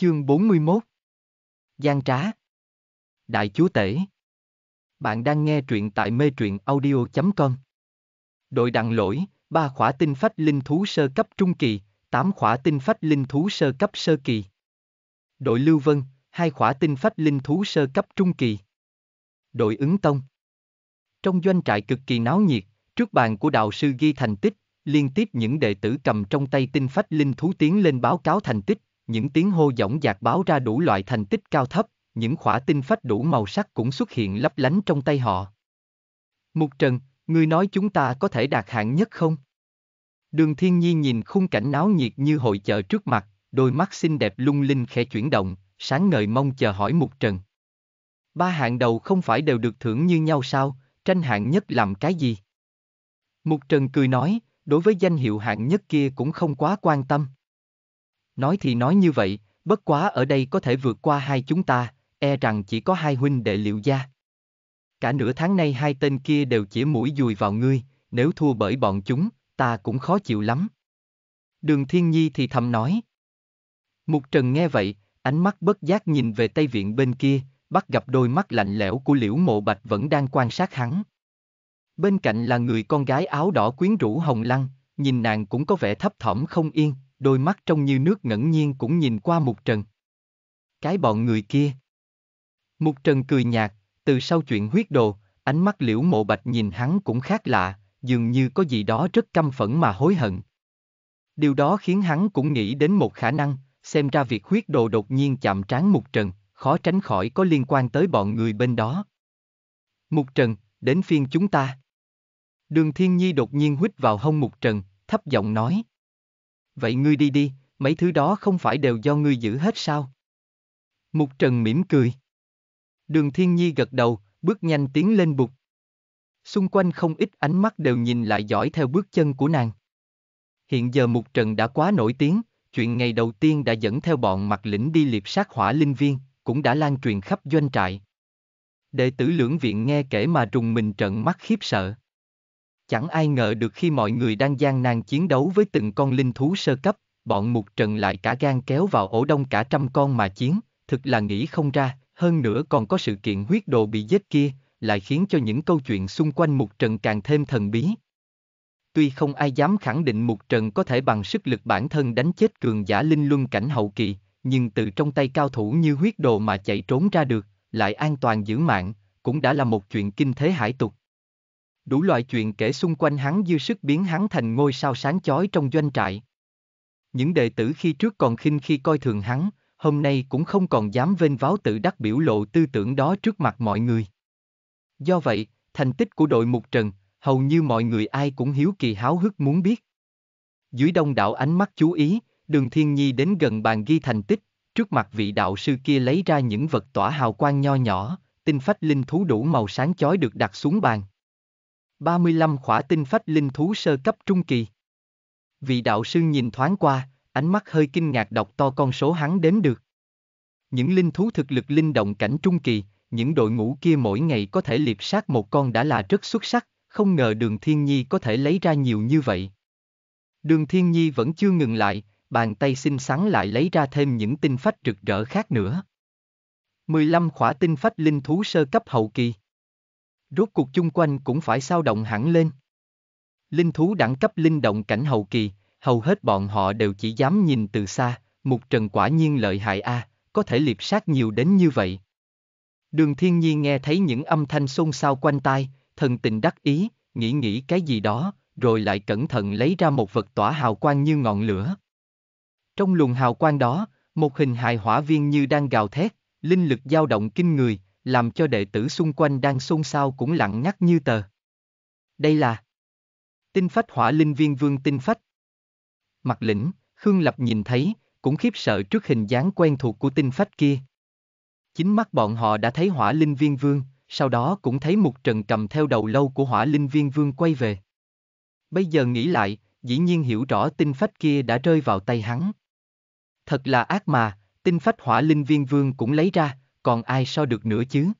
Chương 41 Giang trá Đại chúa tể Bạn đang nghe truyện tại mê truyện audio.com Đội đặng lỗi, 3 khỏa tinh phách linh thú sơ cấp trung kỳ, 8 khỏa tinh phách linh thú sơ cấp sơ kỳ. Đội Lưu Vân, 2 khỏa tinh phách linh thú sơ cấp trung kỳ. Đội ứng tông Trong doanh trại cực kỳ náo nhiệt, trước bàn của đạo sư ghi thành tích, liên tiếp những đệ tử cầm trong tay tinh phách linh thú tiến lên báo cáo thành tích những tiếng hô dõng dạc báo ra đủ loại thành tích cao thấp, những khỏa tinh phách đủ màu sắc cũng xuất hiện lấp lánh trong tay họ. Mục Trần, ngươi nói chúng ta có thể đạt hạng nhất không? Đường Thiên Nhi nhìn khung cảnh náo nhiệt như hội chợ trước mặt, đôi mắt xinh đẹp lung linh khẽ chuyển động, sáng ngời mong chờ hỏi Mục Trần. Ba hạng đầu không phải đều được thưởng như nhau sao, tranh hạng nhất làm cái gì? Mục Trần cười nói, đối với danh hiệu hạng nhất kia cũng không quá quan tâm. Nói thì nói như vậy, bất quá ở đây có thể vượt qua hai chúng ta, e rằng chỉ có hai huynh đệ liệu gia. Cả nửa tháng nay hai tên kia đều chỉ mũi dùi vào ngươi, nếu thua bởi bọn chúng, ta cũng khó chịu lắm. Đường Thiên Nhi thì thầm nói. Mục Trần nghe vậy, ánh mắt bất giác nhìn về Tây Viện bên kia, bắt gặp đôi mắt lạnh lẽo của Liễu Mộ Bạch vẫn đang quan sát hắn. Bên cạnh là người con gái áo đỏ quyến rũ Hồng Lăng, nhìn nàng cũng có vẻ thấp thỏm không yên, đôi mắt trong như nước ngẩn nhiên cũng nhìn qua Mục Trần. Cái bọn người kia. Mục Trần cười nhạt, từ sau chuyện huyết đồ, ánh mắt liễu mộ bạch nhìn hắn cũng khác lạ, dường như có gì đó rất căm phẫn mà hối hận. Điều đó khiến hắn cũng nghĩ đến một khả năng, xem ra việc huyết đồ đột nhiên chạm trán Mục Trần, khó tránh khỏi có liên quan tới bọn người bên đó. Mục Trần, đến phiên chúng ta. Đường Thiên Nhi đột nhiên huyết vào hông Mục Trần, thấp giọng nói vậy ngươi đi đi, mấy thứ đó không phải đều do ngươi giữ hết sao? Mục Trần mỉm cười. Đường Thiên Nhi gật đầu, bước nhanh tiến lên bục. Xung quanh không ít ánh mắt đều nhìn lại dõi theo bước chân của nàng. Hiện giờ Mục Trần đã quá nổi tiếng, chuyện ngày đầu tiên đã dẫn theo bọn mặt lĩnh đi liệp sát hỏa linh viên, cũng đã lan truyền khắp doanh trại. Đệ tử lưỡng viện nghe kể mà rùng mình trận mắt khiếp sợ. Chẳng ai ngờ được khi mọi người đang gian nan chiến đấu với từng con linh thú sơ cấp, bọn mục trần lại cả gan kéo vào ổ đông cả trăm con mà chiến, thực là nghĩ không ra, hơn nữa còn có sự kiện huyết đồ bị giết kia, lại khiến cho những câu chuyện xung quanh mục trần càng thêm thần bí. Tuy không ai dám khẳng định mục trần có thể bằng sức lực bản thân đánh chết cường giả linh luân cảnh hậu kỳ, nhưng từ trong tay cao thủ như huyết đồ mà chạy trốn ra được, lại an toàn giữ mạng, cũng đã là một chuyện kinh thế hải tục đủ loại chuyện kể xung quanh hắn dư sức biến hắn thành ngôi sao sáng chói trong doanh trại. Những đệ tử khi trước còn khinh khi coi thường hắn, hôm nay cũng không còn dám vênh váo tự đắc biểu lộ tư tưởng đó trước mặt mọi người. Do vậy, thành tích của đội Mục Trần, hầu như mọi người ai cũng hiếu kỳ háo hức muốn biết. Dưới đông đảo ánh mắt chú ý, đường thiên nhi đến gần bàn ghi thành tích, trước mặt vị đạo sư kia lấy ra những vật tỏa hào quang nho nhỏ, tinh phách linh thú đủ màu sáng chói được đặt xuống bàn. 35 khỏa tinh phách linh thú sơ cấp trung kỳ. Vị đạo sư nhìn thoáng qua, ánh mắt hơi kinh ngạc đọc to con số hắn đếm được. Những linh thú thực lực linh động cảnh trung kỳ, những đội ngũ kia mỗi ngày có thể liệp sát một con đã là rất xuất sắc, không ngờ đường thiên nhi có thể lấy ra nhiều như vậy. Đường thiên nhi vẫn chưa ngừng lại, bàn tay xinh xắn lại lấy ra thêm những tinh phách rực rỡ khác nữa. 15 khỏa tinh phách linh thú sơ cấp hậu kỳ. Rốt cuộc chung quanh cũng phải sao động hẳn lên. Linh thú đẳng cấp linh động cảnh hậu kỳ, hầu hết bọn họ đều chỉ dám nhìn từ xa, Mục Trần quả nhiên lợi hại a, à, có thể liệp sát nhiều đến như vậy. Đường thiên Nhi nghe thấy những âm thanh xôn xao quanh tai, thần tình đắc ý, nghĩ nghĩ cái gì đó, rồi lại cẩn thận lấy ra một vật tỏa hào quang như ngọn lửa. Trong luồng hào quang đó, một hình hài hỏa viên như đang gào thét, linh lực dao động kinh người, làm cho đệ tử xung quanh đang xôn xao cũng lặng ngắt như tờ. Đây là Tinh phách hỏa linh viên vương tinh phách. Mặt lĩnh, Khương Lập nhìn thấy, cũng khiếp sợ trước hình dáng quen thuộc của tinh phách kia. Chính mắt bọn họ đã thấy hỏa linh viên vương, sau đó cũng thấy một trần cầm theo đầu lâu của hỏa linh viên vương quay về. Bây giờ nghĩ lại, dĩ nhiên hiểu rõ tinh phách kia đã rơi vào tay hắn. Thật là ác mà, tinh phách hỏa linh viên vương cũng lấy ra, còn ai so được nữa chứ?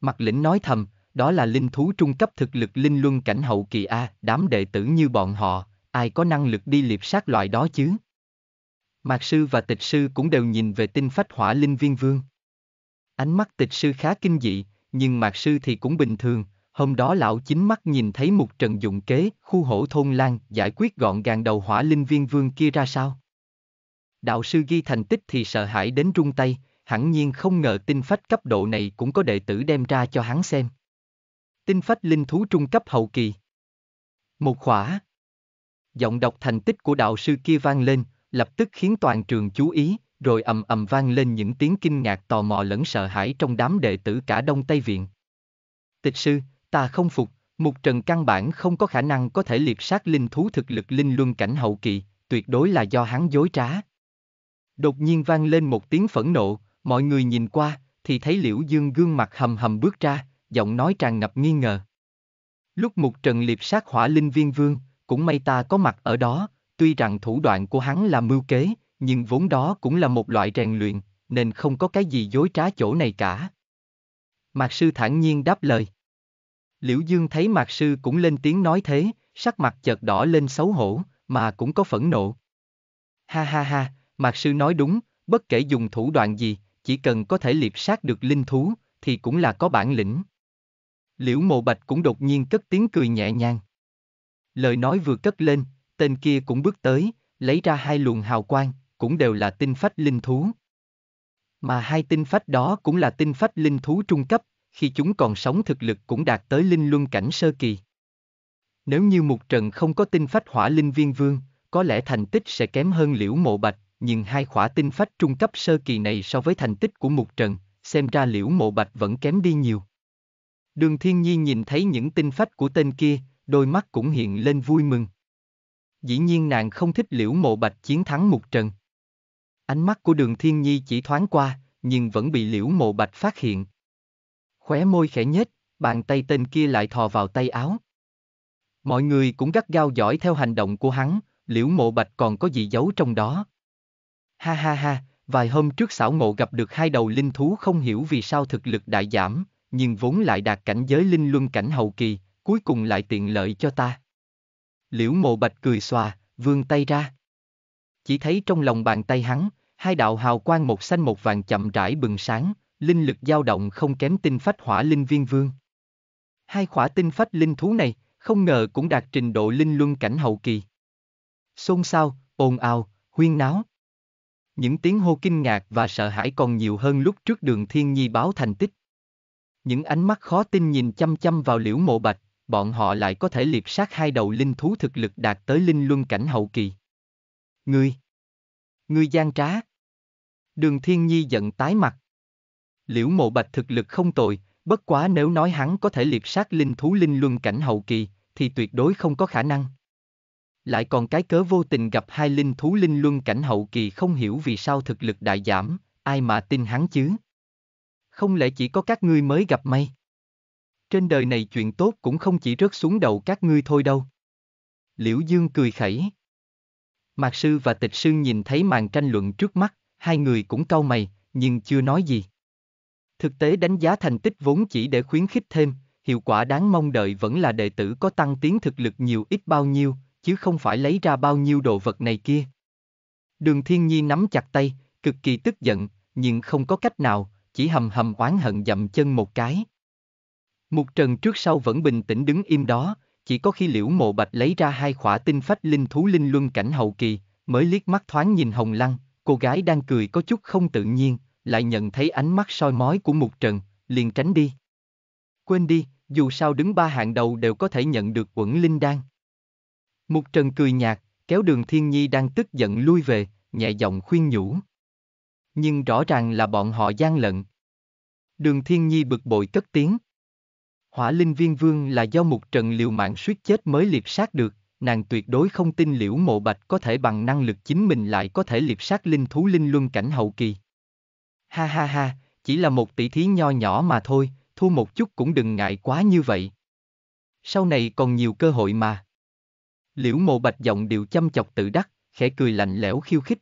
Mặt lĩnh nói thầm, đó là linh thú trung cấp thực lực linh luân cảnh hậu kỳ A, đám đệ tử như bọn họ, ai có năng lực đi liệp sát loại đó chứ? Mạc sư và tịch sư cũng đều nhìn về tinh phách hỏa linh viên vương. Ánh mắt tịch sư khá kinh dị, nhưng mạc sư thì cũng bình thường, hôm đó lão chính mắt nhìn thấy một trận dụng kế, khu hổ thôn lan giải quyết gọn gàng đầu hỏa linh viên vương kia ra sao? Đạo sư ghi thành tích thì sợ hãi đến rung tay, hẳn nhiên không ngờ tinh phách cấp độ này cũng có đệ tử đem ra cho hắn xem. Tinh phách linh thú trung cấp hậu kỳ. Một khỏa. Giọng đọc thành tích của đạo sư kia vang lên, lập tức khiến toàn trường chú ý, rồi ầm ầm vang lên những tiếng kinh ngạc tò mò lẫn sợ hãi trong đám đệ tử cả Đông Tây Viện. Tịch sư, ta không phục, Mục Trần căn bản không có khả năng có thể liệt sát linh thú thực lực linh luân cảnh hậu kỳ, tuyệt đối là do hắn dối trá. Đột nhiên vang lên một tiếng phẫn nộ, Mọi người nhìn qua, thì thấy Liễu Dương gương mặt hầm hầm bước ra, giọng nói tràn ngập nghi ngờ. Lúc một trận liệp sát hỏa linh viên vương, cũng may ta có mặt ở đó, tuy rằng thủ đoạn của hắn là mưu kế, nhưng vốn đó cũng là một loại rèn luyện, nên không có cái gì dối trá chỗ này cả. Mạc sư thản nhiên đáp lời. Liễu Dương thấy mạc sư cũng lên tiếng nói thế, sắc mặt chợt đỏ lên xấu hổ, mà cũng có phẫn nộ. Ha ha ha, mạc sư nói đúng, bất kể dùng thủ đoạn gì, chỉ cần có thể liệp sát được linh thú, thì cũng là có bản lĩnh. Liễu mộ bạch cũng đột nhiên cất tiếng cười nhẹ nhàng. Lời nói vừa cất lên, tên kia cũng bước tới, lấy ra hai luồng hào quang, cũng đều là tinh phách linh thú. Mà hai tinh phách đó cũng là tinh phách linh thú trung cấp, khi chúng còn sống thực lực cũng đạt tới linh luân cảnh sơ kỳ. Nếu như một trận không có tinh phách hỏa linh viên vương, có lẽ thành tích sẽ kém hơn liễu mộ bạch, nhưng hai khỏa tinh phách trung cấp sơ kỳ này so với thành tích của Mục Trần, xem ra liễu mộ bạch vẫn kém đi nhiều. Đường thiên nhi nhìn thấy những tinh phách của tên kia, đôi mắt cũng hiện lên vui mừng. Dĩ nhiên nàng không thích liễu mộ bạch chiến thắng Mục Trần. Ánh mắt của đường thiên nhi chỉ thoáng qua, nhưng vẫn bị liễu mộ bạch phát hiện. Khóe môi khẽ nhếch, bàn tay tên kia lại thò vào tay áo. Mọi người cũng gắt gao dõi theo hành động của hắn, liễu mộ bạch còn có gì giấu trong đó. Ha ha ha, vài hôm trước xảo ngộ gặp được hai đầu linh thú không hiểu vì sao thực lực đại giảm, nhưng vốn lại đạt cảnh giới linh luân cảnh hậu kỳ, cuối cùng lại tiện lợi cho ta. Liễu mộ bạch cười xòa, vươn tay ra. Chỉ thấy trong lòng bàn tay hắn, hai đạo hào quang một xanh một vàng chậm rãi bừng sáng, linh lực dao động không kém tinh phách hỏa linh viên vương. Hai khỏa tinh phách linh thú này, không ngờ cũng đạt trình độ linh luân cảnh hậu kỳ. Xôn xao, ồn ào, huyên náo. Những tiếng hô kinh ngạc và sợ hãi còn nhiều hơn lúc trước đường thiên nhi báo thành tích. Những ánh mắt khó tin nhìn chăm chăm vào liễu mộ bạch, bọn họ lại có thể liệt sát hai đầu linh thú thực lực đạt tới linh luân cảnh hậu kỳ. Ngươi! Ngươi gian trá! Đường thiên nhi giận tái mặt. Liễu mộ bạch thực lực không tội, bất quá nếu nói hắn có thể liệt sát linh thú linh luân cảnh hậu kỳ, thì tuyệt đối không có khả năng lại còn cái cớ vô tình gặp hai linh thú linh luân cảnh hậu kỳ không hiểu vì sao thực lực đại giảm, ai mà tin hắn chứ? Không lẽ chỉ có các ngươi mới gặp may? Trên đời này chuyện tốt cũng không chỉ rớt xuống đầu các ngươi thôi đâu. Liễu Dương cười khẩy. Mạc sư và tịch sư nhìn thấy màn tranh luận trước mắt, hai người cũng cau mày, nhưng chưa nói gì. Thực tế đánh giá thành tích vốn chỉ để khuyến khích thêm, hiệu quả đáng mong đợi vẫn là đệ tử có tăng tiến thực lực nhiều ít bao nhiêu, chứ không phải lấy ra bao nhiêu đồ vật này kia. Đường Thiên Nhi nắm chặt tay, cực kỳ tức giận, nhưng không có cách nào, chỉ hầm hầm oán hận dậm chân một cái. Mục Trần trước sau vẫn bình tĩnh đứng im đó, chỉ có khi Liễu Mộ Bạch lấy ra hai khỏa tinh phách linh thú linh luân cảnh hậu kỳ, mới liếc mắt thoáng nhìn Hồng Lăng, cô gái đang cười có chút không tự nhiên, lại nhận thấy ánh mắt soi mói của Mục Trần, liền tránh đi. Quên đi, dù sao đứng ba hạng đầu đều có thể nhận được quẩn linh đan. Mục Trần cười nhạt, kéo đường Thiên Nhi đang tức giận lui về, nhẹ giọng khuyên nhủ. Nhưng rõ ràng là bọn họ gian lận. Đường Thiên Nhi bực bội cất tiếng. Hỏa Linh Viên Vương là do Mục Trần liều mạng suýt chết mới liệt sát được, nàng tuyệt đối không tin liễu mộ bạch có thể bằng năng lực chính mình lại có thể liệt sát linh thú linh luân cảnh hậu kỳ. Ha ha ha, chỉ là một tỷ thí nho nhỏ mà thôi, thu một chút cũng đừng ngại quá như vậy. Sau này còn nhiều cơ hội mà. Liễu mộ bạch giọng điệu chăm chọc tự đắc, khẽ cười lạnh lẽo khiêu khích.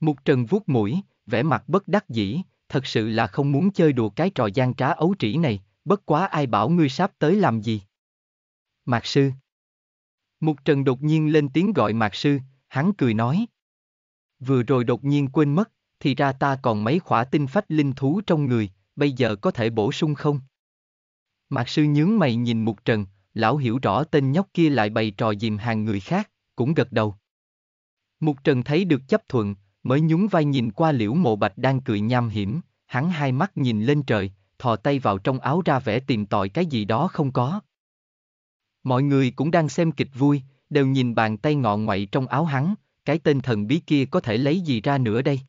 Mục trần vuốt mũi, vẻ mặt bất đắc dĩ, thật sự là không muốn chơi đùa cái trò gian trá ấu trĩ này, bất quá ai bảo ngươi sắp tới làm gì. Mạc sư Mục trần đột nhiên lên tiếng gọi mạc sư, hắn cười nói. Vừa rồi đột nhiên quên mất, thì ra ta còn mấy khỏa tinh phách linh thú trong người, bây giờ có thể bổ sung không? Mạc sư nhướng mày nhìn mục trần, lão hiểu rõ tên nhóc kia lại bày trò dìm hàng người khác, cũng gật đầu. Mục Trần thấy được chấp thuận, mới nhún vai nhìn qua liễu mộ bạch đang cười nham hiểm, hắn hai mắt nhìn lên trời, thò tay vào trong áo ra vẻ tìm tòi cái gì đó không có. Mọi người cũng đang xem kịch vui, đều nhìn bàn tay ngọ ngoại trong áo hắn, cái tên thần bí kia có thể lấy gì ra nữa đây.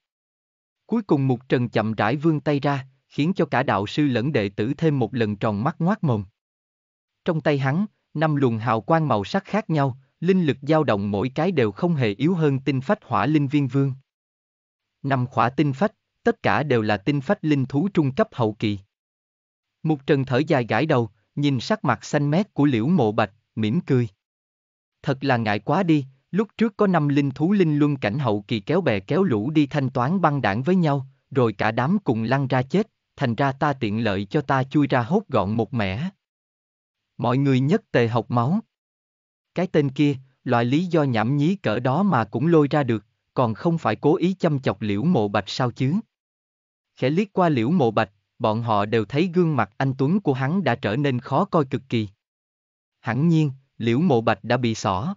Cuối cùng Mục Trần chậm rãi vươn tay ra, khiến cho cả đạo sư lẫn đệ tử thêm một lần tròn mắt ngoác mồm. Trong tay hắn, năm luồng hào quang màu sắc khác nhau, linh lực dao động mỗi cái đều không hề yếu hơn tinh phách hỏa linh viên vương. Năm khỏa tinh phách, tất cả đều là tinh phách linh thú trung cấp hậu kỳ. Mục Trần thở dài gãi đầu, nhìn sắc mặt xanh mét của liễu mộ bạch, mỉm cười. Thật là ngại quá đi, lúc trước có năm linh thú linh luân cảnh hậu kỳ kéo bè kéo lũ đi thanh toán băng đảng với nhau, rồi cả đám cùng lăn ra chết, thành ra ta tiện lợi cho ta chui ra hốt gọn một mẻ. Mọi người nhất tề học máu. Cái tên kia, loại lý do nhảm nhí cỡ đó mà cũng lôi ra được, còn không phải cố ý chăm chọc liễu mộ bạch sao chứ. Khẽ liếc qua liễu mộ bạch, bọn họ đều thấy gương mặt anh Tuấn của hắn đã trở nên khó coi cực kỳ. Hẳn nhiên, liễu mộ bạch đã bị xỏ.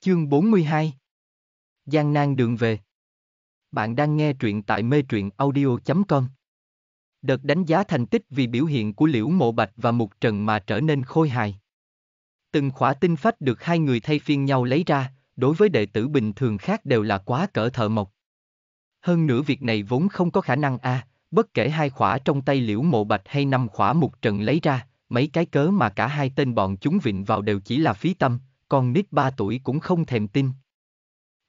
Chương 42 Giang nan đường về Bạn đang nghe truyện tại mê truyện audio.com Đợt đánh giá thành tích vì biểu hiện của Liễu Mộ Bạch và Mục Trần mà trở nên khôi hài. Từng khỏa tinh phách được hai người thay phiên nhau lấy ra, đối với đệ tử bình thường khác đều là quá cỡ thợ mộc. Hơn nữa việc này vốn không có khả năng a, à, bất kể hai khỏa trong tay Liễu Mộ Bạch hay năm khỏa Mục Trần lấy ra, mấy cái cớ mà cả hai tên bọn chúng vịnh vào đều chỉ là phí tâm, con nít ba tuổi cũng không thèm tin.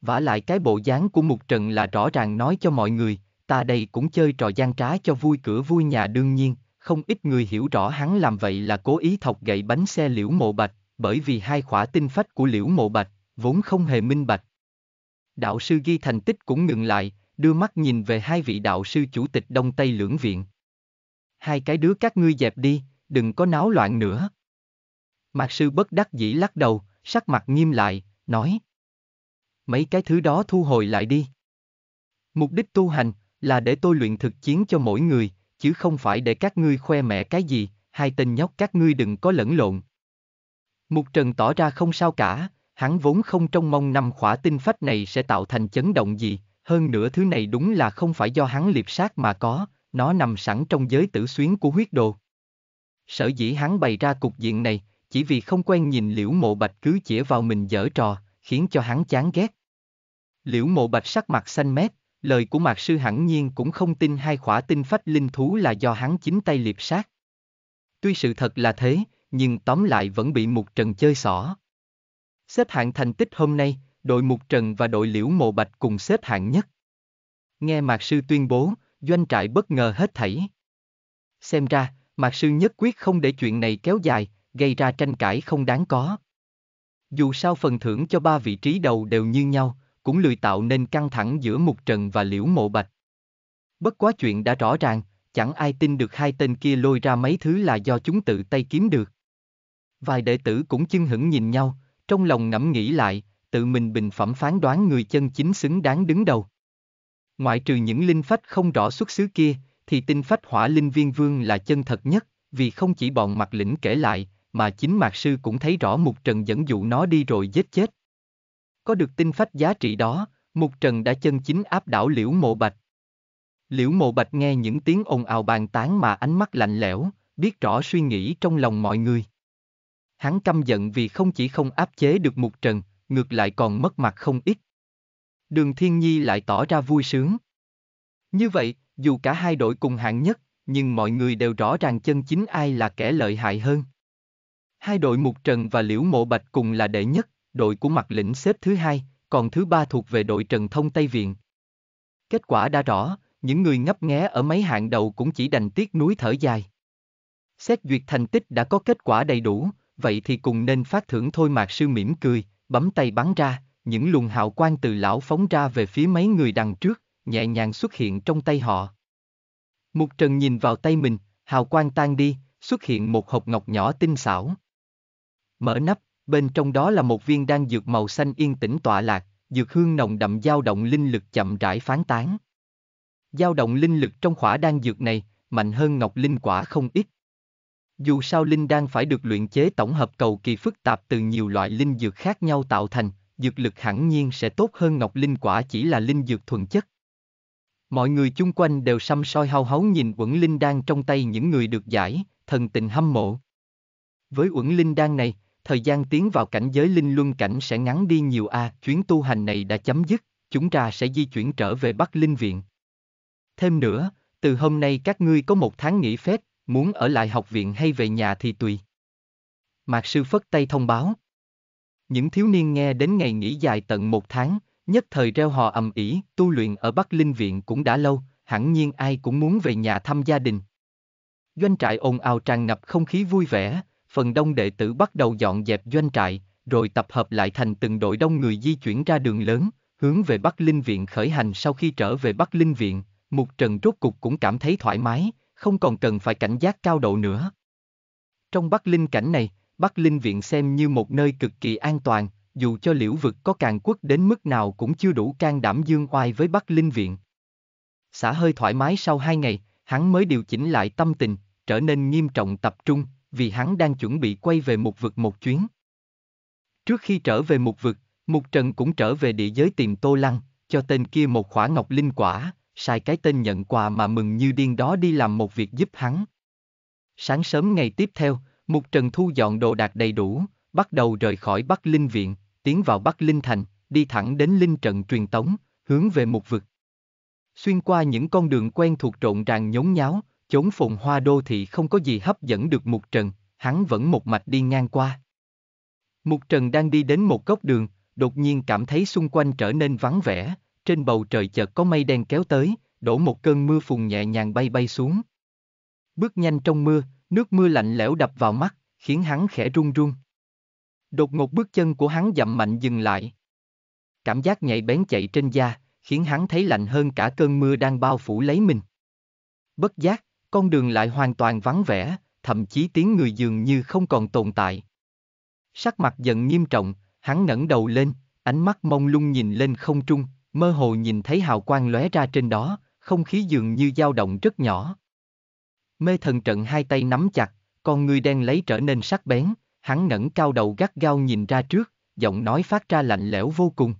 Vả lại cái bộ dáng của Mục Trần là rõ ràng nói cho mọi người, ta đây cũng chơi trò gian trá cho vui cửa vui nhà đương nhiên, không ít người hiểu rõ hắn làm vậy là cố ý thọc gậy bánh xe liễu mộ bạch, bởi vì hai khỏa tinh phách của liễu mộ bạch, vốn không hề minh bạch. Đạo sư ghi thành tích cũng ngừng lại, đưa mắt nhìn về hai vị đạo sư chủ tịch Đông Tây lưỡng viện. Hai cái đứa các ngươi dẹp đi, đừng có náo loạn nữa. Mạc sư bất đắc dĩ lắc đầu, sắc mặt nghiêm lại, nói. Mấy cái thứ đó thu hồi lại đi. Mục đích tu hành, là để tôi luyện thực chiến cho mỗi người, chứ không phải để các ngươi khoe mẹ cái gì, hai tên nhóc các ngươi đừng có lẫn lộn. Mục Trần tỏ ra không sao cả, hắn vốn không trông mong năm khỏa tinh phách này sẽ tạo thành chấn động gì, hơn nữa thứ này đúng là không phải do hắn liệp sát mà có, nó nằm sẵn trong giới tử xuyến của huyết đồ. Sở dĩ hắn bày ra cục diện này, chỉ vì không quen nhìn liễu mộ bạch cứ chĩa vào mình dở trò, khiến cho hắn chán ghét. Liễu mộ bạch sắc mặt xanh mét, lời của mạc sư hẳn nhiên cũng không tin hai khỏa tinh phách linh thú là do hắn chính tay liệp sát. Tuy sự thật là thế, nhưng tóm lại vẫn bị Mục Trần chơi xỏ. Xếp hạng thành tích hôm nay, đội Mục Trần và đội Liễu Mộ Bạch cùng xếp hạng nhất. Nghe Mạc Sư tuyên bố, doanh trại bất ngờ hết thảy. Xem ra, Mạc Sư nhất quyết không để chuyện này kéo dài, gây ra tranh cãi không đáng có. Dù sao phần thưởng cho ba vị trí đầu đều như nhau, cũng lười tạo nên căng thẳng giữa Mục Trần và Liễu Mộ Bạch. Bất quá chuyện đã rõ ràng, chẳng ai tin được hai tên kia lôi ra mấy thứ là do chúng tự tay kiếm được. Vài đệ tử cũng chưng hững nhìn nhau, trong lòng ngẫm nghĩ lại, tự mình bình phẩm phán đoán người chân chính xứng đáng đứng đầu. Ngoại trừ những linh phách không rõ xuất xứ kia, thì tinh phách hỏa linh viên vương là chân thật nhất, vì không chỉ bọn mặt lĩnh kể lại, mà chính mạc sư cũng thấy rõ mục trần dẫn dụ nó đi rồi giết chết. Có được tinh phách giá trị đó, Mục Trần đã chân chính áp đảo Liễu Mộ Bạch. Liễu Mộ Bạch nghe những tiếng ồn ào bàn tán mà ánh mắt lạnh lẽo, biết rõ suy nghĩ trong lòng mọi người. Hắn căm giận vì không chỉ không áp chế được Mục Trần, ngược lại còn mất mặt không ít. Đường Thiên Nhi lại tỏ ra vui sướng. Như vậy, dù cả hai đội cùng hạng nhất, nhưng mọi người đều rõ ràng chân chính ai là kẻ lợi hại hơn. Hai đội Mục Trần và Liễu Mộ Bạch cùng là đệ nhất, đội của Mạc Lĩnh xếp thứ hai, còn thứ ba thuộc về đội Trần Thông Tây Viện. Kết quả đã rõ, những người ngấp nghé ở mấy hạng đầu cũng chỉ đành tiếc núi thở dài. Xét duyệt thành tích đã có kết quả đầy đủ, vậy thì cùng nên phát thưởng thôi Mạc Sư mỉm cười, bấm tay bắn ra, những luồng hào quang từ lão phóng ra về phía mấy người đằng trước, nhẹ nhàng xuất hiện trong tay họ. Mục Trần nhìn vào tay mình, hào quang tan đi, xuất hiện một hộp ngọc nhỏ tinh xảo. Mở nắp, bên trong đó là một viên đan dược màu xanh yên tĩnh tọa lạc, dược hương nồng đậm dao động linh lực chậm rãi phán tán. Dao động linh lực trong khỏa đan dược này, mạnh hơn ngọc linh quả không ít. Dù sao linh đan phải được luyện chế tổng hợp cầu kỳ phức tạp từ nhiều loại linh dược khác nhau tạo thành, dược lực hẳn nhiên sẽ tốt hơn ngọc linh quả chỉ là linh dược thuần chất. Mọi người chung quanh đều xăm soi hao háo nhìn quẩn linh đan trong tay những người được giải, thần tình hâm mộ. Với quẩn linh đan này, thời gian tiến vào cảnh giới linh luân cảnh sẽ ngắn đi nhiều a, à, chuyến tu hành này đã chấm dứt, chúng ta sẽ di chuyển trở về Bắc Linh Viện. Thêm nữa, từ hôm nay các ngươi có một tháng nghỉ phép, muốn ở lại học viện hay về nhà thì tùy. Mạc sư phất tay thông báo. Những thiếu niên nghe đến ngày nghỉ dài tận một tháng, nhất thời reo hò ầm ĩ, tu luyện ở Bắc Linh Viện cũng đã lâu, hẳn nhiên ai cũng muốn về nhà thăm gia đình. Doanh trại ồn ào tràn ngập không khí vui vẻ, phần đông đệ tử bắt đầu dọn dẹp doanh trại, rồi tập hợp lại thành từng đội đông người di chuyển ra đường lớn, hướng về Bắc Linh Viện khởi hành sau khi trở về Bắc Linh Viện, Mục Trần rốt cục cũng cảm thấy thoải mái, không còn cần phải cảnh giác cao độ nữa. Trong Bắc Linh cảnh này, Bắc Linh Viện xem như một nơi cực kỳ an toàn, dù cho liễu vực có càng quốc đến mức nào cũng chưa đủ can đảm dương oai với Bắc Linh Viện. Xả hơi thoải mái sau hai ngày, hắn mới điều chỉnh lại tâm tình, trở nên nghiêm trọng tập trung, vì hắn đang chuẩn bị quay về một vực một chuyến. Trước khi trở về một vực, Mục Trần cũng trở về địa giới tìm Tô Lăng, cho tên kia một khỏa ngọc linh quả, sai cái tên nhận quà mà mừng như điên đó đi làm một việc giúp hắn. Sáng sớm ngày tiếp theo, Mục Trần thu dọn đồ đạc đầy đủ, bắt đầu rời khỏi Bắc Linh Viện, tiến vào Bắc Linh Thành, đi thẳng đến Linh Trận truyền tống, hướng về một vực. Xuyên qua những con đường quen thuộc trộn ràng nhốn nháo, chốn phồn hoa đô thị không có gì hấp dẫn được Mục Trần, hắn vẫn một mạch đi ngang qua. Mục Trần đang đi đến một góc đường, đột nhiên cảm thấy xung quanh trở nên vắng vẻ, trên bầu trời chợt có mây đen kéo tới, đổ một cơn mưa phùn nhẹ nhàng bay bay xuống. Bước nhanh trong mưa, nước mưa lạnh lẽo đập vào mắt, khiến hắn khẽ run run. Đột ngột bước chân của hắn dậm mạnh dừng lại. Cảm giác nhạy bén chạy trên da, khiến hắn thấy lạnh hơn cả cơn mưa đang bao phủ lấy mình. Bất giác, con đường lại hoàn toàn vắng vẻ, thậm chí tiếng người dường như không còn tồn tại. Sắc mặt giận nghiêm trọng, hắn ngẩng đầu lên, ánh mắt mông lung nhìn lên không trung, mơ hồ nhìn thấy hào quang lóe ra trên đó, không khí dường như dao động rất nhỏ. Mê thần trận hai tay nắm chặt, con người đen lấy trở nên sắc bén, hắn ngẩng cao đầu gắt gao nhìn ra trước, giọng nói phát ra lạnh lẽo vô cùng.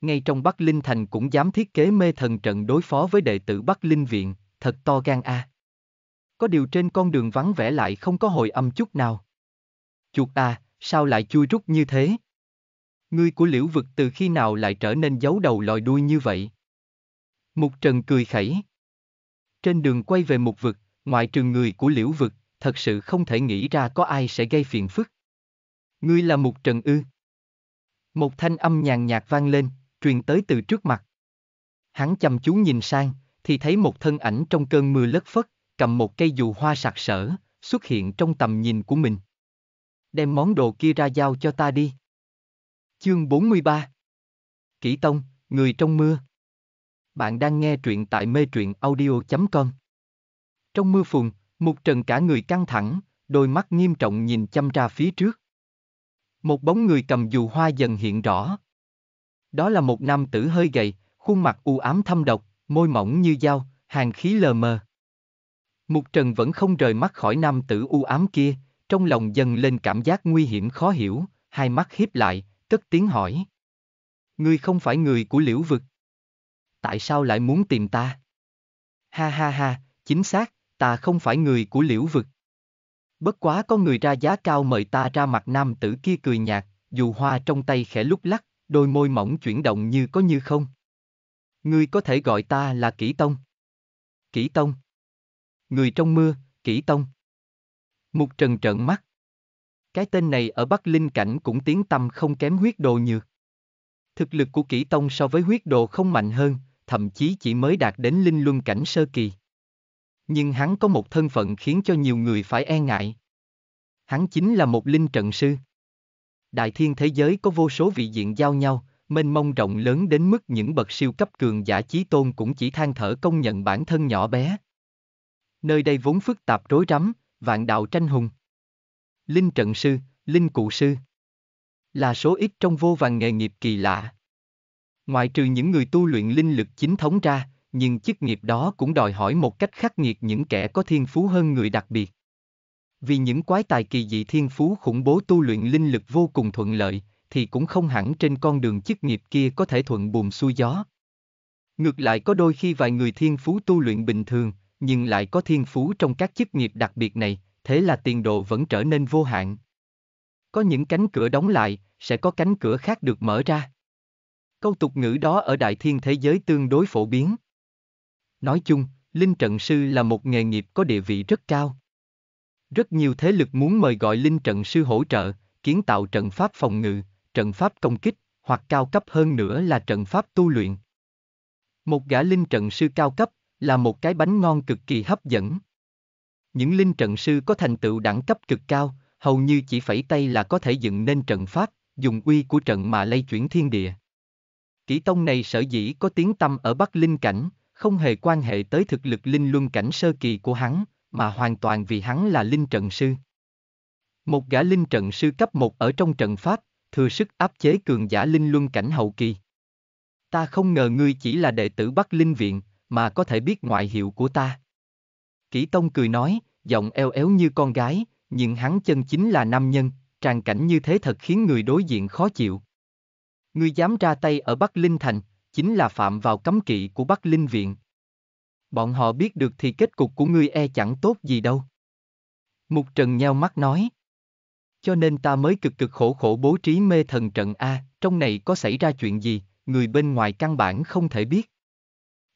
Ngay trong Bắc Linh Thành cũng dám thiết kế mê thần trận đối phó với đệ tử Bắc Linh Viện, thật to gan a. À có điều trên con đường vắng vẻ lại không có hồi âm chút nào. Chuột à, sao lại chui rút như thế? Ngươi của liễu vực từ khi nào lại trở nên giấu đầu lòi đuôi như vậy? Mục Trần cười khẩy. Trên đường quay về mục vực, ngoại trừ người của liễu vực, thật sự không thể nghĩ ra có ai sẽ gây phiền phức. Ngươi là Mục Trần ư? Một thanh âm nhàn nhạt vang lên, truyền tới từ trước mặt. Hắn chăm chú nhìn sang, thì thấy một thân ảnh trong cơn mưa lất phất, cầm một cây dù hoa sặc sỡ, xuất hiện trong tầm nhìn của mình. Đem món đồ kia ra giao cho ta đi. Chương 43 Kỷ Tông, Người trong mưa Bạn đang nghe truyện tại mê truyện audio.com Trong mưa phùn, một Trần cả người căng thẳng, đôi mắt nghiêm trọng nhìn chăm ra phía trước. Một bóng người cầm dù hoa dần hiện rõ. Đó là một nam tử hơi gầy, khuôn mặt u ám thâm độc, môi mỏng như dao, hàng khí lờ mờ. Mục Trần vẫn không rời mắt khỏi nam tử u ám kia, trong lòng dần lên cảm giác nguy hiểm khó hiểu, hai mắt hiếp lại, cất tiếng hỏi. Ngươi không phải người của liễu vực. Tại sao lại muốn tìm ta? Ha ha ha, chính xác, ta không phải người của liễu vực. Bất quá có người ra giá cao mời ta ra mặt nam tử kia cười nhạt, dù hoa trong tay khẽ lúc lắc, đôi môi mỏng chuyển động như có như không. Ngươi có thể gọi ta là Kỷ Tông. Kỷ Tông. Người trong mưa, Kỷ Tông. Mục Trần trợn mắt. Cái tên này ở Bắc Linh Cảnh cũng tiếng tâm không kém huyết đồ nhược. Thực lực của Kỷ Tông so với huyết đồ không mạnh hơn, thậm chí chỉ mới đạt đến linh luân cảnh sơ kỳ. Nhưng hắn có một thân phận khiến cho nhiều người phải e ngại. Hắn chính là một linh trận sư. Đại thiên thế giới có vô số vị diện giao nhau, mênh mông rộng lớn đến mức những bậc siêu cấp cường giả chí tôn cũng chỉ than thở công nhận bản thân nhỏ bé nơi đây vốn phức tạp rối rắm, vạn đạo tranh hùng. Linh trận sư, linh cụ sư là số ít trong vô vàng nghề nghiệp kỳ lạ. Ngoại trừ những người tu luyện linh lực chính thống ra, nhưng chức nghiệp đó cũng đòi hỏi một cách khắc nghiệt những kẻ có thiên phú hơn người đặc biệt. Vì những quái tài kỳ dị thiên phú khủng bố tu luyện linh lực vô cùng thuận lợi, thì cũng không hẳn trên con đường chức nghiệp kia có thể thuận buồm xuôi gió. Ngược lại có đôi khi vài người thiên phú tu luyện bình thường, nhưng lại có thiên phú trong các chức nghiệp đặc biệt này, thế là tiền đồ vẫn trở nên vô hạn. Có những cánh cửa đóng lại, sẽ có cánh cửa khác được mở ra. Câu tục ngữ đó ở đại thiên thế giới tương đối phổ biến. Nói chung, linh trận sư là một nghề nghiệp có địa vị rất cao. Rất nhiều thế lực muốn mời gọi linh trận sư hỗ trợ, kiến tạo trận pháp phòng ngự, trận pháp công kích, hoặc cao cấp hơn nữa là trận pháp tu luyện. Một gã linh trận sư cao cấp là một cái bánh ngon cực kỳ hấp dẫn. Những linh trận sư có thành tựu đẳng cấp cực cao, hầu như chỉ phẩy tay là có thể dựng nên trận pháp, dùng uy của trận mà lay chuyển thiên địa. Kỷ tông này sở dĩ có tiếng tâm ở Bắc Linh Cảnh, không hề quan hệ tới thực lực linh luân cảnh sơ kỳ của hắn, mà hoàn toàn vì hắn là linh trận sư. Một gã linh trận sư cấp một ở trong trận pháp, thừa sức áp chế cường giả linh luân cảnh hậu kỳ. Ta không ngờ ngươi chỉ là đệ tử Bắc Linh Viện, mà có thể biết ngoại hiệu của ta. Kỷ Tông cười nói, giọng eo éo như con gái, nhưng hắn chân chính là nam nhân, tràn cảnh như thế thật khiến người đối diện khó chịu. Ngươi dám ra tay ở Bắc Linh Thành, chính là phạm vào cấm kỵ của Bắc Linh Viện. Bọn họ biết được thì kết cục của ngươi e chẳng tốt gì đâu. Mục Trần nheo mắt nói. Cho nên ta mới cực cực khổ khổ bố trí mê thần trận A, trong này có xảy ra chuyện gì, người bên ngoài căn bản không thể biết.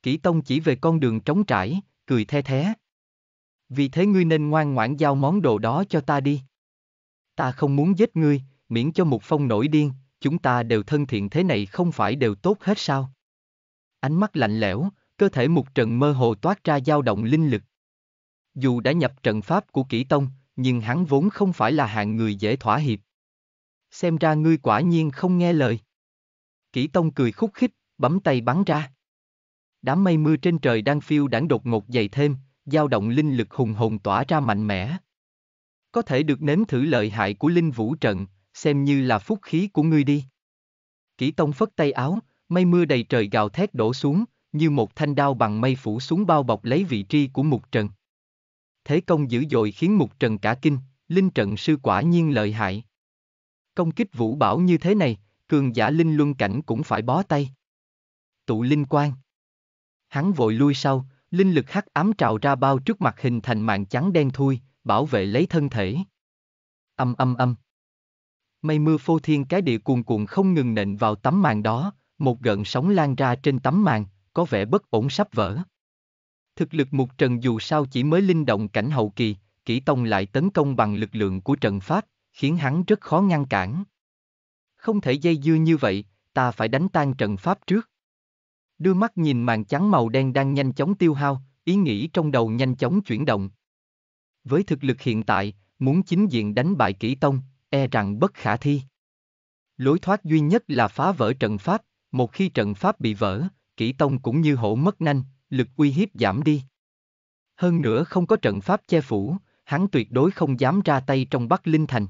Kỷ Tông chỉ về con đường trống trải, cười the thế. Vì thế ngươi nên ngoan ngoãn giao món đồ đó cho ta đi. Ta không muốn giết ngươi, miễn cho một phong nổi điên, chúng ta đều thân thiện thế này không phải đều tốt hết sao? Ánh mắt lạnh lẽo, cơ thể mục trần mơ hồ toát ra dao động linh lực. Dù đã nhập trận pháp của Kỷ tông, nhưng hắn vốn không phải là hạng người dễ thỏa hiệp. Xem ra ngươi quả nhiên không nghe lời. Kỷ tông cười khúc khích, bấm tay bắn ra. Đám mây mưa trên trời đang phiêu đãng đột ngột dày thêm, dao động linh lực hùng hồn tỏa ra mạnh mẽ. Có thể được nếm thử lợi hại của linh vũ trận, xem như là phúc khí của ngươi đi. Kỷ Tông phất tay áo, mây mưa đầy trời gào thét đổ xuống, như một thanh đao bằng mây phủ xuống bao bọc lấy vị trí của mục trần. Thế công dữ dội khiến mục trần cả kinh, linh trận sư quả nhiên lợi hại. Công kích vũ bảo như thế này, cường giả linh luân cảnh cũng phải bó tay. Tụ linh quan Hắn vội lui sau, linh lực hắc ám trào ra bao trước mặt hình thành mạng trắng đen thui, bảo vệ lấy thân thể. Âm âm âm. Mây mưa phô thiên cái địa cuồn cuộn không ngừng nện vào tấm màn đó, một gợn sóng lan ra trên tấm màn, có vẻ bất ổn sắp vỡ. Thực lực một Trần dù sao chỉ mới linh động cảnh hậu kỳ, kỹ Tông lại tấn công bằng lực lượng của Trần pháp, khiến hắn rất khó ngăn cản. Không thể dây dưa như vậy, ta phải đánh tan Trần Pháp trước. Đưa mắt nhìn màn trắng màu đen đang nhanh chóng tiêu hao, ý nghĩ trong đầu nhanh chóng chuyển động. Với thực lực hiện tại, muốn chính diện đánh bại kỹ tông, e rằng bất khả thi. Lối thoát duy nhất là phá vỡ trận pháp, một khi trận pháp bị vỡ, kỹ tông cũng như hổ mất nanh, lực uy hiếp giảm đi. Hơn nữa không có trận pháp che phủ, hắn tuyệt đối không dám ra tay trong Bắc Linh Thành.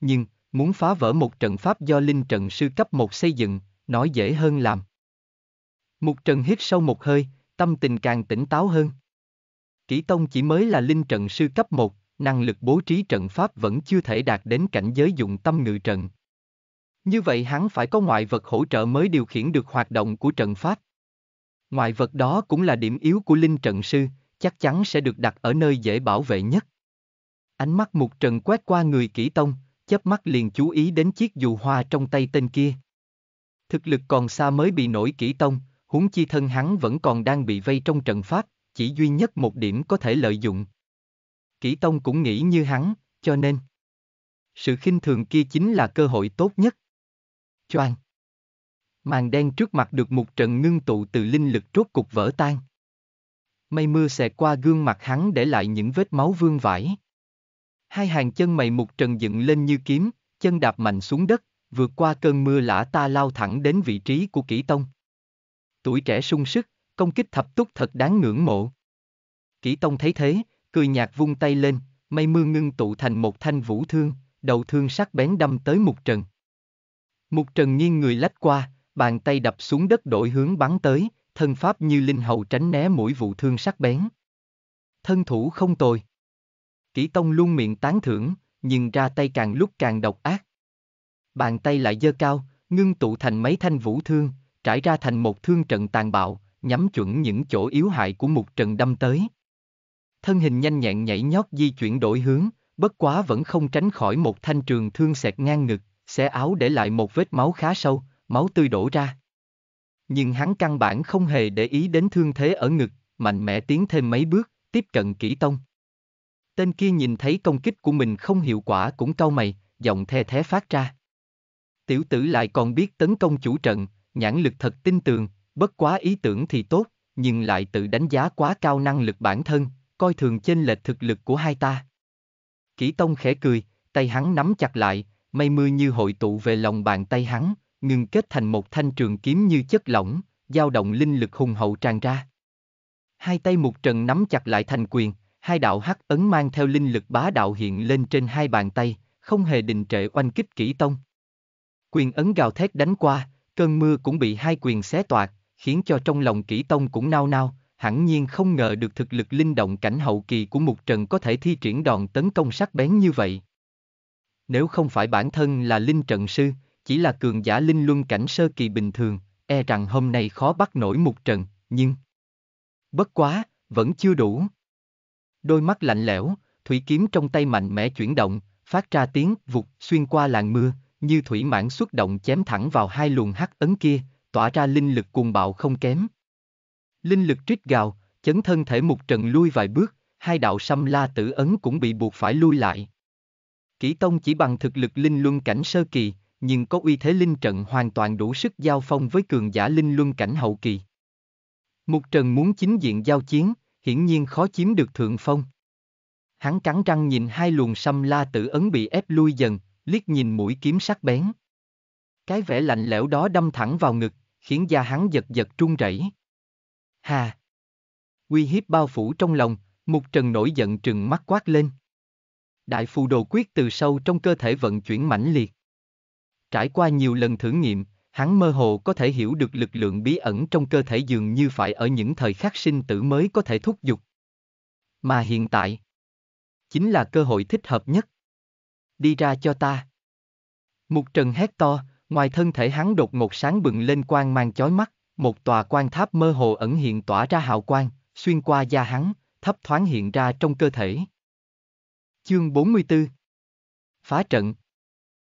Nhưng, muốn phá vỡ một trận pháp do Linh Trận Sư cấp một xây dựng, nói dễ hơn làm. Mục Trần hít sâu một hơi, tâm tình càng tỉnh táo hơn. Kỷ Tông chỉ mới là linh trận sư cấp 1, năng lực bố trí trận pháp vẫn chưa thể đạt đến cảnh giới dụng tâm ngự trận. Như vậy hắn phải có ngoại vật hỗ trợ mới điều khiển được hoạt động của trận pháp. Ngoại vật đó cũng là điểm yếu của linh trận sư, chắc chắn sẽ được đặt ở nơi dễ bảo vệ nhất. Ánh mắt Mục Trần quét qua người Kỷ Tông, chớp mắt liền chú ý đến chiếc dù hoa trong tay tên kia. Thực lực còn xa mới bị nổi Kỷ Tông, huống chi thân hắn vẫn còn đang bị vây trong trận pháp, chỉ duy nhất một điểm có thể lợi dụng. Kỷ Tông cũng nghĩ như hắn, cho nên sự khinh thường kia chính là cơ hội tốt nhất. Choang. Màn đen trước mặt được một trận ngưng tụ từ linh lực rốt cục vỡ tan. Mây mưa xẹt qua gương mặt hắn để lại những vết máu vương vãi. Hai hàng chân mày một trần dựng lên như kiếm, chân đạp mạnh xuống đất, vượt qua cơn mưa lã ta lao thẳng đến vị trí của Kỷ tông tuổi trẻ sung sức, công kích thập túc thật đáng ngưỡng mộ. Kỷ Tông thấy thế, cười nhạt vung tay lên, mây mưa ngưng tụ thành một thanh vũ thương, đầu thương sắc bén đâm tới Mục Trần. Mục Trần nghiêng người lách qua, bàn tay đập xuống đất đổi hướng bắn tới, thân pháp như linh hầu tránh né mũi vụ thương sắc bén. Thân thủ không tồi. Kỷ Tông luôn miệng tán thưởng, nhưng ra tay càng lúc càng độc ác. Bàn tay lại dơ cao, ngưng tụ thành mấy thanh vũ thương, trải ra thành một thương trận tàn bạo, nhắm chuẩn những chỗ yếu hại của một trận đâm tới. Thân hình nhanh nhẹn nhảy nhót di chuyển đổi hướng, bất quá vẫn không tránh khỏi một thanh trường thương xẹt ngang ngực, xé áo để lại một vết máu khá sâu, máu tươi đổ ra. Nhưng hắn căn bản không hề để ý đến thương thế ở ngực, mạnh mẽ tiến thêm mấy bước, tiếp cận kỹ tông. Tên kia nhìn thấy công kích của mình không hiệu quả cũng cau mày, giọng the thế phát ra. Tiểu tử lại còn biết tấn công chủ trận, nhãn lực thật tin tường, bất quá ý tưởng thì tốt, nhưng lại tự đánh giá quá cao năng lực bản thân, coi thường chênh lệch thực lực của hai ta. Kỷ Tông khẽ cười, tay hắn nắm chặt lại, mây mưa như hội tụ về lòng bàn tay hắn, ngừng kết thành một thanh trường kiếm như chất lỏng, dao động linh lực hùng hậu tràn ra. Hai tay một trần nắm chặt lại thành quyền, hai đạo hắc ấn mang theo linh lực bá đạo hiện lên trên hai bàn tay, không hề đình trệ oanh kích Kỷ tông. Quyền ấn gào thét đánh qua, cơn mưa cũng bị hai quyền xé toạc, khiến cho trong lòng kỹ tông cũng nao nao, hẳn nhiên không ngờ được thực lực linh động cảnh hậu kỳ của Mục Trần có thể thi triển đòn tấn công sắc bén như vậy. Nếu không phải bản thân là linh trận sư, chỉ là cường giả linh luân cảnh sơ kỳ bình thường, e rằng hôm nay khó bắt nổi Mục Trần, nhưng... Bất quá, vẫn chưa đủ. Đôi mắt lạnh lẽo, thủy kiếm trong tay mạnh mẽ chuyển động, phát ra tiếng vụt xuyên qua làn mưa, như thủy mãn xuất động chém thẳng vào hai luồng hắc ấn kia, tỏa ra linh lực cuồng bạo không kém. Linh lực trích gào, chấn thân thể mục trần lui vài bước, hai đạo xăm la tử ấn cũng bị buộc phải lui lại. Kỷ Tông chỉ bằng thực lực linh luân cảnh sơ kỳ, nhưng có uy thế linh trận hoàn toàn đủ sức giao phong với cường giả linh luân cảnh hậu kỳ. Mục Trần muốn chính diện giao chiến, hiển nhiên khó chiếm được thượng phong. Hắn cắn răng nhìn hai luồng xăm la tử ấn bị ép lui dần, liếc nhìn mũi kiếm sắc bén. Cái vẻ lạnh lẽo đó đâm thẳng vào ngực, khiến da hắn giật giật run rẩy. Hà! Uy hiếp bao phủ trong lòng, Mục Trần nổi giận trừng mắt quát lên. Đại phù đồ quyết từ sâu trong cơ thể vận chuyển mãnh liệt. Trải qua nhiều lần thử nghiệm, hắn mơ hồ có thể hiểu được lực lượng bí ẩn trong cơ thể dường như phải ở những thời khắc sinh tử mới có thể thúc giục. Mà hiện tại, chính là cơ hội thích hợp nhất đi ra cho ta. Mục Trần hét to, ngoài thân thể hắn đột ngột sáng bừng lên quang mang chói mắt, một tòa quan tháp mơ hồ ẩn hiện tỏa ra hào quang, xuyên qua da hắn, thấp thoáng hiện ra trong cơ thể. Chương 44 Phá trận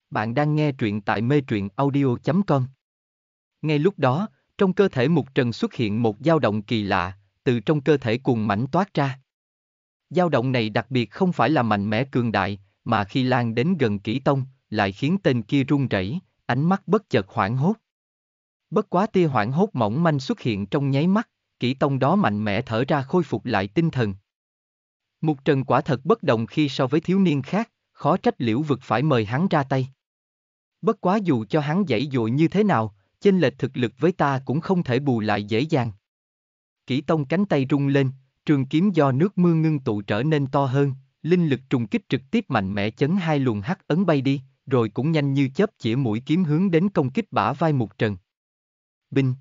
Bạn đang nghe truyện tại mê truyện audio.com Ngay lúc đó, trong cơ thể Mục Trần xuất hiện một dao động kỳ lạ, từ trong cơ thể cuồng mảnh toát ra. Dao động này đặc biệt không phải là mạnh mẽ cường đại, mà khi lan đến gần kỹ tông, lại khiến tên kia run rẩy, ánh mắt bất chợt hoảng hốt. Bất quá tia hoảng hốt mỏng manh xuất hiện trong nháy mắt, kỹ tông đó mạnh mẽ thở ra khôi phục lại tinh thần. Mục Trần quả thật bất đồng khi so với thiếu niên khác, khó trách liễu vực phải mời hắn ra tay. Bất quá dù cho hắn dãy dội như thế nào, chênh lệch thực lực với ta cũng không thể bù lại dễ dàng. Kỷ Tông cánh tay rung lên, trường kiếm do nước mưa ngưng tụ trở nên to hơn, linh lực trùng kích trực tiếp mạnh mẽ chấn hai luồng hắc ấn bay đi, rồi cũng nhanh như chớp chĩa mũi kiếm hướng đến công kích bả vai Mục Trần. Binh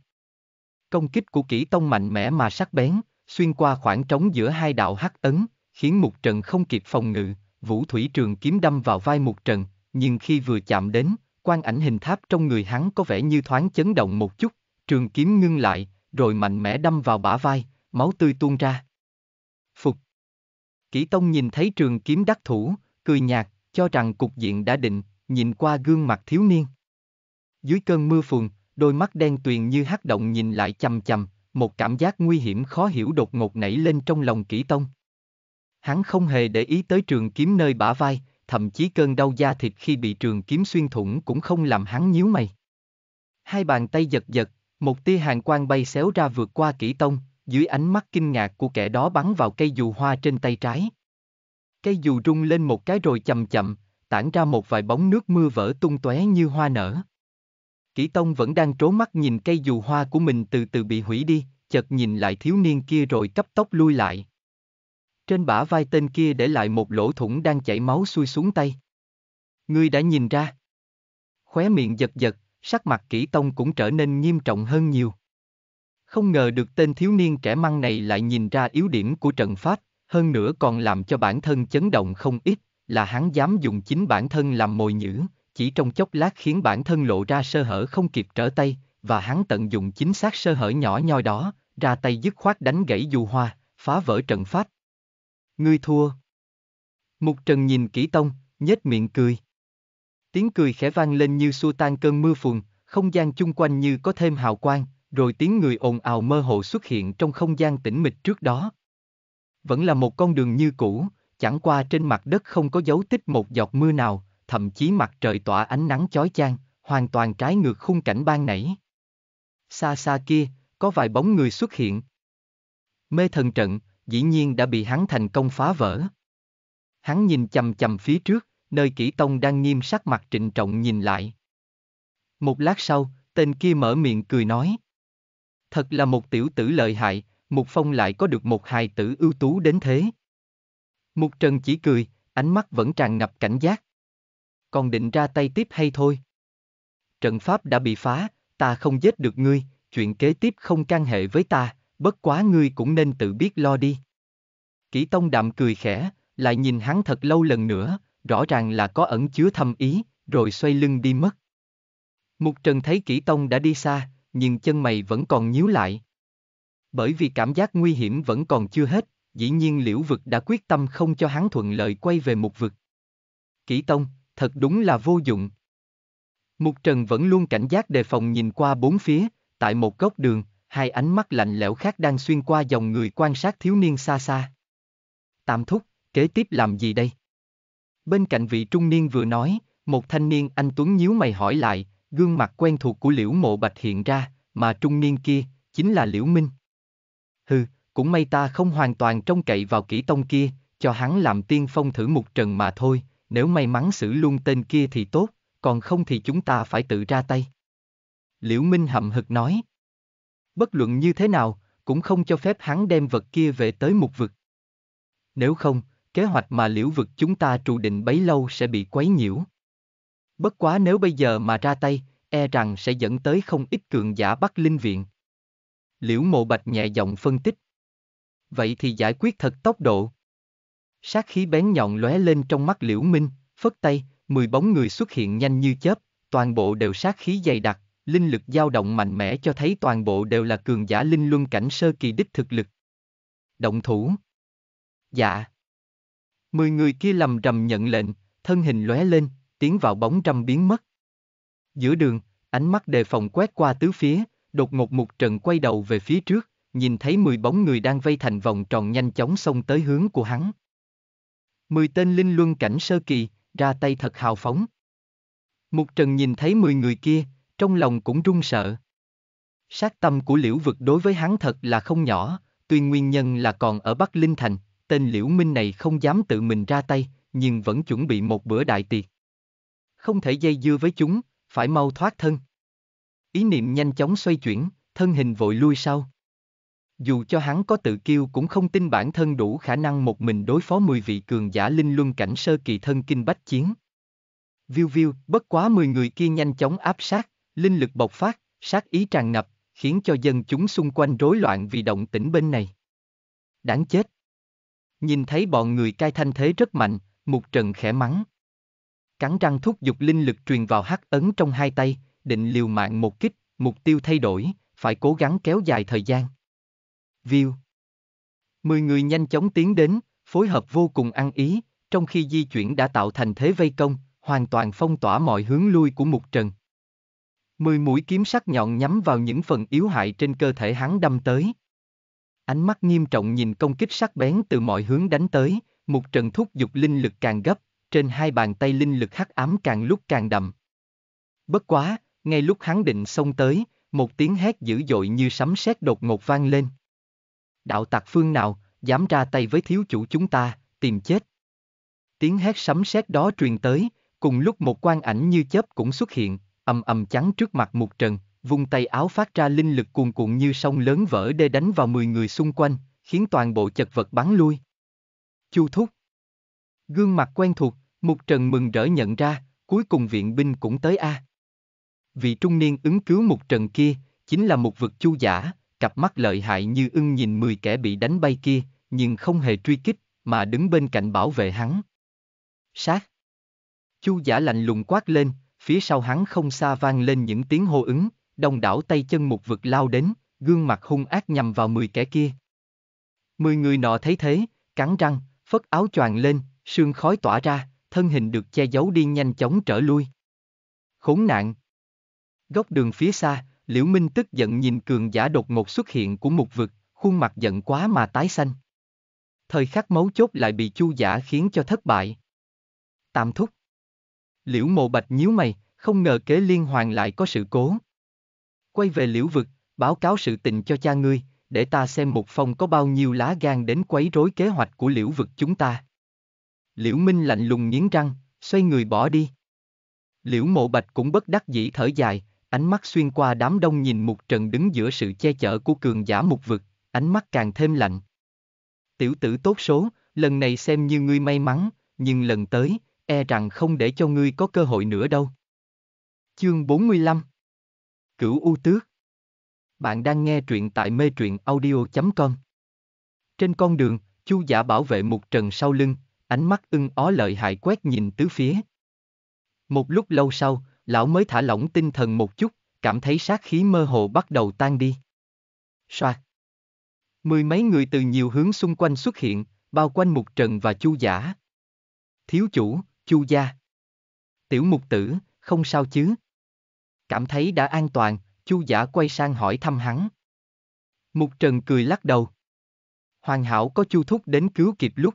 Công kích của kỹ tông mạnh mẽ mà sắc bén, xuyên qua khoảng trống giữa hai đạo hắc ấn, khiến Mục Trần không kịp phòng ngự, vũ thủy trường kiếm đâm vào vai Mục Trần, nhưng khi vừa chạm đến, quan ảnh hình tháp trong người hắn có vẻ như thoáng chấn động một chút, trường kiếm ngưng lại, rồi mạnh mẽ đâm vào bả vai, máu tươi tuôn ra. Kỷ Tông nhìn thấy trường kiếm đắc thủ, cười nhạt, cho rằng cục diện đã định, nhìn qua gương mặt thiếu niên. Dưới cơn mưa phùn, đôi mắt đen tuyền như hắc động nhìn lại chầm chầm, một cảm giác nguy hiểm khó hiểu đột ngột nảy lên trong lòng Kỷ Tông. Hắn không hề để ý tới trường kiếm nơi bả vai, thậm chí cơn đau da thịt khi bị trường kiếm xuyên thủng cũng không làm hắn nhíu mày. Hai bàn tay giật giật, một tia hàng quang bay xéo ra vượt qua Kỷ Tông, dưới ánh mắt kinh ngạc của kẻ đó bắn vào cây dù hoa trên tay trái. Cây dù rung lên một cái rồi chậm chậm, tản ra một vài bóng nước mưa vỡ tung tóe như hoa nở. Kỷ Tông vẫn đang trố mắt nhìn cây dù hoa của mình từ từ bị hủy đi, chợt nhìn lại thiếu niên kia rồi cấp tốc lui lại. Trên bả vai tên kia để lại một lỗ thủng đang chảy máu xuôi xuống tay. Ngươi đã nhìn ra. Khóe miệng giật giật, sắc mặt Kỷ Tông cũng trở nên nghiêm trọng hơn nhiều. Không ngờ được tên thiếu niên trẻ măng này lại nhìn ra yếu điểm của trận pháp, hơn nữa còn làm cho bản thân chấn động không ít, là hắn dám dùng chính bản thân làm mồi nhữ, chỉ trong chốc lát khiến bản thân lộ ra sơ hở không kịp trở tay, và hắn tận dụng chính xác sơ hở nhỏ nhoi đó, ra tay dứt khoát đánh gãy dù hoa, phá vỡ trận pháp. Ngươi thua. Mục Trần nhìn kỹ tông, nhếch miệng cười. Tiếng cười khẽ vang lên như xua tan cơn mưa phùn, không gian chung quanh như có thêm hào quang, rồi tiếng người ồn ào mơ hồ xuất hiện trong không gian tĩnh mịch trước đó. Vẫn là một con đường như cũ, chẳng qua trên mặt đất không có dấu tích một giọt mưa nào, thậm chí mặt trời tỏa ánh nắng chói chang, hoàn toàn trái ngược khung cảnh ban nãy. Xa xa kia, có vài bóng người xuất hiện. Mê thần trận, dĩ nhiên đã bị hắn thành công phá vỡ. Hắn nhìn chầm chầm phía trước, nơi kỹ tông đang nghiêm sắc mặt trịnh trọng nhìn lại. Một lát sau, tên kia mở miệng cười nói, thật là một tiểu tử lợi hại, Mục Phong lại có được một hài tử ưu tú đến thế. Mục Trần chỉ cười, ánh mắt vẫn tràn ngập cảnh giác. Còn định ra tay tiếp hay thôi? Trận pháp đã bị phá, ta không giết được ngươi, chuyện kế tiếp không can hệ với ta, bất quá ngươi cũng nên tự biết lo đi. Kỷ Tông đạm cười khẽ, lại nhìn hắn thật lâu lần nữa, rõ ràng là có ẩn chứa thâm ý, rồi xoay lưng đi mất. Mục Trần thấy Kỷ Tông đã đi xa, nhưng chân mày vẫn còn nhíu lại. Bởi vì cảm giác nguy hiểm vẫn còn chưa hết, dĩ nhiên liễu vực đã quyết tâm không cho hắn thuận lợi quay về mục vực. Kỷ Tông, thật đúng là vô dụng. Mục Trần vẫn luôn cảnh giác đề phòng nhìn qua bốn phía, tại một góc đường, hai ánh mắt lạnh lẽo khác đang xuyên qua dòng người quan sát thiếu niên xa xa. Tam thúc, kế tiếp làm gì đây? Bên cạnh vị trung niên vừa nói, một thanh niên anh Tuấn nhíu mày hỏi lại, Gương mặt quen thuộc của Liễu Mộ Bạch hiện ra, mà trung niên kia, chính là Liễu Minh. Hừ, cũng may ta không hoàn toàn trông cậy vào kỹ tông kia, cho hắn làm tiên phong thử một trận mà thôi, nếu may mắn xử luôn tên kia thì tốt, còn không thì chúng ta phải tự ra tay. Liễu Minh hậm hực nói. Bất luận như thế nào, cũng không cho phép hắn đem vật kia về tới một vực. Nếu không, kế hoạch mà liễu vực chúng ta trụ định bấy lâu sẽ bị quấy nhiễu. Bất quá nếu bây giờ mà ra tay, e rằng sẽ dẫn tới không ít cường giả bắt Linh Viện. Liễu Mộ Bạch nhẹ giọng phân tích. Vậy thì giải quyết thật tốc độ. Sát khí bén nhọn lóe lên trong mắt Liễu Minh, phất tay, mười bóng người xuất hiện nhanh như chớp, toàn bộ đều sát khí dày đặc, linh lực dao động mạnh mẽ cho thấy toàn bộ đều là cường giả linh luân cảnh sơ kỳ đích thực lực. Động thủ. Dạ. Mười người kia lầm rầm nhận lệnh, thân hình lóe lên, tiến vào bóng trăm biến mất. Giữa đường, ánh mắt đề phòng quét qua tứ phía, đột ngột một trận quay đầu về phía trước, nhìn thấy 10 bóng người đang vây thành vòng tròn nhanh chóng xông tới hướng của hắn. 10 tên linh luân cảnh sơ kỳ, ra tay thật hào phóng. một Trần nhìn thấy 10 người kia, trong lòng cũng run sợ. Sát tâm của liễu vực đối với hắn thật là không nhỏ, tuy nguyên nhân là còn ở Bắc Linh Thành, tên liễu minh này không dám tự mình ra tay, nhưng vẫn chuẩn bị một bữa đại tiệc không thể dây dưa với chúng, phải mau thoát thân. Ý niệm nhanh chóng xoay chuyển, thân hình vội lui sau. Dù cho hắn có tự kiêu cũng không tin bản thân đủ khả năng một mình đối phó 10 vị cường giả linh luân cảnh sơ kỳ thân kinh bách chiến. Viu viu, bất quá 10 người kia nhanh chóng áp sát, linh lực bộc phát, sát ý tràn ngập, khiến cho dân chúng xung quanh rối loạn vì động tĩnh bên này. Đáng chết. Nhìn thấy bọn người cai thanh thế rất mạnh, Mục Trần khẽ mắng cắn răng thúc giục linh lực truyền vào hắc ấn trong hai tay, định liều mạng một kích, mục tiêu thay đổi, phải cố gắng kéo dài thời gian. View. Mười người nhanh chóng tiến đến, phối hợp vô cùng ăn ý, trong khi di chuyển đã tạo thành thế vây công, hoàn toàn phong tỏa mọi hướng lui của mục trần. Mười mũi kiếm sắc nhọn nhắm vào những phần yếu hại trên cơ thể hắn đâm tới. Ánh mắt nghiêm trọng nhìn công kích sắc bén từ mọi hướng đánh tới, mục trần thúc giục linh lực càng gấp, trên hai bàn tay linh lực hắc ám càng lúc càng đậm. Bất quá, ngay lúc hắn định xông tới, một tiếng hét dữ dội như sấm sét đột ngột vang lên. Đạo tặc phương nào, dám ra tay với thiếu chủ chúng ta, tìm chết. Tiếng hét sấm sét đó truyền tới, cùng lúc một quan ảnh như chớp cũng xuất hiện, ầm ầm chắn trước mặt một trần, vung tay áo phát ra linh lực cuồn cuộn như sông lớn vỡ đê đánh vào 10 người xung quanh, khiến toàn bộ chật vật bắn lui. Chu Thúc Gương mặt quen thuộc, Mục Trần mừng rỡ nhận ra, cuối cùng viện binh cũng tới a. Vị trung niên ứng cứu Mục Trần kia, chính là một vực chu giả, cặp mắt lợi hại như ưng nhìn 10 kẻ bị đánh bay kia, nhưng không hề truy kích, mà đứng bên cạnh bảo vệ hắn. Sát! Chu giả lạnh lùng quát lên, phía sau hắn không xa vang lên những tiếng hô ứng, đông đảo tay chân một vực lao đến, gương mặt hung ác nhằm vào 10 kẻ kia. Mười người nọ thấy thế, cắn răng, phất áo choàng lên, sương khói tỏa ra, thân hình được che giấu đi nhanh chóng trở lui. Khốn nạn! Góc đường phía xa, Liễu Minh tức giận nhìn cường giả đột ngột xuất hiện của mục vực, khuôn mặt giận quá mà tái xanh. Thời khắc mấu chốt lại bị chu giả khiến cho thất bại. Tạm thúc. Liễu mộ bạch nhíu mày, không ngờ kế liên hoàng lại có sự cố. Quay về liễu vực, báo cáo sự tình cho cha ngươi, để ta xem một phong có bao nhiêu lá gan đến quấy rối kế hoạch của liễu vực chúng ta. Liễu Minh lạnh lùng nghiến răng, xoay người bỏ đi. Liễu Mộ Bạch cũng bất đắc dĩ thở dài, ánh mắt xuyên qua đám đông nhìn một trận đứng giữa sự che chở của cường giả mục vực, ánh mắt càng thêm lạnh. Tiểu tử tốt số, lần này xem như ngươi may mắn, nhưng lần tới, e rằng không để cho ngươi có cơ hội nữa đâu. Chương 45 Cửu U Tước Bạn đang nghe truyện tại mê truyện audio.com Trên con đường, chu giả bảo vệ một trần sau lưng, ánh mắt ưng ó lợi hại quét nhìn tứ phía. Một lúc lâu sau, lão mới thả lỏng tinh thần một chút, cảm thấy sát khí mơ hồ bắt đầu tan đi. Soạt. Mười mấy người từ nhiều hướng xung quanh xuất hiện, bao quanh Mục Trần và Chu Giả. Thiếu chủ, Chu gia. Tiểu mục tử, không sao chứ? Cảm thấy đã an toàn, Chu Giả quay sang hỏi thăm hắn. Mục Trần cười lắc đầu. Hoàn hảo có Chu Thúc đến cứu kịp lúc,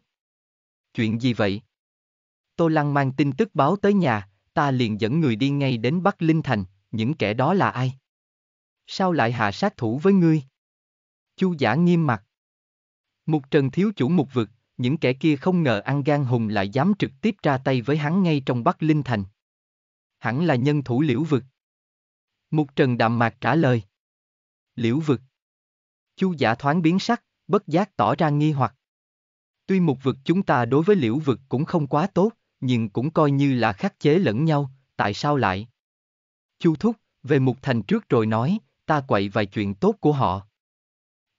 Chuyện gì vậy? Tô Lăng mang tin tức báo tới nhà, ta liền dẫn người đi ngay đến Bắc Linh Thành, những kẻ đó là ai? Sao lại hạ sát thủ với ngươi? Chu giả nghiêm mặt. Mục Trần thiếu chủ mục vực, những kẻ kia không ngờ ăn gan hùng lại dám trực tiếp ra tay với hắn ngay trong Bắc Linh Thành. Hẳn là nhân thủ liễu vực. Mục Trần đạm mạc trả lời. Liễu vực. Chu giả thoáng biến sắc, bất giác tỏ ra nghi hoặc. Tuy một vực chúng ta đối với liễu vực cũng không quá tốt, nhưng cũng coi như là khắc chế lẫn nhau, tại sao lại? Chu Thúc, về Mục Thành trước rồi nói, ta quậy vài chuyện tốt của họ.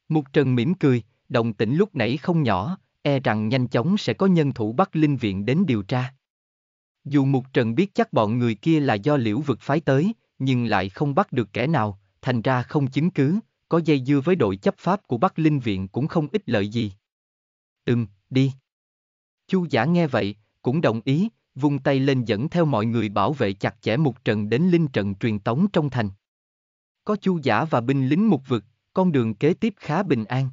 Mục Trần mỉm cười, đồng tĩnh lúc nãy không nhỏ, e rằng nhanh chóng sẽ có nhân thủ bắt linh viện đến điều tra. Dù Mục Trần biết chắc bọn người kia là do liễu vực phái tới, nhưng lại không bắt được kẻ nào, thành ra không chứng cứ, có dây dưa với đội chấp pháp của Bắc Linh Viện cũng không ít lợi gì. Ừm, đi. Chu giả nghe vậy, cũng đồng ý, vung tay lên dẫn theo mọi người bảo vệ chặt chẽ một trận đến linh trận truyền tống trong thành. Có chu giả và binh lính mục vực, con đường kế tiếp khá bình an.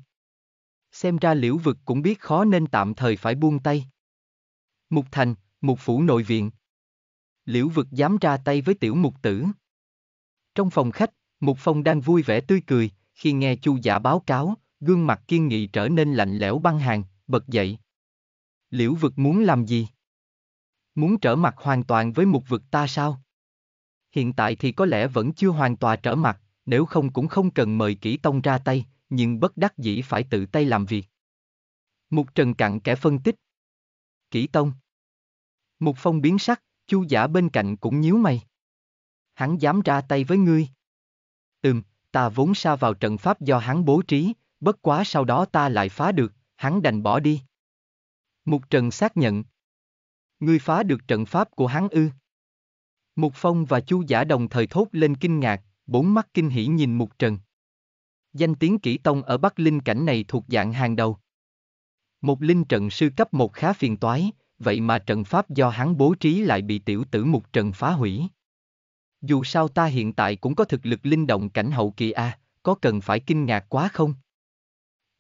Xem ra liễu vực cũng biết khó nên tạm thời phải buông tay. Mục thành, mục phủ nội viện. Liễu vực dám ra tay với tiểu mục tử. Trong phòng khách, mục phong đang vui vẻ tươi cười, khi nghe chu giả báo cáo, gương mặt kiên nghị trở nên lạnh lẽo băng hàng, bật dậy. Liễu vực muốn làm gì? Muốn trở mặt hoàn toàn với mục vực ta sao? Hiện tại thì có lẽ vẫn chưa hoàn toàn trở mặt, nếu không cũng không cần mời kỹ tông ra tay, nhưng bất đắc dĩ phải tự tay làm việc. Mục Trần cặn kẻ phân tích. Kỹ tông. Mục Phong biến sắc, chu giả bên cạnh cũng nhíu mày. Hắn dám ra tay với ngươi. Ừm, ta vốn xa vào trận pháp do hắn bố trí, bất quá sau đó ta lại phá được, hắn đành bỏ đi. Mục Trần xác nhận. Ngươi phá được trận pháp của hắn ư. Mục Phong và Chu Giả đồng thời thốt lên kinh ngạc, bốn mắt kinh hỉ nhìn Mục Trần. Danh tiếng kỹ tông ở Bắc Linh cảnh này thuộc dạng hàng đầu. Một linh trận sư cấp một khá phiền toái, vậy mà trận pháp do hắn bố trí lại bị tiểu tử Mục Trần phá hủy. Dù sao ta hiện tại cũng có thực lực linh động cảnh hậu kỳ a, có cần phải kinh ngạc quá không?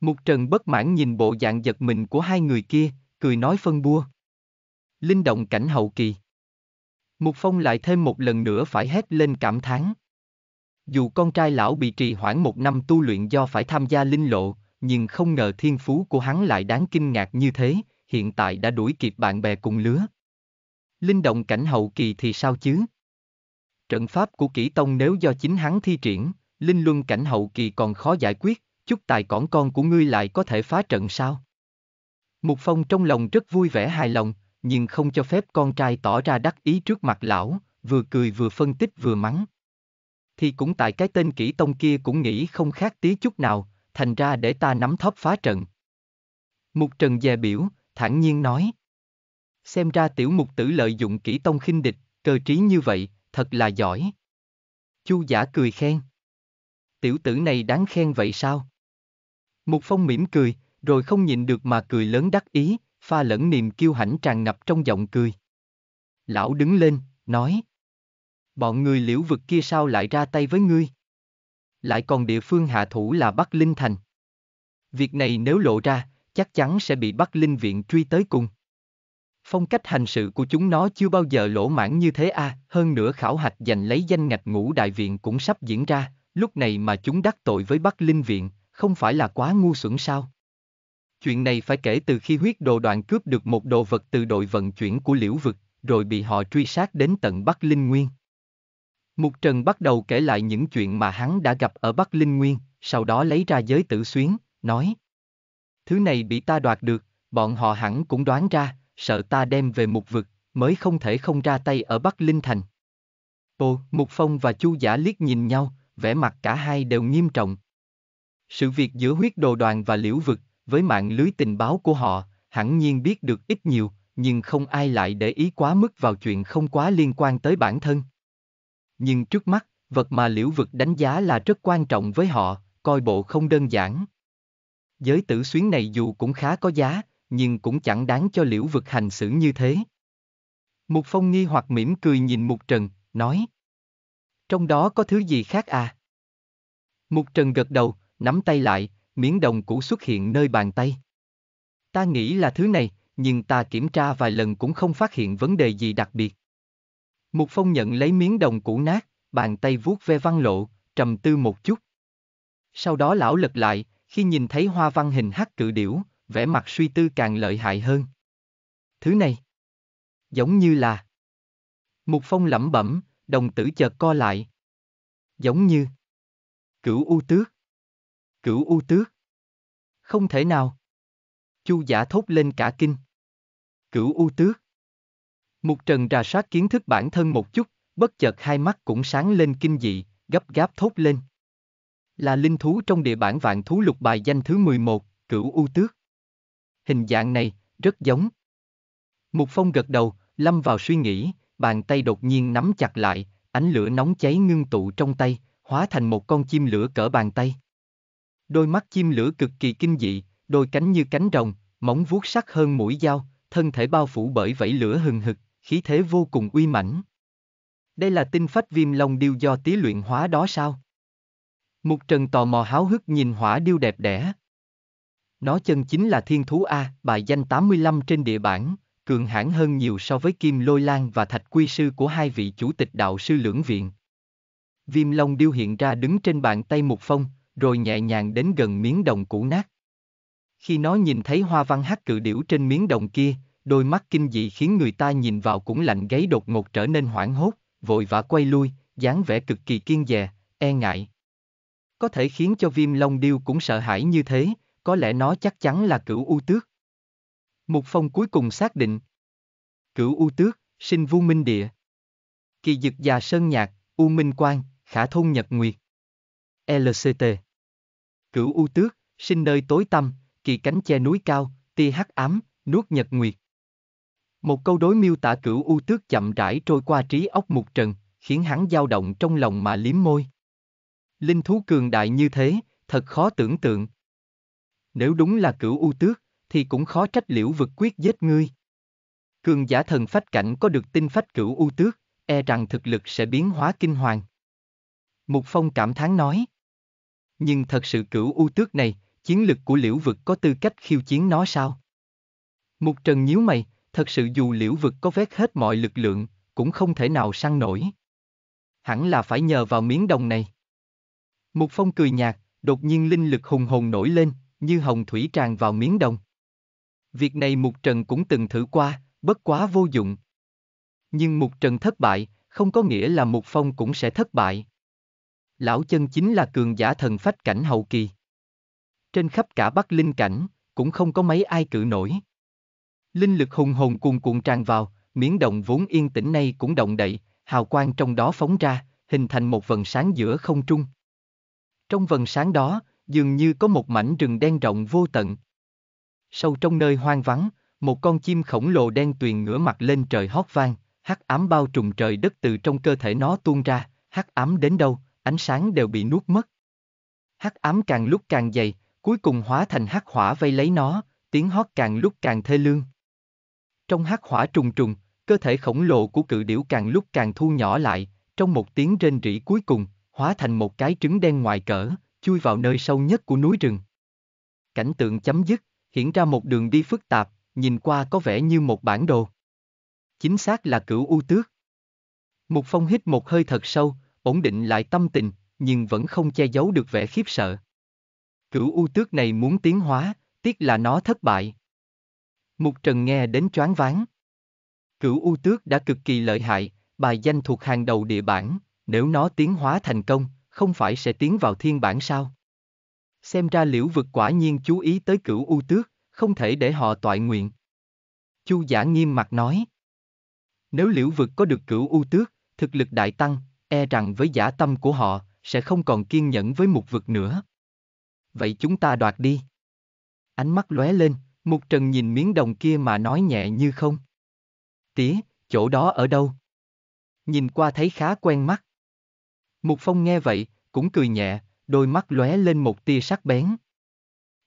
Mục Trần bất mãn nhìn bộ dạng giật mình của hai người kia, cười nói phân bua. Linh động cảnh hậu kỳ. Mục Phong lại thêm một lần nữa phải hét lên cảm thán. Dù con trai lão bị trì hoãn một năm tu luyện do phải tham gia linh lộ, nhưng không ngờ thiên phú của hắn lại đáng kinh ngạc như thế, hiện tại đã đuổi kịp bạn bè cùng lứa. Linh động cảnh hậu kỳ thì sao chứ? Trận pháp của kỹ tông nếu do chính hắn thi triển, linh luân cảnh hậu kỳ còn khó giải quyết, chút tài cỏn con của ngươi lại có thể phá trận sao? Mục Phong trong lòng rất vui vẻ hài lòng, nhưng không cho phép con trai tỏ ra đắc ý trước mặt lão, vừa cười vừa phân tích vừa mắng. Thì cũng tại cái tên kỹ tông kia cũng nghĩ không khác tí chút nào, thành ra để ta nắm thóp phá trận. Mục Trần dè biểu, thản nhiên nói. Xem ra tiểu mục tử lợi dụng kỹ tông khinh địch, cơ trí như vậy, thật là giỏi. Chu giả cười khen. Tiểu tử này đáng khen vậy sao? Mục Phong mỉm cười, rồi không nhịn được mà cười lớn đắc ý, pha lẫn niềm kiêu hãnh tràn ngập trong giọng cười. Lão đứng lên, nói. Bọn người liễu vực kia sao lại ra tay với ngươi? Lại còn địa phương hạ thủ là Bắc Linh Thành. Việc này nếu lộ ra, chắc chắn sẽ bị Bắc Linh Viện truy tới cùng. Phong cách hành sự của chúng nó chưa bao giờ lỗ mãn như thế a, à. hơn nữa khảo hạch giành lấy danh ngạch ngũ đại viện cũng sắp diễn ra, lúc này mà chúng đắc tội với Bắc Linh Viện, không phải là quá ngu xuẩn sao? Chuyện này phải kể từ khi huyết đồ đoạn cướp được một đồ vật từ đội vận chuyển của liễu vực, rồi bị họ truy sát đến tận Bắc Linh Nguyên. Mục Trần bắt đầu kể lại những chuyện mà hắn đã gặp ở Bắc Linh Nguyên, sau đó lấy ra giới tử xuyến, nói. Thứ này bị ta đoạt được, bọn họ hẳn cũng đoán ra, sợ ta đem về một vực, mới không thể không ra tay ở Bắc Linh Thành. Ồ, Mục Phong và Chu Giả liếc nhìn nhau, vẻ mặt cả hai đều nghiêm trọng, sự việc giữa huyết đồ đoàn và liễu vực, với mạng lưới tình báo của họ, hẳn nhiên biết được ít nhiều, nhưng không ai lại để ý quá mức vào chuyện không quá liên quan tới bản thân. Nhưng trước mắt, vật mà liễu vực đánh giá là rất quan trọng với họ, coi bộ không đơn giản. Giới tử xuyến này dù cũng khá có giá, nhưng cũng chẳng đáng cho liễu vực hành xử như thế. Mục phong nghi hoặc mỉm cười nhìn Mục Trần, nói. Trong đó có thứ gì khác à? Mục Trần gật đầu, nắm tay lại, miếng đồng cũ xuất hiện nơi bàn tay. Ta nghĩ là thứ này, nhưng ta kiểm tra vài lần cũng không phát hiện vấn đề gì đặc biệt. Mục Phong nhận lấy miếng đồng cũ nát, bàn tay vuốt ve văn lộ, trầm tư một chút. Sau đó lão lật lại, khi nhìn thấy hoa văn hình hắc cự điểu, vẻ mặt suy tư càng lợi hại hơn. Thứ này, giống như là... Mục Phong lẩm bẩm, đồng tử chợt co lại. Giống như... Cửu U Tước. Cửu U Tước. Không thể nào. Chu giả thốt lên cả kinh. Cửu U Tước. Mục Trần rà soát kiến thức bản thân một chút, bất chợt hai mắt cũng sáng lên kinh dị, gấp gáp thốt lên. Là linh thú trong địa bản vạn thú lục bài danh thứ 11, cửu U Tước. Hình dạng này, rất giống. Mục Phong gật đầu, lâm vào suy nghĩ, bàn tay đột nhiên nắm chặt lại, ánh lửa nóng cháy ngưng tụ trong tay, hóa thành một con chim lửa cỡ bàn tay. Đôi mắt chim lửa cực kỳ kinh dị, đôi cánh như cánh rồng, móng vuốt sắc hơn mũi dao, thân thể bao phủ bởi vẫy lửa hừng hực, khí thế vô cùng uy mãnh. Đây là tinh phách viêm long điêu do tí luyện hóa đó sao? Mục Trần tò mò háo hức nhìn hỏa điêu đẹp đẽ. Nó chân chính là thiên thú A, bài danh 85 trên địa bản, cường hãn hơn nhiều so với Kim Lôi Lan và Thạch Quy Sư của hai vị chủ tịch đạo sư lưỡng viện. Viêm Long điêu hiện ra đứng trên bàn tay Mục Phong, rồi nhẹ nhàng đến gần miếng đồng cũ nát. Khi nó nhìn thấy hoa văn hát cự điểu trên miếng đồng kia, đôi mắt kinh dị khiến người ta nhìn vào cũng lạnh gáy đột ngột trở nên hoảng hốt, vội vã quay lui, dáng vẻ cực kỳ kiên dè, e ngại. Có thể khiến cho viêm long điêu cũng sợ hãi như thế, có lẽ nó chắc chắn là cửu u tước. Mục phong cuối cùng xác định. Cửu u tước, sinh vu minh địa. Kỳ dực già sơn nhạc, u minh quang, khả thôn nhật nguyệt. LCT Cửu U Tước, sinh nơi tối tăm, kỳ cánh che núi cao, ti hắc ám, nuốt nhật nguyệt. Một câu đối miêu tả cửu U Tước chậm rãi trôi qua trí óc mục trần, khiến hắn dao động trong lòng mà liếm môi. Linh thú cường đại như thế, thật khó tưởng tượng. Nếu đúng là cửu U Tước, thì cũng khó trách liễu vực quyết giết ngươi. Cường giả thần phách cảnh có được tinh phách cửu U Tước, e rằng thực lực sẽ biến hóa kinh hoàng. Mục Phong cảm thán nói. Nhưng thật sự cửu u tước này, chiến lực của liễu vực có tư cách khiêu chiến nó sao? Mục Trần nhíu mày, thật sự dù liễu vực có vét hết mọi lực lượng, cũng không thể nào săn nổi. Hẳn là phải nhờ vào miếng đồng này. Mục Phong cười nhạt, đột nhiên linh lực hùng hồn nổi lên, như hồng thủy tràn vào miếng đồng. Việc này Mục Trần cũng từng thử qua, bất quá vô dụng. Nhưng Mục Trần thất bại, không có nghĩa là Mục Phong cũng sẽ thất bại lão chân chính là cường giả thần phách cảnh hậu kỳ. Trên khắp cả Bắc Linh cảnh, cũng không có mấy ai cự nổi. Linh lực hùng hồn cuồn cuộn tràn vào, miếng động vốn yên tĩnh nay cũng động đậy, hào quang trong đó phóng ra, hình thành một vần sáng giữa không trung. Trong vần sáng đó, dường như có một mảnh rừng đen rộng vô tận. Sâu trong nơi hoang vắng, một con chim khổng lồ đen tuyền ngửa mặt lên trời hót vang, hắc ám bao trùm trời đất từ trong cơ thể nó tuôn ra, hắc ám đến đâu, ánh sáng đều bị nuốt mất. Hắc ám càng lúc càng dày, cuối cùng hóa thành hắc hỏa vây lấy nó, tiếng hót càng lúc càng thê lương. Trong hắc hỏa trùng trùng, cơ thể khổng lồ của cự điểu càng lúc càng thu nhỏ lại, trong một tiếng rên rỉ cuối cùng, hóa thành một cái trứng đen ngoài cỡ, chui vào nơi sâu nhất của núi rừng. Cảnh tượng chấm dứt, hiện ra một đường đi phức tạp, nhìn qua có vẻ như một bản đồ. Chính xác là cửu u tước. Mục phong hít một hơi thật sâu, ổn định lại tâm tình, nhưng vẫn không che giấu được vẻ khiếp sợ. Cửu U Tước này muốn tiến hóa, tiếc là nó thất bại. Mục Trần nghe đến choáng váng. Cửu U Tước đã cực kỳ lợi hại, bài danh thuộc hàng đầu địa bản. nếu nó tiến hóa thành công, không phải sẽ tiến vào thiên bản sao? Xem ra liễu vực quả nhiên chú ý tới cửu U Tước, không thể để họ toại nguyện. Chu giả nghiêm mặt nói. Nếu liễu vực có được cửu U Tước, thực lực đại tăng, e rằng với giả tâm của họ, sẽ không còn kiên nhẫn với một vực nữa. Vậy chúng ta đoạt đi. Ánh mắt lóe lên, Mục Trần nhìn miếng đồng kia mà nói nhẹ như không. Tía, chỗ đó ở đâu? Nhìn qua thấy khá quen mắt. Mục Phong nghe vậy, cũng cười nhẹ, đôi mắt lóe lên một tia sắc bén.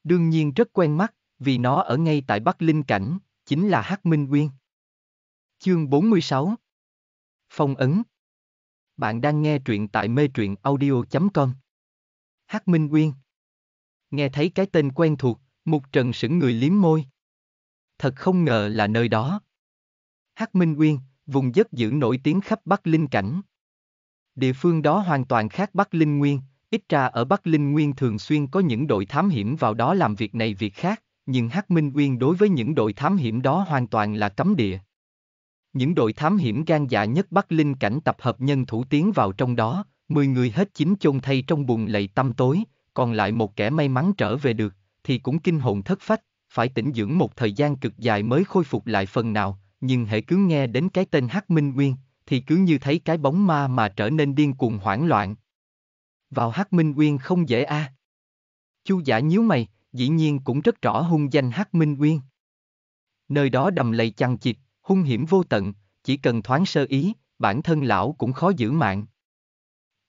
Đương nhiên rất quen mắt, vì nó ở ngay tại Bắc Linh Cảnh, chính là Hắc Minh Quyên. Chương 46 Phong ấn bạn đang nghe truyện tại mê truyện audio.com. Hắc Minh Uyên. Nghe thấy cái tên quen thuộc, Mục Trần sững người liếm môi. Thật không ngờ là nơi đó. Hắc Minh Uyên, vùng giấc giữ nổi tiếng khắp Bắc Linh Cảnh. Địa phương đó hoàn toàn khác Bắc Linh Nguyên, ít ra ở Bắc Linh Nguyên thường xuyên có những đội thám hiểm vào đó làm việc này việc khác, nhưng Hắc Minh Uyên đối với những đội thám hiểm đó hoàn toàn là cấm địa. Những đội thám hiểm gan dạ nhất Bắc Linh cảnh tập hợp nhân thủ tiến vào trong đó, mười người hết chín chôn thay trong bùn lầy tăm tối, còn lại một kẻ may mắn trở về được, thì cũng kinh hồn thất phách, phải tĩnh dưỡng một thời gian cực dài mới khôi phục lại phần nào, nhưng hễ cứ nghe đến cái tên Hắc Minh Nguyên, thì cứ như thấy cái bóng ma mà trở nên điên cuồng hoảng loạn. Vào Hắc Minh Nguyên không dễ a. À. Chu giả nhíu mày, dĩ nhiên cũng rất rõ hung danh Hắc Minh Nguyên. Nơi đó đầm lầy chằng chịt, hung hiểm vô tận, chỉ cần thoáng sơ ý, bản thân lão cũng khó giữ mạng.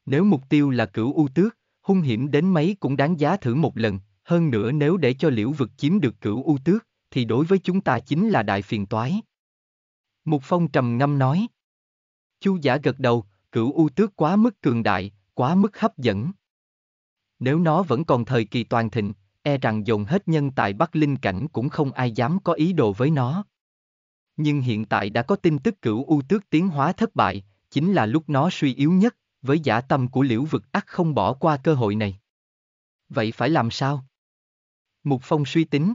Nếu mục tiêu là cửu u tước, hung hiểm đến mấy cũng đáng giá thử một lần, hơn nữa nếu để cho liễu vực chiếm được cửu u tước, thì đối với chúng ta chính là đại phiền toái. Mục Phong trầm ngâm nói. Chu giả gật đầu, cửu u tước quá mức cường đại, quá mức hấp dẫn. Nếu nó vẫn còn thời kỳ toàn thịnh, e rằng dồn hết nhân tại Bắc Linh Cảnh cũng không ai dám có ý đồ với nó nhưng hiện tại đã có tin tức cửu u tước tiến hóa thất bại, chính là lúc nó suy yếu nhất, với giả tâm của liễu vực ắt không bỏ qua cơ hội này. Vậy phải làm sao? Mục Phong suy tính.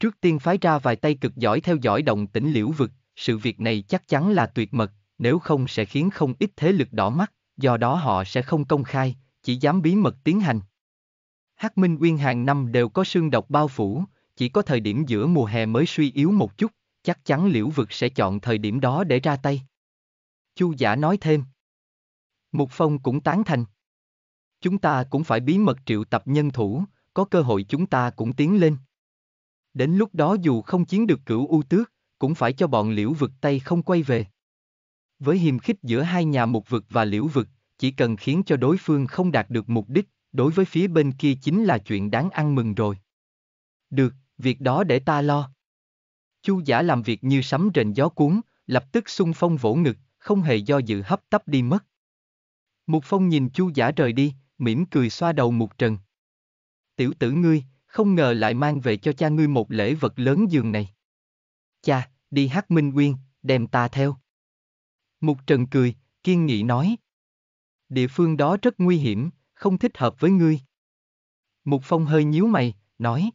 Trước tiên phái ra vài tay cực giỏi theo dõi động tỉnh liễu vực, sự việc này chắc chắn là tuyệt mật, nếu không sẽ khiến không ít thế lực đỏ mắt, do đó họ sẽ không công khai, chỉ dám bí mật tiến hành. Hắc Minh Uyên hàng năm đều có sương độc bao phủ, chỉ có thời điểm giữa mùa hè mới suy yếu một chút, chắc chắn liễu vực sẽ chọn thời điểm đó để ra tay. Chu giả nói thêm. Mục Phong cũng tán thành. Chúng ta cũng phải bí mật triệu tập nhân thủ, có cơ hội chúng ta cũng tiến lên. Đến lúc đó dù không chiến được cửu u tước, cũng phải cho bọn liễu vực tay không quay về. Với hiềm khích giữa hai nhà mục vực và liễu vực, chỉ cần khiến cho đối phương không đạt được mục đích, đối với phía bên kia chính là chuyện đáng ăn mừng rồi. Được, việc đó để ta lo. Chu giả làm việc như sấm rền gió cuốn, lập tức xung phong vỗ ngực, không hề do dự hấp tấp đi mất. Mục phong nhìn chu giả rời đi, mỉm cười xoa đầu mục trần. Tiểu tử ngươi, không ngờ lại mang về cho cha ngươi một lễ vật lớn giường này. Cha, đi hát minh quyên, đem ta theo. Mục trần cười, kiên nghị nói. Địa phương đó rất nguy hiểm, không thích hợp với ngươi. Mục phong hơi nhíu mày, nói.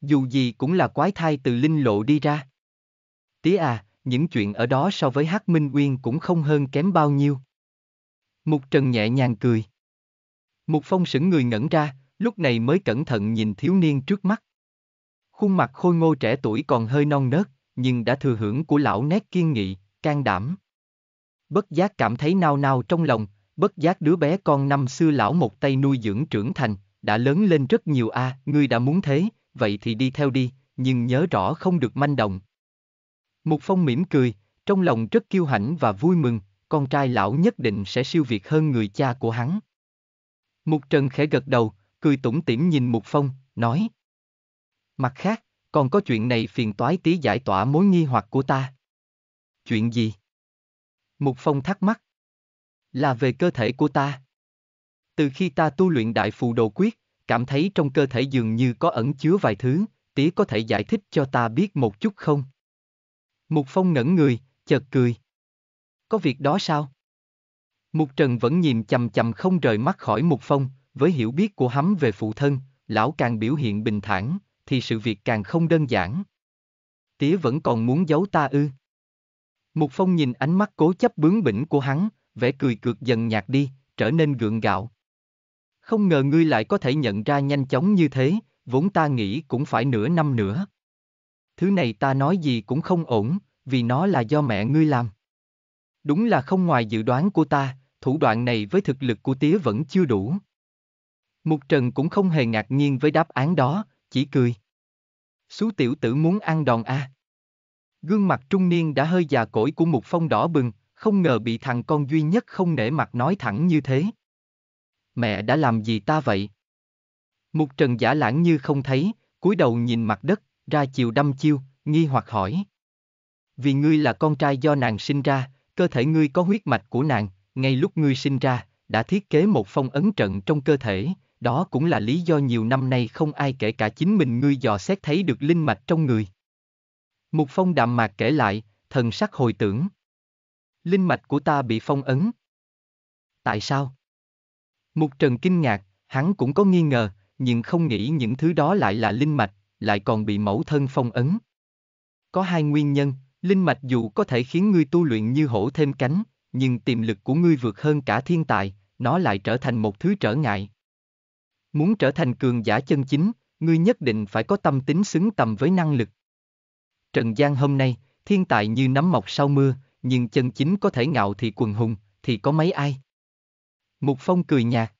Dù gì cũng là quái thai từ linh lộ đi ra. Tía à, những chuyện ở đó so với Hắc Minh Uyên cũng không hơn kém bao nhiêu. Mục Trần nhẹ nhàng cười. Mục Phong sững người ngẩn ra, lúc này mới cẩn thận nhìn thiếu niên trước mắt. Khuôn mặt khôi ngô trẻ tuổi còn hơi non nớt, nhưng đã thừa hưởng của lão nét kiên nghị, can đảm. Bất giác cảm thấy nao nao trong lòng, bất giác đứa bé con năm xưa lão một tay nuôi dưỡng trưởng thành, đã lớn lên rất nhiều a, à, ngươi đã muốn thế, vậy thì đi theo đi, nhưng nhớ rõ không được manh động. Mục Phong mỉm cười, trong lòng rất kiêu hãnh và vui mừng, con trai lão nhất định sẽ siêu việt hơn người cha của hắn. Mục Trần khẽ gật đầu, cười tủm tỉm nhìn Mục Phong, nói. Mặt khác, còn có chuyện này phiền toái tí giải tỏa mối nghi hoặc của ta. Chuyện gì? Mục Phong thắc mắc. Là về cơ thể của ta. Từ khi ta tu luyện đại phù đồ quyết, cảm thấy trong cơ thể dường như có ẩn chứa vài thứ, tía có thể giải thích cho ta biết một chút không? Mục Phong ngẩn người, chợt cười. Có việc đó sao? Mục Trần vẫn nhìn chầm chầm không rời mắt khỏi Mục Phong, với hiểu biết của hắn về phụ thân, lão càng biểu hiện bình thản, thì sự việc càng không đơn giản. Tía vẫn còn muốn giấu ta ư. Mục Phong nhìn ánh mắt cố chấp bướng bỉnh của hắn, vẻ cười cược dần nhạt đi, trở nên gượng gạo. Không ngờ ngươi lại có thể nhận ra nhanh chóng như thế, vốn ta nghĩ cũng phải nửa năm nữa. Thứ này ta nói gì cũng không ổn, vì nó là do mẹ ngươi làm. Đúng là không ngoài dự đoán của ta, thủ đoạn này với thực lực của tía vẫn chưa đủ. Mục Trần cũng không hề ngạc nhiên với đáp án đó, chỉ cười. Xú tiểu tử muốn ăn đòn a. À. Gương mặt trung niên đã hơi già cỗi của một Phong đỏ bừng, không ngờ bị thằng con duy nhất không nể mặt nói thẳng như thế mẹ đã làm gì ta vậy? Mục trần giả lãng như không thấy, cúi đầu nhìn mặt đất, ra chiều đâm chiêu, nghi hoặc hỏi. Vì ngươi là con trai do nàng sinh ra, cơ thể ngươi có huyết mạch của nàng, ngay lúc ngươi sinh ra, đã thiết kế một phong ấn trận trong cơ thể, đó cũng là lý do nhiều năm nay không ai kể cả chính mình ngươi dò xét thấy được linh mạch trong người. Mục phong đạm mạc kể lại, thần sắc hồi tưởng. Linh mạch của ta bị phong ấn. Tại sao? Mục Trần kinh ngạc, hắn cũng có nghi ngờ, nhưng không nghĩ những thứ đó lại là linh mạch, lại còn bị mẫu thân phong ấn. Có hai nguyên nhân, linh mạch dù có thể khiến ngươi tu luyện như hổ thêm cánh, nhưng tiềm lực của ngươi vượt hơn cả thiên tài, nó lại trở thành một thứ trở ngại. Muốn trở thành cường giả chân chính, ngươi nhất định phải có tâm tính xứng tầm với năng lực. Trần Giang hôm nay, thiên tài như nắm mọc sau mưa, nhưng chân chính có thể ngạo thì quần hùng, thì có mấy ai? Mục Phong cười nhạt.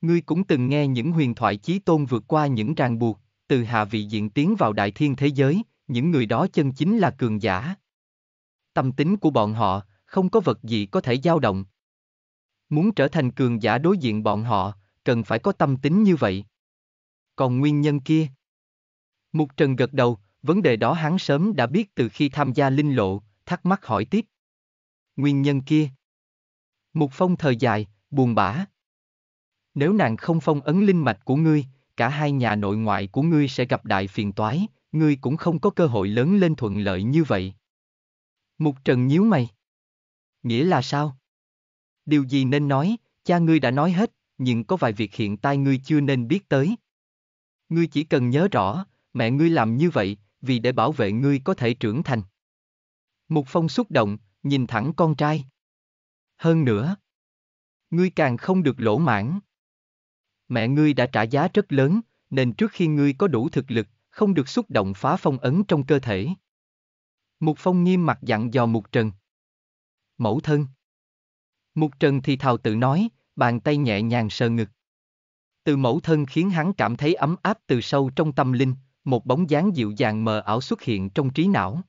Ngươi cũng từng nghe những huyền thoại chí tôn vượt qua những ràng buộc, từ hạ vị diện tiến vào đại thiên thế giới, những người đó chân chính là cường giả. Tâm tính của bọn họ, không có vật gì có thể dao động. Muốn trở thành cường giả đối diện bọn họ, cần phải có tâm tính như vậy. Còn nguyên nhân kia? Mục Trần gật đầu, vấn đề đó hắn sớm đã biết từ khi tham gia linh lộ, thắc mắc hỏi tiếp. Nguyên nhân kia? Mục Phong thời dài, buồn bã. Nếu nàng không phong ấn linh mạch của ngươi, cả hai nhà nội ngoại của ngươi sẽ gặp đại phiền toái, ngươi cũng không có cơ hội lớn lên thuận lợi như vậy. Mục Trần nhíu mày. Nghĩa là sao? Điều gì nên nói, cha ngươi đã nói hết, nhưng có vài việc hiện tại ngươi chưa nên biết tới. Ngươi chỉ cần nhớ rõ, mẹ ngươi làm như vậy, vì để bảo vệ ngươi có thể trưởng thành. Mục Phong xúc động, nhìn thẳng con trai. Hơn nữa, ngươi càng không được lỗ mãn. Mẹ ngươi đã trả giá rất lớn, nên trước khi ngươi có đủ thực lực, không được xúc động phá phong ấn trong cơ thể. Mục Phong nghiêm mặt dặn dò Mục Trần. Mẫu thân. Mục Trần thì thào tự nói, bàn tay nhẹ nhàng sờ ngực. Từ mẫu thân khiến hắn cảm thấy ấm áp từ sâu trong tâm linh, một bóng dáng dịu dàng mờ ảo xuất hiện trong trí não.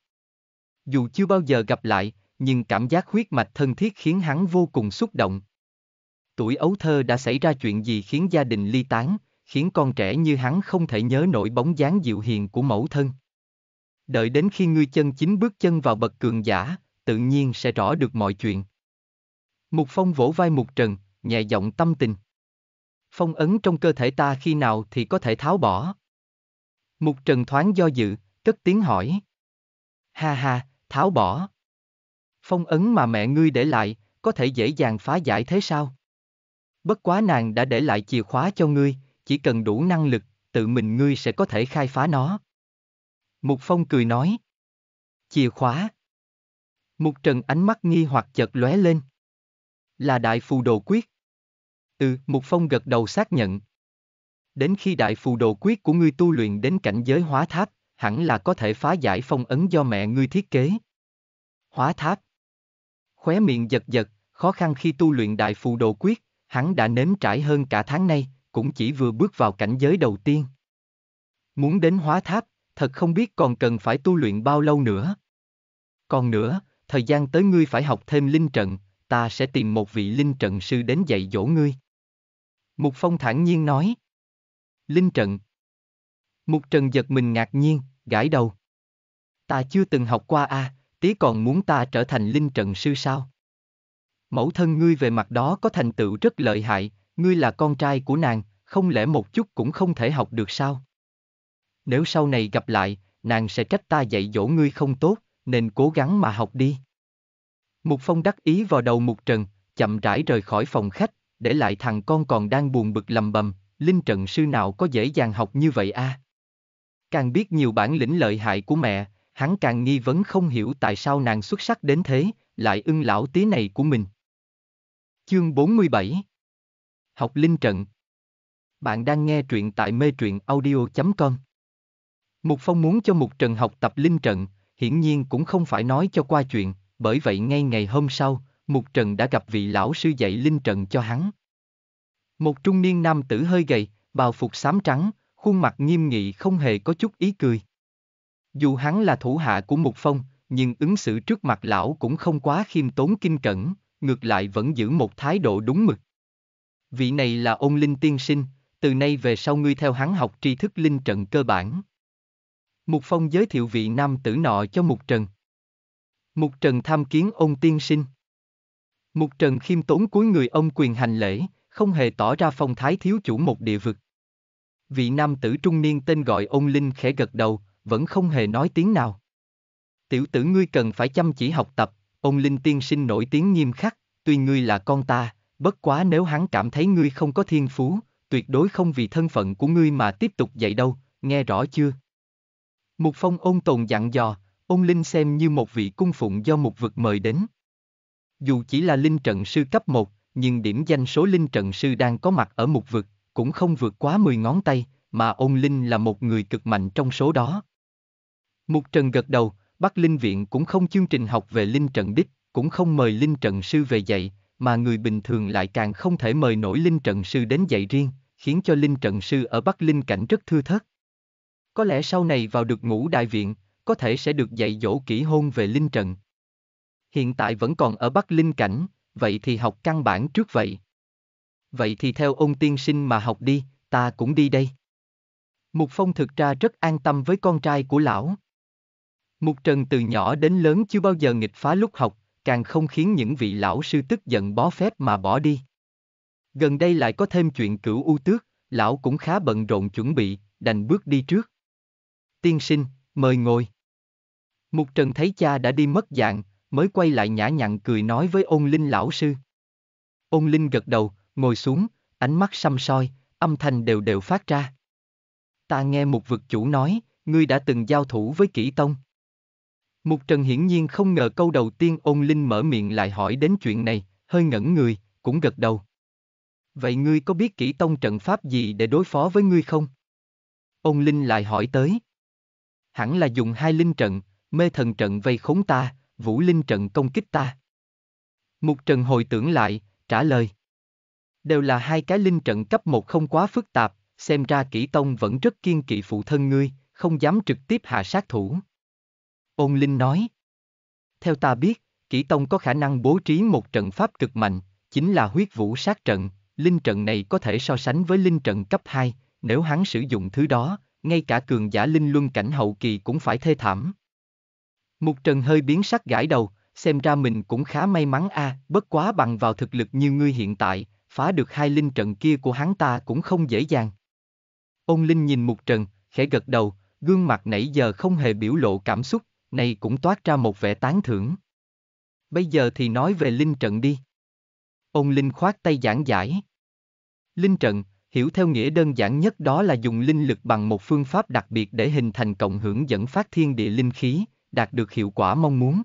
Dù chưa bao giờ gặp lại, nhưng cảm giác huyết mạch thân thiết khiến hắn vô cùng xúc động, Tuổi ấu thơ đã xảy ra chuyện gì khiến gia đình ly tán, khiến con trẻ như hắn không thể nhớ nổi bóng dáng dịu hiền của mẫu thân. Đợi đến khi ngươi chân chính bước chân vào bậc cường giả, tự nhiên sẽ rõ được mọi chuyện. Mục Phong vỗ vai Mục Trần, nhẹ giọng tâm tình. Phong ấn trong cơ thể ta khi nào thì có thể tháo bỏ. Mục Trần thoáng do dự, cất tiếng hỏi. Ha ha, tháo bỏ. Phong ấn mà mẹ ngươi để lại, có thể dễ dàng phá giải thế sao? Bất quá nàng đã để lại chìa khóa cho ngươi, chỉ cần đủ năng lực, tự mình ngươi sẽ có thể khai phá nó. Mục Phong cười nói. Chìa khóa. Mục Trần ánh mắt nghi hoặc chợt lóe lên. Là đại phù đồ quyết. Ừ, Mục Phong gật đầu xác nhận. Đến khi đại phù đồ quyết của ngươi tu luyện đến cảnh giới hóa tháp, hẳn là có thể phá giải phong ấn do mẹ ngươi thiết kế. Hóa tháp. Khóe miệng giật giật, khó khăn khi tu luyện đại phù đồ quyết, hắn đã nếm trải hơn cả tháng nay, cũng chỉ vừa bước vào cảnh giới đầu tiên. Muốn đến hóa tháp, thật không biết còn cần phải tu luyện bao lâu nữa. Còn nữa, thời gian tới ngươi phải học thêm linh trận, ta sẽ tìm một vị linh trận sư đến dạy dỗ ngươi. Mục Phong thản nhiên nói. Linh trận. Mục Trần giật mình ngạc nhiên, gãi đầu. Ta chưa từng học qua a, à, tí còn muốn ta trở thành linh trận sư sao? Mẫu thân ngươi về mặt đó có thành tựu rất lợi hại, ngươi là con trai của nàng, không lẽ một chút cũng không thể học được sao? Nếu sau này gặp lại, nàng sẽ trách ta dạy dỗ ngươi không tốt, nên cố gắng mà học đi. Mục Phong đắc ý vào đầu Mục Trần, chậm rãi rời khỏi phòng khách, để lại thằng con còn đang buồn bực lầm bầm, Linh Trần sư nào có dễ dàng học như vậy a? À? Càng biết nhiều bản lĩnh lợi hại của mẹ, hắn càng nghi vấn không hiểu tại sao nàng xuất sắc đến thế, lại ưng lão tí này của mình. Chương 47 Học Linh Trận Bạn đang nghe truyện tại mê truyện audio.com Mục Phong muốn cho Mục Trần học tập Linh Trận, hiển nhiên cũng không phải nói cho qua chuyện, bởi vậy ngay ngày hôm sau, Mục Trần đã gặp vị lão sư dạy Linh Trận cho hắn. Một trung niên nam tử hơi gầy, bào phục xám trắng, khuôn mặt nghiêm nghị không hề có chút ý cười. Dù hắn là thủ hạ của Mục Phong, nhưng ứng xử trước mặt lão cũng không quá khiêm tốn kinh cẩn, ngược lại vẫn giữ một thái độ đúng mực. Vị này là ôn linh tiên sinh, từ nay về sau ngươi theo hắn học tri thức linh trận cơ bản. Mục Phong giới thiệu vị nam tử nọ cho Mục Trần. Mục Trần tham kiến ông tiên sinh. Mục Trần khiêm tốn cuối người ông quyền hành lễ, không hề tỏ ra phong thái thiếu chủ một địa vực. Vị nam tử trung niên tên gọi ông Linh khẽ gật đầu, vẫn không hề nói tiếng nào. Tiểu tử ngươi cần phải chăm chỉ học tập, ông Linh tiên sinh nổi tiếng nghiêm khắc, tuy ngươi là con ta, bất quá nếu hắn cảm thấy ngươi không có thiên phú, tuyệt đối không vì thân phận của ngươi mà tiếp tục dạy đâu, nghe rõ chưa? Mục Phong ôn tồn dặn dò, ông Linh xem như một vị cung phụng do Mục vực mời đến. Dù chỉ là Linh trận sư cấp 1, nhưng điểm danh số Linh trận sư đang có mặt ở Mục vực, cũng không vượt quá 10 ngón tay, mà ông Linh là một người cực mạnh trong số đó. Mục Trần gật đầu, Bắc Linh Viện cũng không chương trình học về Linh Trận Đích, cũng không mời Linh Trận Sư về dạy, mà người bình thường lại càng không thể mời nổi Linh Trận Sư đến dạy riêng, khiến cho Linh Trận Sư ở Bắc Linh cảnh rất thưa thớt. Có lẽ sau này vào được ngũ đại viện, có thể sẽ được dạy dỗ kỹ hôn về Linh Trận. Hiện tại vẫn còn ở Bắc Linh cảnh, vậy thì học căn bản trước vậy. Vậy thì theo ông tiên sinh mà học đi, ta cũng đi đây. Mục Phong thực ra rất an tâm với con trai của lão. Mục Trần từ nhỏ đến lớn chưa bao giờ nghịch phá lúc học, càng không khiến những vị lão sư tức giận bó phép mà bỏ đi. Gần đây lại có thêm chuyện cửu u tước, lão cũng khá bận rộn chuẩn bị, đành bước đi trước. Tiên sinh, mời ngồi. Mục Trần thấy cha đã đi mất dạng, mới quay lại nhã nhặn cười nói với ôn linh lão sư. Ôn linh gật đầu, ngồi xuống, ánh mắt xăm soi, âm thanh đều đều phát ra. Ta nghe một vực chủ nói, ngươi đã từng giao thủ với kỹ tông. Mục Trần hiển nhiên không ngờ câu đầu tiên ôn linh mở miệng lại hỏi đến chuyện này, hơi ngẩn người, cũng gật đầu. Vậy ngươi có biết kỹ tông trận pháp gì để đối phó với ngươi không? Ôn linh lại hỏi tới. Hẳn là dùng hai linh trận, mê thần trận vây khốn ta, vũ linh trận công kích ta. Mục Trần hồi tưởng lại, trả lời. Đều là hai cái linh trận cấp một không quá phức tạp, xem ra kỹ tông vẫn rất kiên kỵ phụ thân ngươi, không dám trực tiếp hạ sát thủ. Ôn Linh nói. Theo ta biết, Kỷ Tông có khả năng bố trí một trận pháp cực mạnh, chính là huyết vũ sát trận, linh trận này có thể so sánh với linh trận cấp 2, nếu hắn sử dụng thứ đó, ngay cả cường giả linh luân cảnh hậu kỳ cũng phải thê thảm. Mục Trần hơi biến sắc gãi đầu, xem ra mình cũng khá may mắn a, à, bất quá bằng vào thực lực như ngươi hiện tại, phá được hai linh trận kia của hắn ta cũng không dễ dàng. Ông Linh nhìn Mục Trần, khẽ gật đầu, gương mặt nãy giờ không hề biểu lộ cảm xúc, này cũng toát ra một vẻ tán thưởng. Bây giờ thì nói về linh trận đi. Ông Linh khoát tay giảng giải. Linh trận, hiểu theo nghĩa đơn giản nhất đó là dùng linh lực bằng một phương pháp đặc biệt để hình thành cộng hưởng dẫn phát thiên địa linh khí, đạt được hiệu quả mong muốn.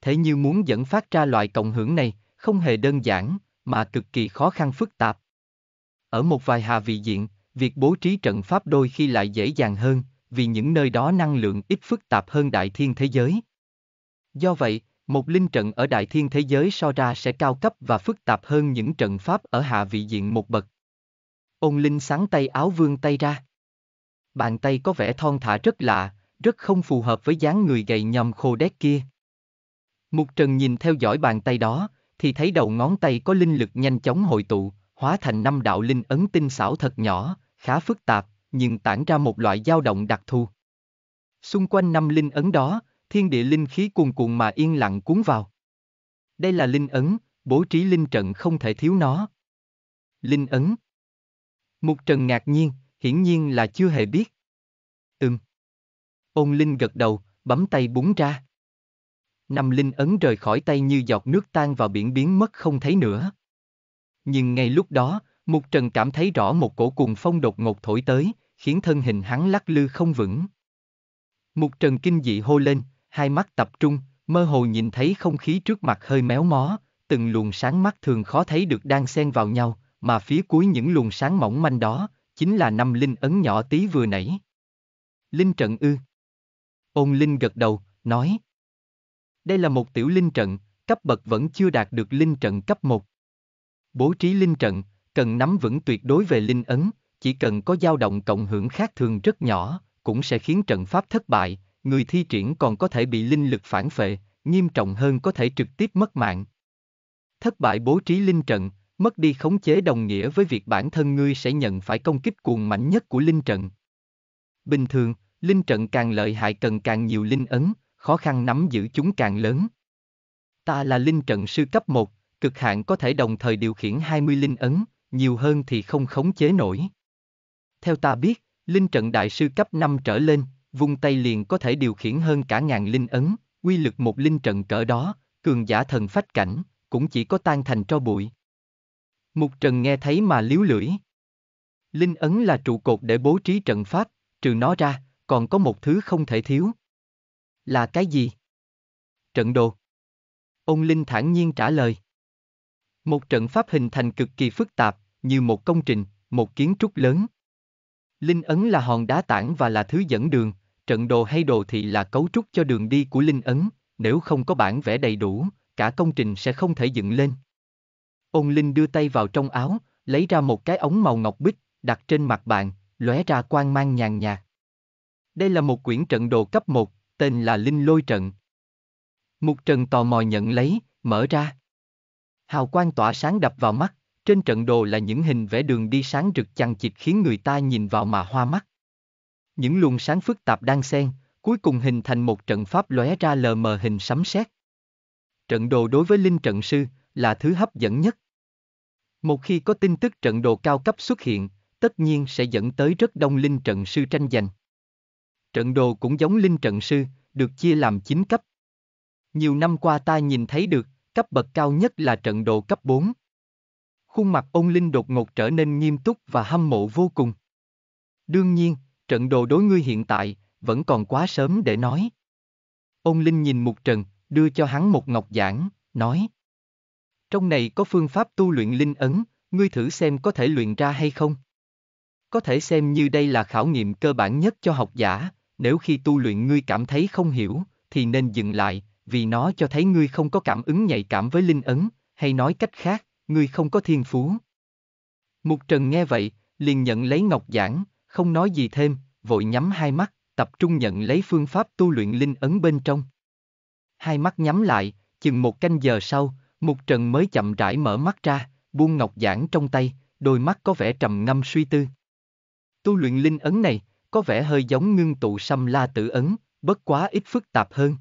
Thế như muốn dẫn phát ra loại cộng hưởng này, không hề đơn giản, mà cực kỳ khó khăn phức tạp. Ở một vài hà vị diện, việc bố trí trận pháp đôi khi lại dễ dàng hơn, vì những nơi đó năng lượng ít phức tạp hơn đại thiên thế giới. Do vậy, một linh trận ở đại thiên thế giới so ra sẽ cao cấp và phức tạp hơn những trận pháp ở hạ vị diện một bậc. Ông Linh sáng tay áo vương tay ra. Bàn tay có vẻ thon thả rất lạ, rất không phù hợp với dáng người gầy nhầm khô đét kia. Mục Trần nhìn theo dõi bàn tay đó, thì thấy đầu ngón tay có linh lực nhanh chóng hội tụ, hóa thành năm đạo linh ấn tinh xảo thật nhỏ, khá phức tạp, nhưng tản ra một loại dao động đặc thù. Xung quanh năm linh ấn đó, thiên địa linh khí cuồn cuộn mà yên lặng cuốn vào. Đây là linh ấn, bố trí linh trận không thể thiếu nó. Linh ấn Mục Trần ngạc nhiên, hiển nhiên là chưa hề biết. Ừm. Ôn Linh gật đầu, bấm tay búng ra. Năm Linh ấn rời khỏi tay như giọt nước tan vào biển biến mất không thấy nữa. Nhưng ngay lúc đó, Mục Trần cảm thấy rõ một cổ cuồng phong đột ngột thổi tới, khiến thân hình hắn lắc lư không vững. Mục Trần kinh dị hô lên, hai mắt tập trung, mơ hồ nhìn thấy không khí trước mặt hơi méo mó, từng luồng sáng mắt thường khó thấy được đang xen vào nhau, mà phía cuối những luồng sáng mỏng manh đó, chính là năm linh ấn nhỏ tí vừa nãy. Linh trận ư. Ôn linh gật đầu, nói. Đây là một tiểu linh trận, cấp bậc vẫn chưa đạt được linh trận cấp 1. Bố trí linh trận, cần nắm vững tuyệt đối về linh ấn, chỉ cần có dao động cộng hưởng khác thường rất nhỏ, cũng sẽ khiến trận pháp thất bại, người thi triển còn có thể bị linh lực phản phệ, nghiêm trọng hơn có thể trực tiếp mất mạng. Thất bại bố trí linh trận, mất đi khống chế đồng nghĩa với việc bản thân ngươi sẽ nhận phải công kích cuồng mạnh nhất của linh trận. Bình thường, linh trận càng lợi hại cần càng nhiều linh ấn, khó khăn nắm giữ chúng càng lớn. Ta là linh trận sư cấp 1, cực hạn có thể đồng thời điều khiển 20 linh ấn, nhiều hơn thì không khống chế nổi. Theo ta biết, linh trận đại sư cấp 5 trở lên, vùng tay liền có thể điều khiển hơn cả ngàn linh ấn, quy lực một linh trận cỡ đó, cường giả thần phách cảnh, cũng chỉ có tan thành tro bụi. Mục Trần nghe thấy mà liếu lưỡi. Linh ấn là trụ cột để bố trí trận pháp, trừ nó ra, còn có một thứ không thể thiếu. Là cái gì? Trận đồ. Ông Linh thản nhiên trả lời. Một trận pháp hình thành cực kỳ phức tạp, như một công trình, một kiến trúc lớn, Linh ấn là hòn đá tảng và là thứ dẫn đường, trận đồ hay đồ thị là cấu trúc cho đường đi của linh ấn, nếu không có bản vẽ đầy đủ, cả công trình sẽ không thể dựng lên. Ông Linh đưa tay vào trong áo, lấy ra một cái ống màu ngọc bích, đặt trên mặt bàn, lóe ra quang mang nhàn nhạt. Đây là một quyển trận đồ cấp 1, tên là Linh Lôi Trận. Mục Trần tò mò nhận lấy, mở ra. Hào quang tỏa sáng đập vào mắt, trên trận đồ là những hình vẽ đường đi sáng rực chằng chịt khiến người ta nhìn vào mà hoa mắt. Những luồng sáng phức tạp đang xen, cuối cùng hình thành một trận pháp lóe ra lờ mờ hình sấm sét. Trận đồ đối với linh trận sư là thứ hấp dẫn nhất. Một khi có tin tức trận đồ cao cấp xuất hiện, tất nhiên sẽ dẫn tới rất đông linh trận sư tranh giành. Trận đồ cũng giống linh trận sư, được chia làm 9 cấp. Nhiều năm qua ta nhìn thấy được, cấp bậc cao nhất là trận đồ cấp 4 khuôn mặt Ôn Linh đột ngột trở nên nghiêm túc và hâm mộ vô cùng. Đương nhiên, trận đồ đối ngươi hiện tại, vẫn còn quá sớm để nói. Ôn Linh nhìn Mục Trần, đưa cho hắn một ngọc giản, nói. Trong này có phương pháp tu luyện linh ấn, ngươi thử xem có thể luyện ra hay không. Có thể xem như đây là khảo nghiệm cơ bản nhất cho học giả, nếu khi tu luyện ngươi cảm thấy không hiểu, thì nên dừng lại, vì nó cho thấy ngươi không có cảm ứng nhạy cảm với linh ấn, hay nói cách khác, ngươi không có thiên phú. Mục Trần nghe vậy, liền nhận lấy ngọc giảng, không nói gì thêm, vội nhắm hai mắt, tập trung nhận lấy phương pháp tu luyện linh ấn bên trong. Hai mắt nhắm lại, chừng một canh giờ sau, Mục Trần mới chậm rãi mở mắt ra, buông ngọc giảng trong tay, đôi mắt có vẻ trầm ngâm suy tư. Tu luyện linh ấn này, có vẻ hơi giống ngưng tụ xăm la tử ấn, bất quá ít phức tạp hơn.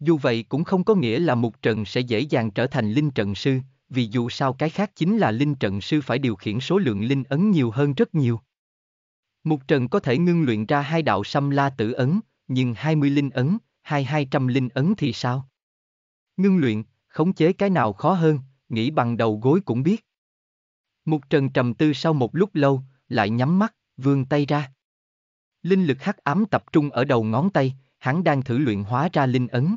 Dù vậy cũng không có nghĩa là Mục Trần sẽ dễ dàng trở thành linh trận sư, vì dù sao cái khác chính là linh trận sư phải điều khiển số lượng linh ấn nhiều hơn rất nhiều. Một trận có thể ngưng luyện ra hai đạo xâm la tử ấn, nhưng 20 linh ấn, hai hai trăm linh ấn thì sao? Ngưng luyện, khống chế cái nào khó hơn, nghĩ bằng đầu gối cũng biết. Mục Trần trầm tư sau một lúc lâu, lại nhắm mắt, vươn tay ra. Linh lực hắc ám tập trung ở đầu ngón tay, hắn đang thử luyện hóa ra linh ấn.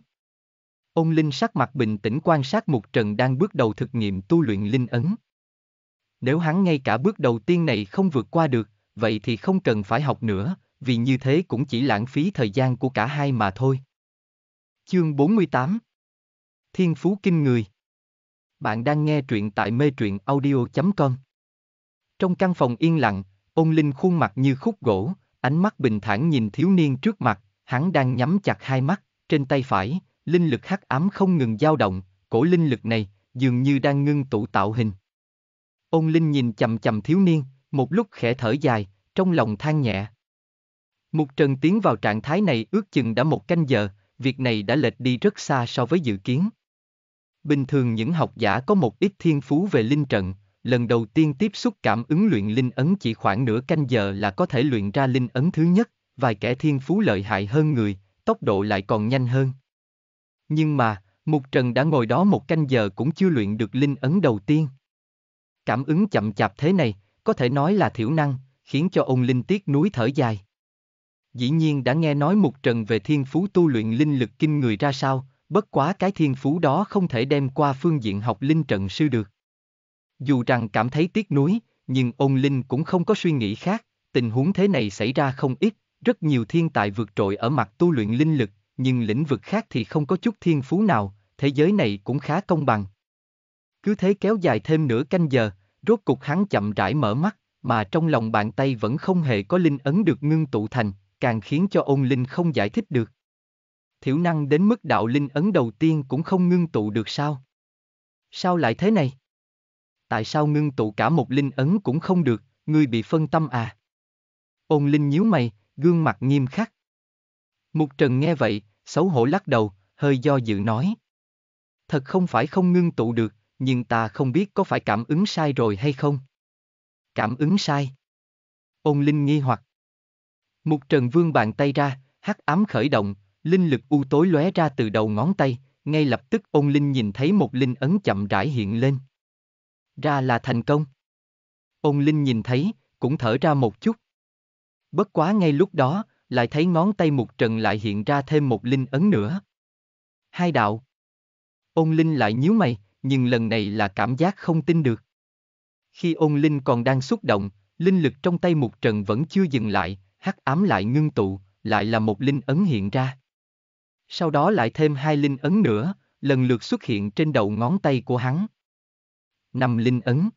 Ông Linh sắc mặt bình tĩnh quan sát một Trần đang bước đầu thực nghiệm tu luyện Linh Ấn. Nếu hắn ngay cả bước đầu tiên này không vượt qua được, vậy thì không cần phải học nữa, vì như thế cũng chỉ lãng phí thời gian của cả hai mà thôi. Chương 48 Thiên Phú Kinh Người Bạn đang nghe truyện tại mê truyện audio.com Trong căn phòng yên lặng, ông Linh khuôn mặt như khúc gỗ, ánh mắt bình thản nhìn thiếu niên trước mặt, hắn đang nhắm chặt hai mắt, trên tay phải, linh lực hắc ám không ngừng dao động, cổ linh lực này dường như đang ngưng tụ tạo hình. Ôn Linh nhìn chầm chầm thiếu niên, một lúc khẽ thở dài, trong lòng than nhẹ. Mục Trần tiến vào trạng thái này ước chừng đã một canh giờ, việc này đã lệch đi rất xa so với dự kiến. Bình thường những học giả có một ít thiên phú về linh trận, lần đầu tiên tiếp xúc cảm ứng luyện linh ấn chỉ khoảng nửa canh giờ là có thể luyện ra linh ấn thứ nhất, vài kẻ thiên phú lợi hại hơn người, tốc độ lại còn nhanh hơn. Nhưng mà, Mục Trần đã ngồi đó một canh giờ cũng chưa luyện được linh ấn đầu tiên. Cảm ứng chậm chạp thế này, có thể nói là thiểu năng, khiến cho ông Linh tiếc núi thở dài. Dĩ nhiên đã nghe nói Mục Trần về thiên phú tu luyện linh lực kinh người ra sao, bất quá cái thiên phú đó không thể đem qua phương diện học linh trận sư được. Dù rằng cảm thấy tiếc nuối, nhưng ông Linh cũng không có suy nghĩ khác, tình huống thế này xảy ra không ít, rất nhiều thiên tài vượt trội ở mặt tu luyện linh lực, nhưng lĩnh vực khác thì không có chút thiên phú nào, thế giới này cũng khá công bằng. Cứ thế kéo dài thêm nửa canh giờ, rốt cục hắn chậm rãi mở mắt, mà trong lòng bàn tay vẫn không hề có linh ấn được ngưng tụ thành, càng khiến cho ôn linh không giải thích được. Thiểu năng đến mức đạo linh ấn đầu tiên cũng không ngưng tụ được sao? Sao lại thế này? Tại sao ngưng tụ cả một linh ấn cũng không được, ngươi bị phân tâm à? Ôn linh nhíu mày, gương mặt nghiêm khắc. Mục Trần nghe vậy, xấu hổ lắc đầu, hơi do dự nói. Thật không phải không ngưng tụ được, nhưng ta không biết có phải cảm ứng sai rồi hay không. Cảm ứng sai. Ôn Linh nghi hoặc. Mục Trần vương bàn tay ra, hắc ám khởi động, linh lực u tối lóe ra từ đầu ngón tay, ngay lập tức ôn Linh nhìn thấy một linh ấn chậm rãi hiện lên. Ra là thành công. Ôn Linh nhìn thấy, cũng thở ra một chút. Bất quá ngay lúc đó, lại thấy ngón tay Mục trần lại hiện ra thêm một linh ấn nữa. Hai đạo. Ôn linh lại nhíu mày, nhưng lần này là cảm giác không tin được. Khi ôn linh còn đang xúc động, linh lực trong tay Mục trần vẫn chưa dừng lại, hắc ám lại ngưng tụ, lại là một linh ấn hiện ra. Sau đó lại thêm hai linh ấn nữa, lần lượt xuất hiện trên đầu ngón tay của hắn. Năm linh ấn.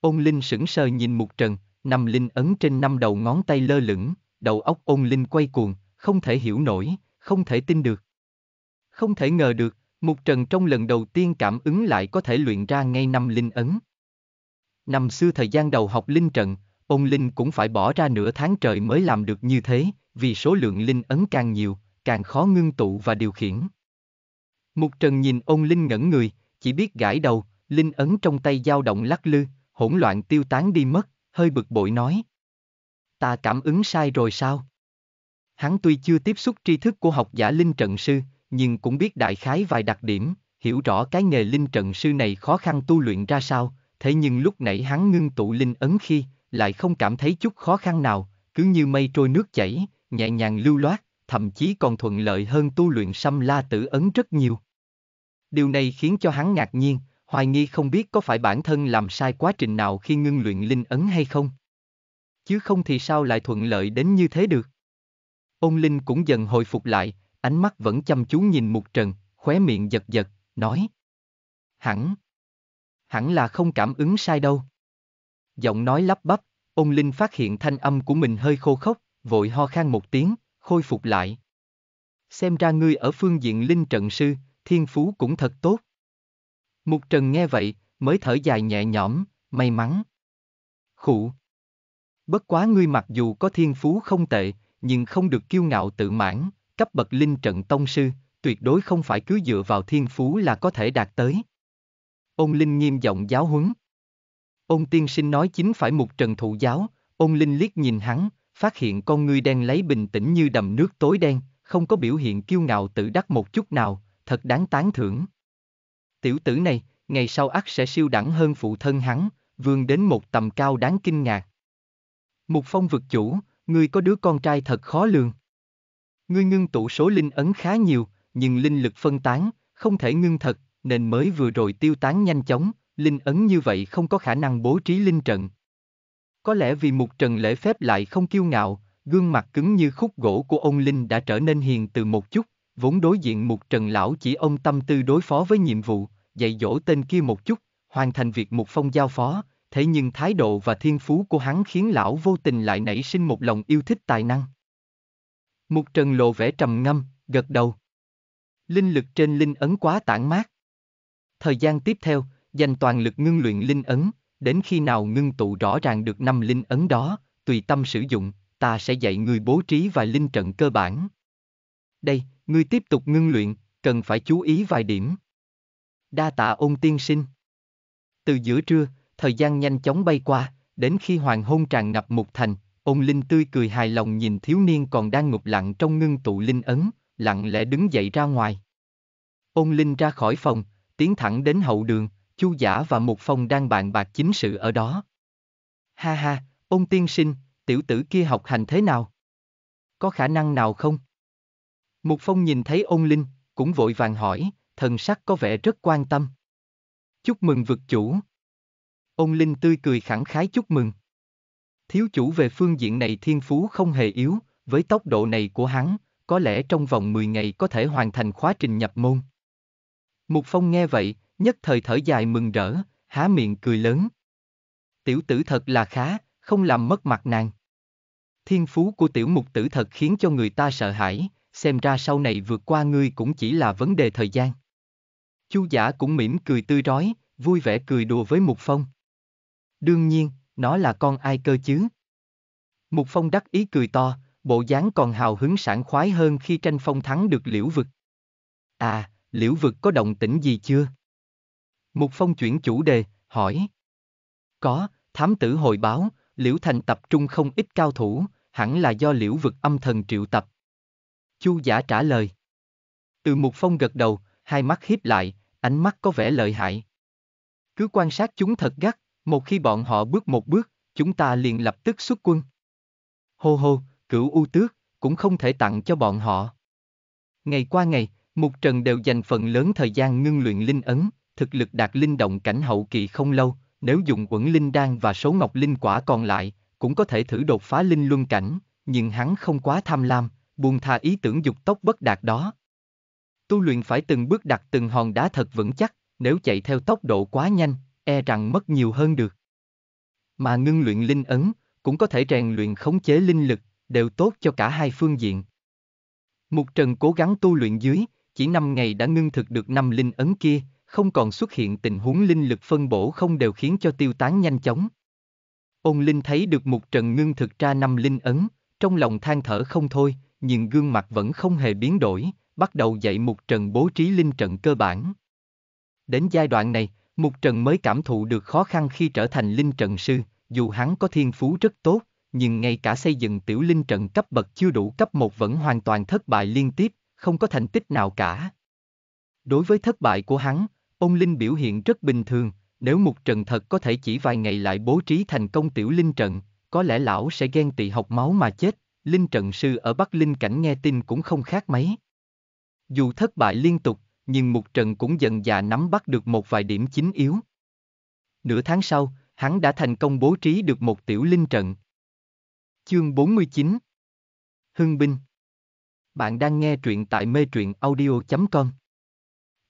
Ôn linh sững sờ nhìn Mục trần, năm linh ấn trên năm đầu ngón tay lơ lửng, đầu óc ôn linh quay cuồng, không thể hiểu nổi, không thể tin được. Không thể ngờ được, Mục Trần trong lần đầu tiên cảm ứng lại có thể luyện ra ngay năm linh ấn. Năm xưa thời gian đầu học linh trận, ôn linh cũng phải bỏ ra nửa tháng trời mới làm được như thế, vì số lượng linh ấn càng nhiều, càng khó ngưng tụ và điều khiển. Mục Trần nhìn ôn linh ngẩn người, chỉ biết gãi đầu, linh ấn trong tay dao động lắc lư, hỗn loạn tiêu tán đi mất, hơi bực bội nói, ta cảm ứng sai rồi sao? Hắn tuy chưa tiếp xúc tri thức của học giả linh trận sư, nhưng cũng biết đại khái vài đặc điểm, hiểu rõ cái nghề linh trận sư này khó khăn tu luyện ra sao, thế nhưng lúc nãy hắn ngưng tụ linh ấn khi, lại không cảm thấy chút khó khăn nào, cứ như mây trôi nước chảy, nhẹ nhàng lưu loát, thậm chí còn thuận lợi hơn tu luyện xâm la tử ấn rất nhiều. Điều này khiến cho hắn ngạc nhiên, hoài nghi không biết có phải bản thân làm sai quá trình nào khi ngưng luyện linh ấn hay không chứ không thì sao lại thuận lợi đến như thế được. Ông Linh cũng dần hồi phục lại, ánh mắt vẫn chăm chú nhìn Mục Trần, khóe miệng giật giật, nói. Hẳn. Hẳn là không cảm ứng sai đâu. Giọng nói lắp bắp, ông Linh phát hiện thanh âm của mình hơi khô khốc, vội ho khan một tiếng, khôi phục lại. Xem ra ngươi ở phương diện Linh Trận Sư, thiên phú cũng thật tốt. Mục Trần nghe vậy, mới thở dài nhẹ nhõm, may mắn. Khụ. Bất quá ngươi mặc dù có thiên phú không tệ, nhưng không được kiêu ngạo tự mãn, cấp bậc linh trận tông sư, tuyệt đối không phải cứ dựa vào thiên phú là có thể đạt tới. Ông Linh nghiêm giọng giáo huấn. Ông tiên sinh nói chính phải một trần thụ giáo, ông Linh liếc nhìn hắn, phát hiện con ngươi đen lấy bình tĩnh như đầm nước tối đen, không có biểu hiện kiêu ngạo tự đắc một chút nào, thật đáng tán thưởng. Tiểu tử này, ngày sau ắt sẽ siêu đẳng hơn phụ thân hắn, vươn đến một tầm cao đáng kinh ngạc. Mục phong vực chủ, ngươi có đứa con trai thật khó lường. Ngươi ngưng tụ số linh ấn khá nhiều, nhưng linh lực phân tán, không thể ngưng thật, nên mới vừa rồi tiêu tán nhanh chóng, linh ấn như vậy không có khả năng bố trí linh trận. Có lẽ vì Mục trần lễ phép lại không kiêu ngạo, gương mặt cứng như khúc gỗ của ông Linh đã trở nên hiền từ một chút, vốn đối diện Mục trần lão chỉ ông tâm tư đối phó với nhiệm vụ, dạy dỗ tên kia một chút, hoàn thành việc Mục phong giao phó, thế nhưng thái độ và thiên phú của hắn khiến lão vô tình lại nảy sinh một lòng yêu thích tài năng. Mục Trần lộ vẻ trầm ngâm, gật đầu. Linh lực trên linh ấn quá tản mát. Thời gian tiếp theo, dành toàn lực ngưng luyện linh ấn, đến khi nào ngưng tụ rõ ràng được năm linh ấn đó, tùy tâm sử dụng, ta sẽ dạy người bố trí và linh trận cơ bản. Đây, ngươi tiếp tục ngưng luyện, cần phải chú ý vài điểm. Đa tạ ôn tiên sinh. Từ giữa trưa, thời gian nhanh chóng bay qua, đến khi hoàng hôn tràn ngập một thành, ông linh tươi cười hài lòng nhìn thiếu niên còn đang ngục lặng trong ngưng tụ linh ấn, lặng lẽ đứng dậy ra ngoài. Ông linh ra khỏi phòng, tiến thẳng đến hậu đường, chu giả và Mục Phong đang bàn bạc chính sự ở đó. Ha ha, ông tiên sinh, tiểu tử kia học hành thế nào? Có khả năng nào không? Mục Phong nhìn thấy ông linh, cũng vội vàng hỏi, thần sắc có vẻ rất quan tâm. Chúc mừng vực chủ, ông Linh tươi cười khẳng khái chúc mừng. Thiếu chủ về phương diện này thiên phú không hề yếu, với tốc độ này của hắn, có lẽ trong vòng 10 ngày có thể hoàn thành khóa trình nhập môn. Mục Phong nghe vậy, nhất thời thở dài mừng rỡ, há miệng cười lớn. Tiểu tử thật là khá, không làm mất mặt nàng. Thiên phú của tiểu mục tử thật khiến cho người ta sợ hãi, xem ra sau này vượt qua ngươi cũng chỉ là vấn đề thời gian. Chu giả cũng mỉm cười tươi rói, vui vẻ cười đùa với Mục Phong. Đương nhiên, nó là con ai cơ chứ? Mục Phong đắc ý cười to, bộ dáng còn hào hứng sảng khoái hơn khi tranh phong thắng được liễu vực. À, liễu vực có động tĩnh gì chưa? Mục Phong chuyển chủ đề, hỏi. Có, thám tử hồi báo, liễu thành tập trung không ít cao thủ, hẳn là do liễu vực âm thần triệu tập. Chu giả trả lời. Từ Mục Phong gật đầu, hai mắt híp lại, ánh mắt có vẻ lợi hại. Cứ quan sát chúng thật gắt, một khi bọn họ bước một bước, chúng ta liền lập tức xuất quân. Hô hô, cửu u tước, cũng không thể tặng cho bọn họ. Ngày qua ngày, Mục Trần đều dành phần lớn thời gian ngưng luyện linh ấn, thực lực đạt linh động cảnh hậu kỳ không lâu, nếu dùng quẩn linh đan và số ngọc linh quả còn lại, cũng có thể thử đột phá linh luân cảnh, nhưng hắn không quá tham lam, buông tha ý tưởng dục tốc bất đạt đó. Tu luyện phải từng bước đặt từng hòn đá thật vững chắc, nếu chạy theo tốc độ quá nhanh, e rằng mất nhiều hơn được. Mà ngưng luyện linh ấn, cũng có thể rèn luyện khống chế linh lực, đều tốt cho cả hai phương diện. Mục Trần cố gắng tu luyện dưới, chỉ năm ngày đã ngưng thực được năm linh ấn kia, không còn xuất hiện tình huống linh lực phân bổ không đều khiến cho tiêu tán nhanh chóng. Ôn Linh thấy được Mục Trần ngưng thực ra năm linh ấn, trong lòng than thở không thôi, nhưng gương mặt vẫn không hề biến đổi, bắt đầu dạy Mục Trần bố trí linh trận cơ bản. Đến giai đoạn này, Mục Trần mới cảm thụ được khó khăn khi trở thành linh trận sư, dù hắn có thiên phú rất tốt, nhưng ngay cả xây dựng tiểu linh trận cấp bậc chưa đủ cấp một vẫn hoàn toàn thất bại liên tiếp, không có thành tích nào cả. Đối với thất bại của hắn, ông Linh biểu hiện rất bình thường, nếu Mục Trần thật có thể chỉ vài ngày lại bố trí thành công tiểu linh trận, có lẽ lão sẽ ghen tị học máu mà chết, linh trận sư ở Bắc Linh Cảnh nghe tin cũng không khác mấy. Dù thất bại liên tục, nhưng Mục Trần cũng dần dà nắm bắt được một vài điểm chính yếu. Nửa tháng sau, hắn đã thành công bố trí được một tiểu linh trận. Chương 49 Hưng binh Bạn đang nghe truyện tại mê truyện audio.com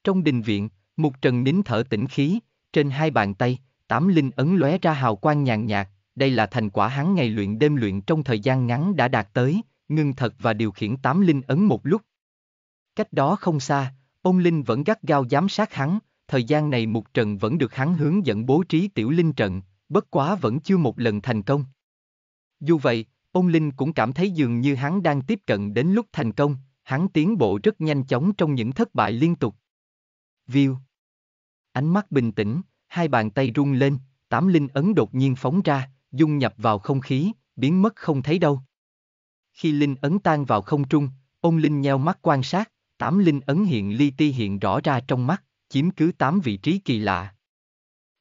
Trong đình viện, Mục Trần nín thở tĩnh khí, trên hai bàn tay, tám linh ấn lóe ra hào quang nhàn nhạt, đây là thành quả hắn ngày luyện đêm luyện trong thời gian ngắn đã đạt tới, ngưng thật và điều khiển tám linh ấn một lúc. Cách đó không xa, Ông Linh vẫn gắt gao giám sát hắn, thời gian này Mục trận vẫn được hắn hướng dẫn bố trí tiểu Linh trận, bất quá vẫn chưa một lần thành công. Dù vậy, ông Linh cũng cảm thấy dường như hắn đang tiếp cận đến lúc thành công, hắn tiến bộ rất nhanh chóng trong những thất bại liên tục. View Ánh mắt bình tĩnh, hai bàn tay rung lên, tám linh ấn đột nhiên phóng ra, dung nhập vào không khí, biến mất không thấy đâu. Khi linh ấn tan vào không trung, ông Linh nheo mắt quan sát, tám linh ấn hiện ly ti hiện rõ ra trong mắt, chiếm cứ tám vị trí kỳ lạ.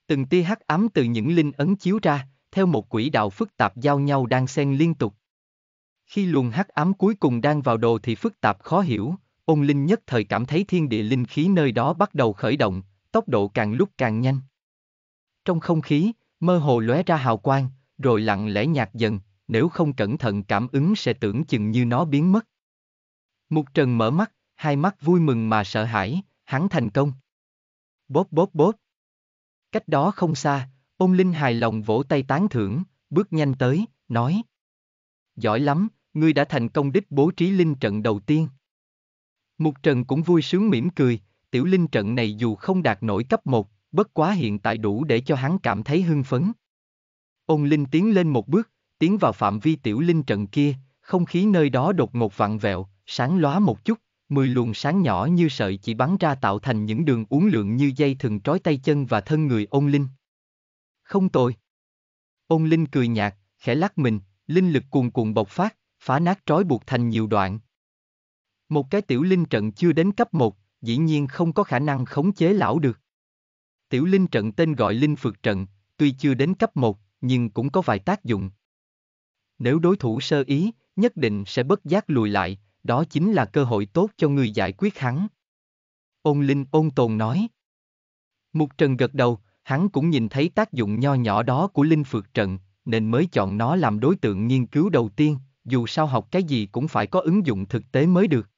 Từng tia hắc ám từ những linh ấn chiếu ra, theo một quỹ đạo phức tạp giao nhau đang xen liên tục. Khi luồng hắc ám cuối cùng đang vào đồ thì phức tạp khó hiểu, ôn linh nhất thời cảm thấy thiên địa linh khí nơi đó bắt đầu khởi động, tốc độ càng lúc càng nhanh. Trong không khí, mơ hồ lóe ra hào quang, rồi lặng lẽ nhạt dần, nếu không cẩn thận cảm ứng sẽ tưởng chừng như nó biến mất. Mục Trần mở mắt, hai mắt vui mừng mà sợ hãi, hắn thành công. Bóp bóp bóp. Cách đó không xa, ôn linh hài lòng vỗ tay tán thưởng, bước nhanh tới, nói. Giỏi lắm, ngươi đã thành công đích bố trí linh trận đầu tiên. Mục Trần cũng vui sướng mỉm cười, tiểu linh trận này dù không đạt nổi cấp 1, bất quá hiện tại đủ để cho hắn cảm thấy hưng phấn. Ôn linh tiến lên một bước, tiến vào phạm vi tiểu linh trận kia, không khí nơi đó đột ngột vặn vẹo, sáng lóa một chút, mười luồng sáng nhỏ như sợi chỉ bắn ra tạo thành những đường uốn lượn như dây thừng trói tay chân và thân người ôn linh. Không tồi. Ôn linh cười nhạt, khẽ lắc mình, linh lực cuồn cuộn bộc phát, phá nát trói buộc thành nhiều đoạn. Một cái tiểu linh trận chưa đến cấp 1, dĩ nhiên không có khả năng khống chế lão được. Tiểu linh trận tên gọi linh phượt trận, tuy chưa đến cấp 1, nhưng cũng có vài tác dụng. Nếu đối thủ sơ ý, nhất định sẽ bất giác lùi lại, đó chính là cơ hội tốt cho người giải quyết hắn. Ôn Linh ôn tồn nói. Mục Trần gật đầu, hắn cũng nhìn thấy tác dụng nho nhỏ đó của Linh Phượt Trần, nên mới chọn nó làm đối tượng nghiên cứu đầu tiên, dù sao học cái gì cũng phải có ứng dụng thực tế mới được.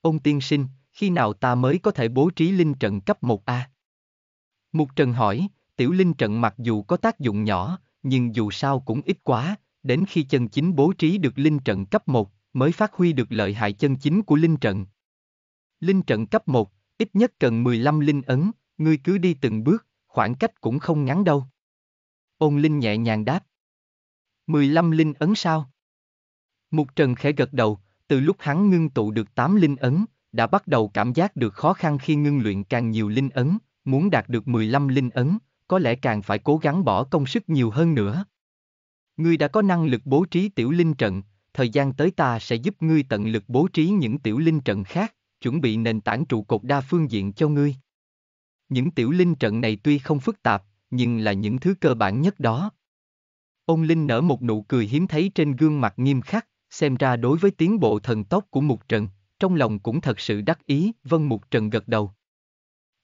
Ôn tiên sinh, khi nào ta mới có thể bố trí Linh Trần cấp 1A? Mục Trần hỏi, tiểu Linh Trần mặc dù có tác dụng nhỏ, nhưng dù sao cũng ít quá, đến khi chân chính bố trí được Linh Trần cấp 1, mới phát huy được lợi hại chân chính của linh trận. Linh trận cấp 1, ít nhất cần 15 linh ấn, ngươi cứ đi từng bước, khoảng cách cũng không ngắn đâu. Ôn linh nhẹ nhàng đáp. 15 linh ấn sao? Mục Trần khẽ gật đầu, từ lúc hắn ngưng tụ được 8 linh ấn, đã bắt đầu cảm giác được khó khăn khi ngưng luyện càng nhiều linh ấn, muốn đạt được 15 linh ấn, có lẽ càng phải cố gắng bỏ công sức nhiều hơn nữa. Ngươi đã có năng lực bố trí tiểu linh trận, thời gian tới ta sẽ giúp ngươi tận lực bố trí những tiểu linh trận khác, chuẩn bị nền tảng trụ cột đa phương diện cho ngươi. Những tiểu linh trận này tuy không phức tạp, nhưng là những thứ cơ bản nhất đó. Ông Linh nở một nụ cười hiếm thấy trên gương mặt nghiêm khắc, xem ra đối với tiến bộ thần tốc của Mục Trần, trong lòng cũng thật sự đắc ý, vâng Mục Trần gật đầu.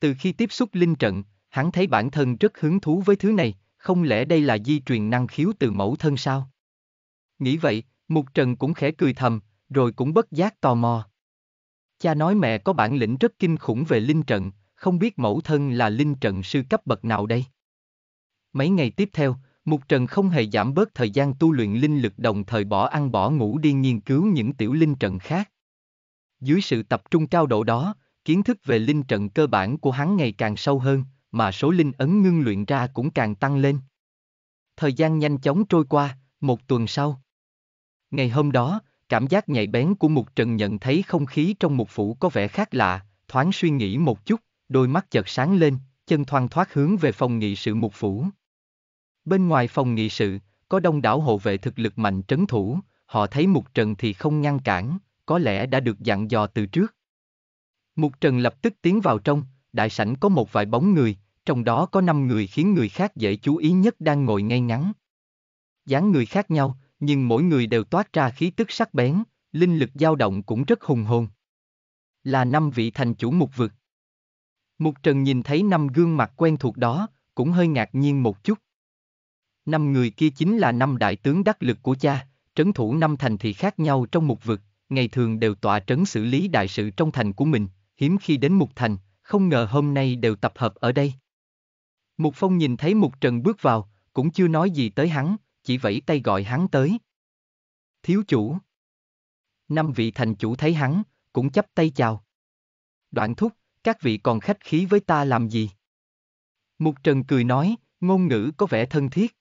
Từ khi tiếp xúc linh trận, hắn thấy bản thân rất hứng thú với thứ này, không lẽ đây là di truyền năng khiếu từ mẫu thân sao? Nghĩ vậy, Mục Trần cũng khẽ cười thầm, rồi cũng bất giác tò mò. Cha nói mẹ có bản lĩnh rất kinh khủng về linh trận, không biết mẫu thân là linh trận sư cấp bậc nào đây. Mấy ngày tiếp theo, Mục Trần không hề giảm bớt thời gian tu luyện linh lực đồng thời bỏ ăn bỏ ngủ đi nghiên cứu những tiểu linh trận khác. Dưới sự tập trung cao độ đó, kiến thức về linh trận cơ bản của hắn ngày càng sâu hơn, mà số linh ấn ngưng luyện ra cũng càng tăng lên. Thời gian nhanh chóng trôi qua, một tuần sau. Ngày hôm đó, cảm giác nhạy bén của Mục Trần nhận thấy không khí trong một phủ có vẻ khác lạ, thoáng suy nghĩ một chút, đôi mắt chợt sáng lên, chân thoang thoát hướng về phòng nghị sự Mục Phủ. Bên ngoài phòng nghị sự, có đông đảo hộ vệ thực lực mạnh trấn thủ, họ thấy Mục Trần thì không ngăn cản, có lẽ đã được dặn dò từ trước. Mục Trần lập tức tiến vào trong, đại sảnh có một vài bóng người, trong đó có năm người khiến người khác dễ chú ý nhất đang ngồi ngay ngắn. dáng người khác nhau, nhưng mỗi người đều toát ra khí tức sắc bén, linh lực dao động cũng rất hùng hồn. Là năm vị thành chủ mục vực. Mục Trần nhìn thấy năm gương mặt quen thuộc đó, cũng hơi ngạc nhiên một chút. Năm người kia chính là năm đại tướng đắc lực của cha, trấn thủ năm thành thì khác nhau trong mục vực, ngày thường đều tọa trấn xử lý đại sự trong thành của mình, hiếm khi đến mục thành, không ngờ hôm nay đều tập hợp ở đây. Mục Phong nhìn thấy Mục Trần bước vào, cũng chưa nói gì tới hắn, chỉ vẫy tay gọi hắn tới. Thiếu chủ. Năm vị thành chủ thấy hắn, cũng chấp tay chào. Đoạn thúc, các vị còn khách khí với ta làm gì? Mục Trần cười nói, ngôn ngữ có vẻ thân thiết.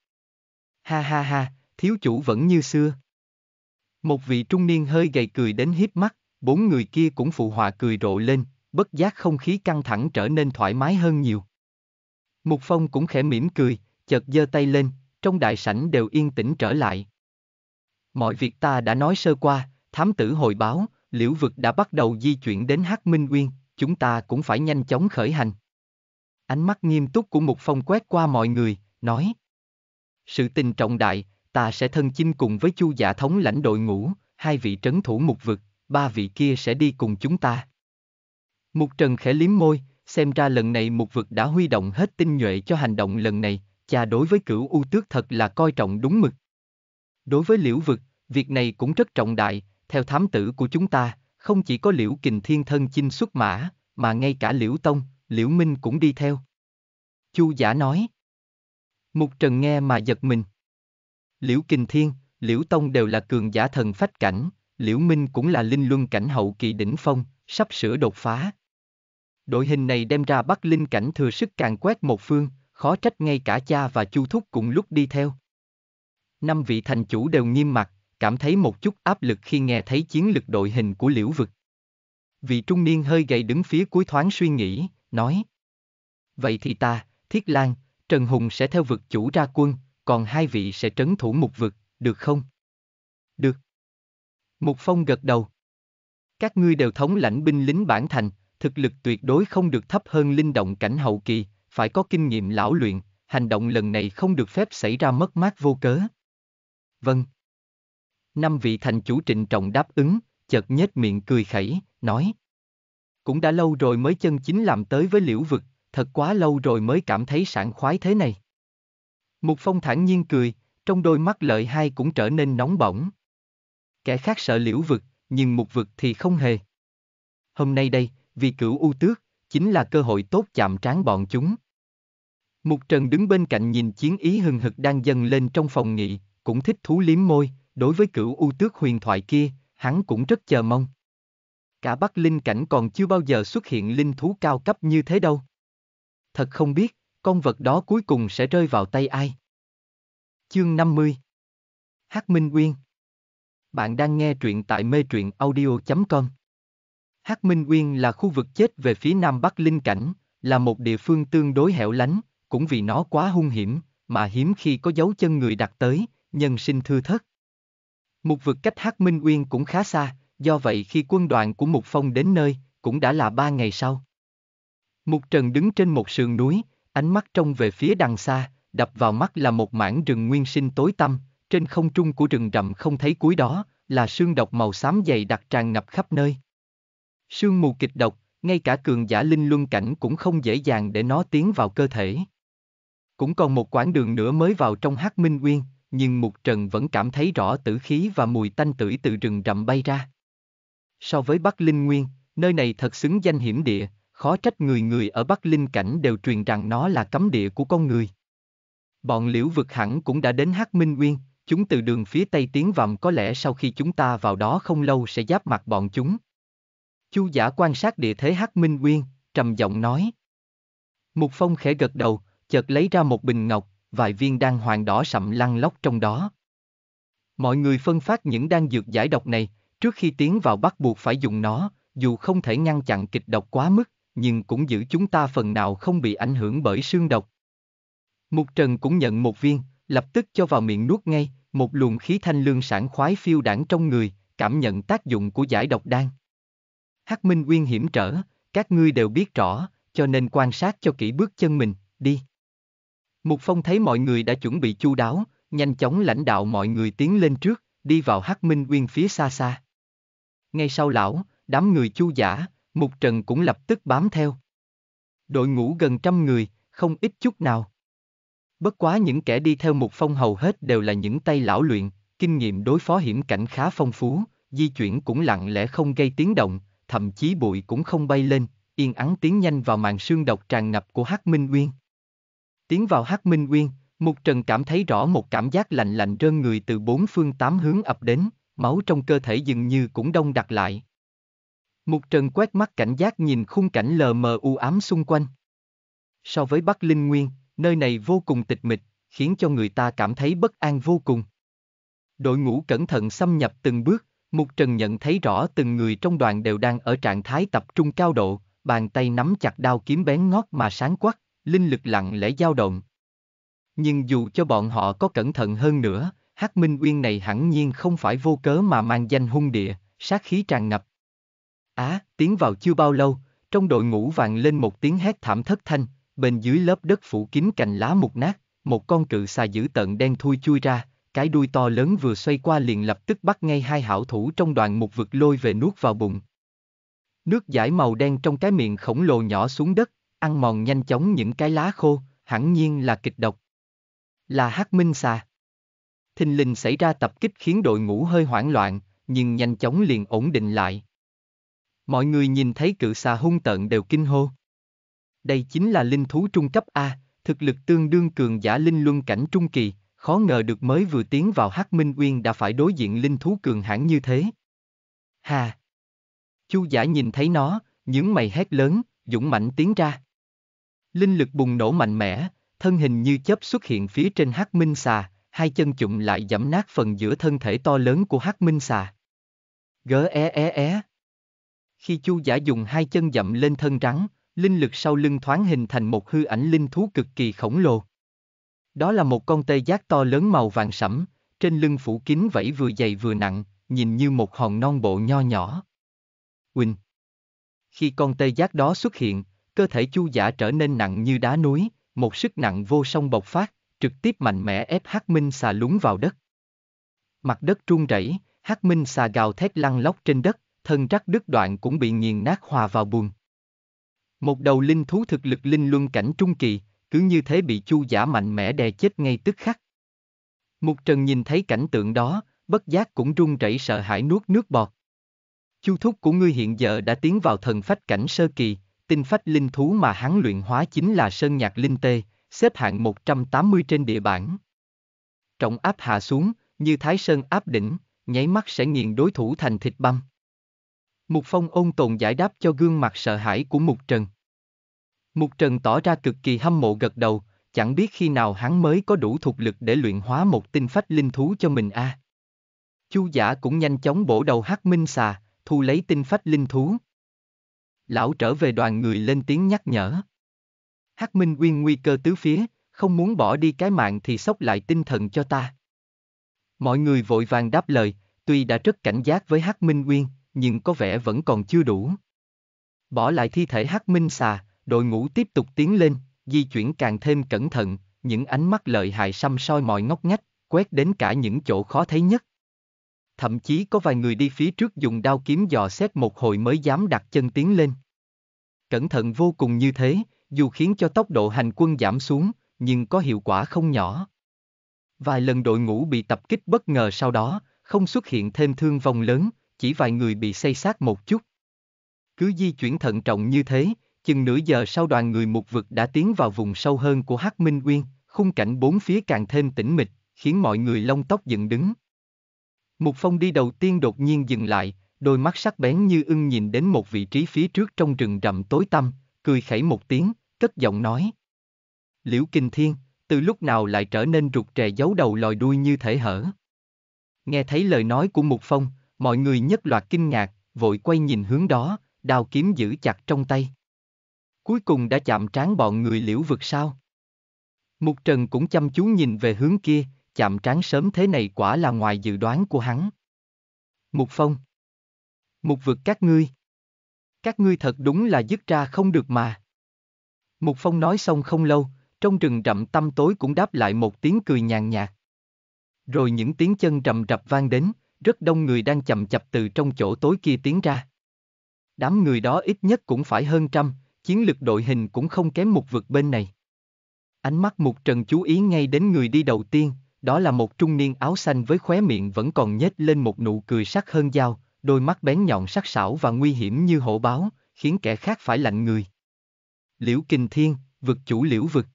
Ha ha ha, thiếu chủ vẫn như xưa. Một vị trung niên hơi gầy cười đến hiếp mắt, bốn người kia cũng phụ họa cười rộ lên, bất giác không khí căng thẳng trở nên thoải mái hơn nhiều. Mục Phong cũng khẽ mỉm cười, chợt giơ tay lên, trong đại sảnh đều yên tĩnh trở lại. Mọi việc ta đã nói sơ qua, thám tử hồi báo, liễu vực đã bắt đầu di chuyển đến Hắc Minh Uyên, chúng ta cũng phải nhanh chóng khởi hành. Ánh mắt nghiêm túc của Mục Phong quét qua mọi người, nói. Sự tình trọng đại, ta sẽ thân chinh cùng với chu dạ thống lãnh đội ngũ, hai vị trấn thủ mục vực, ba vị kia sẽ đi cùng chúng ta. Mục Trần khẽ liếm môi, xem ra lần này mục vực đã huy động hết tinh nhuệ cho hành động lần này, cha đối với cửu u tước thật là coi trọng đúng mực. Đối với liễu vực, việc này cũng rất trọng đại, theo thám tử của chúng ta, không chỉ có liễu kình thiên thân chinh xuất mã, mà ngay cả liễu tông, liễu minh cũng đi theo. Chu giả nói. Mục Trần nghe mà giật mình. Liễu kình thiên, liễu tông đều là cường giả thần phách cảnh, liễu minh cũng là linh luân cảnh hậu kỳ đỉnh phong, sắp sửa đột phá. Đội hình này đem ra bắt linh cảnh thừa sức càng quét một phương, khó trách ngay cả cha và chu thúc cùng lúc đi theo. Năm vị thành chủ đều nghiêm mặt, cảm thấy một chút áp lực khi nghe thấy chiến lực đội hình của liễu vực. Vị trung niên hơi gầy đứng phía cuối thoáng suy nghĩ, nói. Vậy thì ta, Thiết Lan, Trần Hùng sẽ theo vực chủ ra quân, còn hai vị sẽ trấn thủ một vực, được không? Được. Mục Phong gật đầu. Các ngươi đều thống lãnh binh lính bản thành, thực lực tuyệt đối không được thấp hơn linh động cảnh hậu kỳ, phải có kinh nghiệm lão luyện, hành động lần này không được phép xảy ra mất mát vô cớ. Vâng. Năm vị thành chủ trịnh trọng đáp ứng, chợt nhếch miệng cười khẩy, nói. Cũng đã lâu rồi mới chân chính làm tới với liễu vực, thật quá lâu rồi mới cảm thấy sảng khoái thế này. Mục Phong thản nhiên cười, trong đôi mắt lợi hai cũng trở nên nóng bỏng. Kẻ khác sợ liễu vực, nhưng mục vực thì không hề. Hôm nay đây, vì cửu u tước, chính là cơ hội tốt chạm trán bọn chúng. Mục Trần đứng bên cạnh nhìn chiến ý hừng hực đang dâng lên trong phòng nghị, cũng thích thú liếm môi, đối với cửu u tước huyền thoại kia, hắn cũng rất chờ mong. Cả Bắc Linh cảnh còn chưa bao giờ xuất hiện linh thú cao cấp như thế đâu. Thật không biết, con vật đó cuối cùng sẽ rơi vào tay ai. Chương 50 Hắc Minh Nguyên Bạn đang nghe truyện tại mê truyện audio.com Hắc Minh Uyên là khu vực chết về phía nam bắc linh cảnh, là một địa phương tương đối hẻo lánh, cũng vì nó quá hung hiểm, mà hiếm khi có dấu chân người đặt tới, nhân sinh thư thất. Một vực cách Hắc Minh Uyên cũng khá xa, do vậy khi quân đoàn của Mục Phong đến nơi, cũng đã là ba ngày sau. Mục Trần đứng trên một sườn núi, ánh mắt trông về phía đằng xa, đập vào mắt là một mảng rừng nguyên sinh tối tăm, trên không trung của rừng rậm không thấy cuối đó, là sương độc màu xám dày đặc tràn ngập khắp nơi. Sương mù kịch độc, ngay cả cường giả linh luân cảnh cũng không dễ dàng để nó tiến vào cơ thể. Cũng còn một quãng đường nữa mới vào trong hắc minh nguyên, nhưng Mục Trần vẫn cảm thấy rõ tử khí và mùi tanh tưởi từ rừng rậm bay ra. So với Bắc Linh Nguyên, nơi này thật xứng danh hiểm địa, khó trách người người ở Bắc Linh Cảnh đều truyền rằng nó là cấm địa của con người. Bọn liễu vực hẳn cũng đã đến Hắc Minh Nguyên, chúng từ đường phía Tây tiến vòng có lẽ sau khi chúng ta vào đó không lâu sẽ giáp mặt bọn chúng. Chu giả quan sát địa thế Hắc Minh Nguyên, trầm giọng nói. Mục Phong khẽ gật đầu, chợt lấy ra một bình ngọc, vài viên đan hoàng đỏ sậm lăn lóc trong đó. Mọi người phân phát những đan dược giải độc này, trước khi tiến vào bắt buộc phải dùng nó, dù không thể ngăn chặn kịch độc quá mức, nhưng cũng giữ chúng ta phần nào không bị ảnh hưởng bởi xương độc. Mục Trần cũng nhận một viên, lập tức cho vào miệng nuốt ngay, một luồng khí thanh lương sản khoái phiêu đảng trong người, cảm nhận tác dụng của giải độc đan. Hắc Minh Uyên hiểm trở, các ngươi đều biết rõ, cho nên quan sát cho kỹ bước chân mình, đi. Mục Phong thấy mọi người đã chuẩn bị chu đáo, nhanh chóng lãnh đạo mọi người tiến lên trước, đi vào Hắc Minh Uyên phía xa xa. Ngay sau lão, đám người chu giả, Mục Trần cũng lập tức bám theo. Đội ngũ gần trăm người, không ít chút nào. Bất quá những kẻ đi theo Mục Phong hầu hết đều là những tay lão luyện, kinh nghiệm đối phó hiểm cảnh khá phong phú, di chuyển cũng lặng lẽ không gây tiếng động, thậm chí bụi cũng không bay lên, yên ắng tiến nhanh vào màn sương độc tràn ngập của Hắc Minh Uyên. Tiến vào Hắc Minh Uyên, Mục Trần cảm thấy rõ một cảm giác lạnh lạnh rơn người từ bốn phương tám hướng ập đến, máu trong cơ thể dường như cũng đông đặc lại. Mục Trần quét mắt cảnh giác nhìn khung cảnh lờ mờ u ám xung quanh. So với Bắc Linh Nguyên, nơi này vô cùng tịch mịch, khiến cho người ta cảm thấy bất an vô cùng. Đội ngũ cẩn thận xâm nhập từng bước, Mục Trần nhận thấy rõ từng người trong đoàn đều đang ở trạng thái tập trung cao độ, bàn tay nắm chặt đao kiếm bén ngót mà sáng quắc, linh lực lặng lẽ dao động. Nhưng dù cho bọn họ có cẩn thận hơn nữa, Hắc Minh Uyên này hẳn nhiên không phải vô cớ mà mang danh hung địa, sát khí tràn ngập. Á, à, tiến vào chưa bao lâu, trong đội ngũ vàng lên một tiếng hét thảm thất thanh, bên dưới lớp đất phủ kín cành lá mục nát, một con cự xà dữ tận đen thui chui ra, cái đuôi to lớn vừa xoay qua liền lập tức bắt ngay hai hảo thủ trong đoàn một vực lôi về nuốt vào bụng. Nước giải màu đen trong cái miệng khổng lồ nhỏ xuống đất, ăn mòn nhanh chóng những cái lá khô, hẳn nhiên là kịch độc. Là hắc minh xà. Thình lình xảy ra tập kích khiến đội ngũ hơi hoảng loạn, nhưng nhanh chóng liền ổn định lại. Mọi người nhìn thấy cự xà hung tợn đều kinh hô. Đây chính là linh thú trung cấp A, thực lực tương đương cường giả linh luân cảnh trung kỳ, khó ngờ được mới vừa tiến vào Hắc Minh Uyên đã phải đối diện linh thú cường hãn như thế. Hà! Chu giả nhìn thấy nó, những mày hét lớn, dũng mạnh tiến ra. Linh lực bùng nổ mạnh mẽ, thân hình như chớp xuất hiện phía trên Hắc Minh xà, hai chân chụm lại giẫm nát phần giữa thân thể to lớn của Hắc Minh xà. Gớ é é é. Khi Chu giả dùng hai chân dậm lên thân rắn, linh lực sau lưng thoáng hình thành một hư ảnh linh thú cực kỳ khổng lồ. Đó là một con tê giác to lớn màu vàng sẫm, trên lưng phủ kín vẫy vừa dày vừa nặng, nhìn như một hòn non bộ nho nhỏ. Quỳnh Khi con tê giác đó xuất hiện, cơ thể chu giả trở nên nặng như đá núi, một sức nặng vô song bộc phát, trực tiếp mạnh mẽ ép Hắc Minh xà lún vào đất. Mặt đất trung rẩy, Hắc Minh xà gào thét lăn lóc trên đất, thân rắc đứt đoạn cũng bị nghiền nát hòa vào bùn. Một đầu linh thú thực lực linh luân cảnh trung kỳ, cứ như thế bị chu giả mạnh mẽ đè chết ngay tức khắc. Mục Trần nhìn thấy cảnh tượng đó, bất giác cũng run rẩy sợ hãi nuốt nước bọt. Chu thúc của ngươi hiện giờ đã tiến vào thần phách cảnh sơ kỳ, tinh phách linh thú mà hắn luyện hóa chính là sơn nhạc linh tê, xếp hạng 180 trên địa bản. Trọng áp hạ xuống, như thái sơn áp đỉnh, nháy mắt sẽ nghiền đối thủ thành thịt băm. Mục Phong ôn tồn giải đáp cho gương mặt sợ hãi của Mục Trần. Mục Trần tỏ ra cực kỳ hâm mộ gật đầu, chẳng biết khi nào hắn mới có đủ thuộc lực để luyện hóa một tinh phách linh thú cho mình a. À. Chu giả cũng nhanh chóng bổ đầu hắc minh xà, thu lấy tinh phách linh thú. Lão trở về đoàn người lên tiếng nhắc nhở. Hắc minh uyên nguy cơ tứ phía, không muốn bỏ đi cái mạng thì sốc lại tinh thần cho ta. Mọi người vội vàng đáp lời, tuy đã rất cảnh giác với Hắc Minh Uyên, nhưng có vẻ vẫn còn chưa đủ. Bỏ lại thi thể Hắc Minh xà, Đội ngũ tiếp tục tiến lên, di chuyển càng thêm cẩn thận, những ánh mắt lợi hại xăm soi mọi ngóc ngách, quét đến cả những chỗ khó thấy nhất. Thậm chí có vài người đi phía trước dùng đao kiếm dò xét một hồi mới dám đặt chân tiến lên. Cẩn thận vô cùng như thế, dù khiến cho tốc độ hành quân giảm xuống, nhưng có hiệu quả không nhỏ. Vài lần đội ngũ bị tập kích bất ngờ sau đó, không xuất hiện thêm thương vong lớn, chỉ vài người bị xây xác một chút. Cứ di chuyển thận trọng như thế, Chừng nửa giờ sau đoàn người mục vực đã tiến vào vùng sâu hơn của Hắc Minh Uyên, khung cảnh bốn phía càng thêm tĩnh mịch, khiến mọi người lông tóc dựng đứng. Mục Phong đi đầu tiên đột nhiên dừng lại, đôi mắt sắc bén như ưng nhìn đến một vị trí phía trước trong rừng rậm tối tăm, cười khẩy một tiếng, cất giọng nói. Liễu Kinh Thiên, từ lúc nào lại trở nên rụt rè giấu đầu lòi đuôi như thể hở. Nghe thấy lời nói của Mục Phong, mọi người nhất loạt kinh ngạc, vội quay nhìn hướng đó, đao kiếm giữ chặt trong tay. Cuối cùng đã chạm trán bọn người liễu vực sao? Mục Trần cũng chăm chú nhìn về hướng kia, chạm trán sớm thế này quả là ngoài dự đoán của hắn. Mục Phong Mục vực các ngươi Các ngươi thật đúng là dứt ra không được mà. Mục Phong nói xong không lâu, trong rừng rậm tâm tối cũng đáp lại một tiếng cười nhàn nhạt. Rồi những tiếng chân rầm rập vang đến, rất đông người đang chậm chập từ trong chỗ tối kia tiến ra. Đám người đó ít nhất cũng phải hơn trăm, chiến lực đội hình cũng không kém một vực bên này. Ánh mắt Mục Trần chú ý ngay đến người đi đầu tiên, đó là một trung niên áo xanh với khóe miệng vẫn còn nhếch lên một nụ cười sắc hơn dao, đôi mắt bén nhọn sắc sảo và nguy hiểm như hổ báo, khiến kẻ khác phải lạnh người. Liễu Kình Thiên, vực chủ Liễu vực.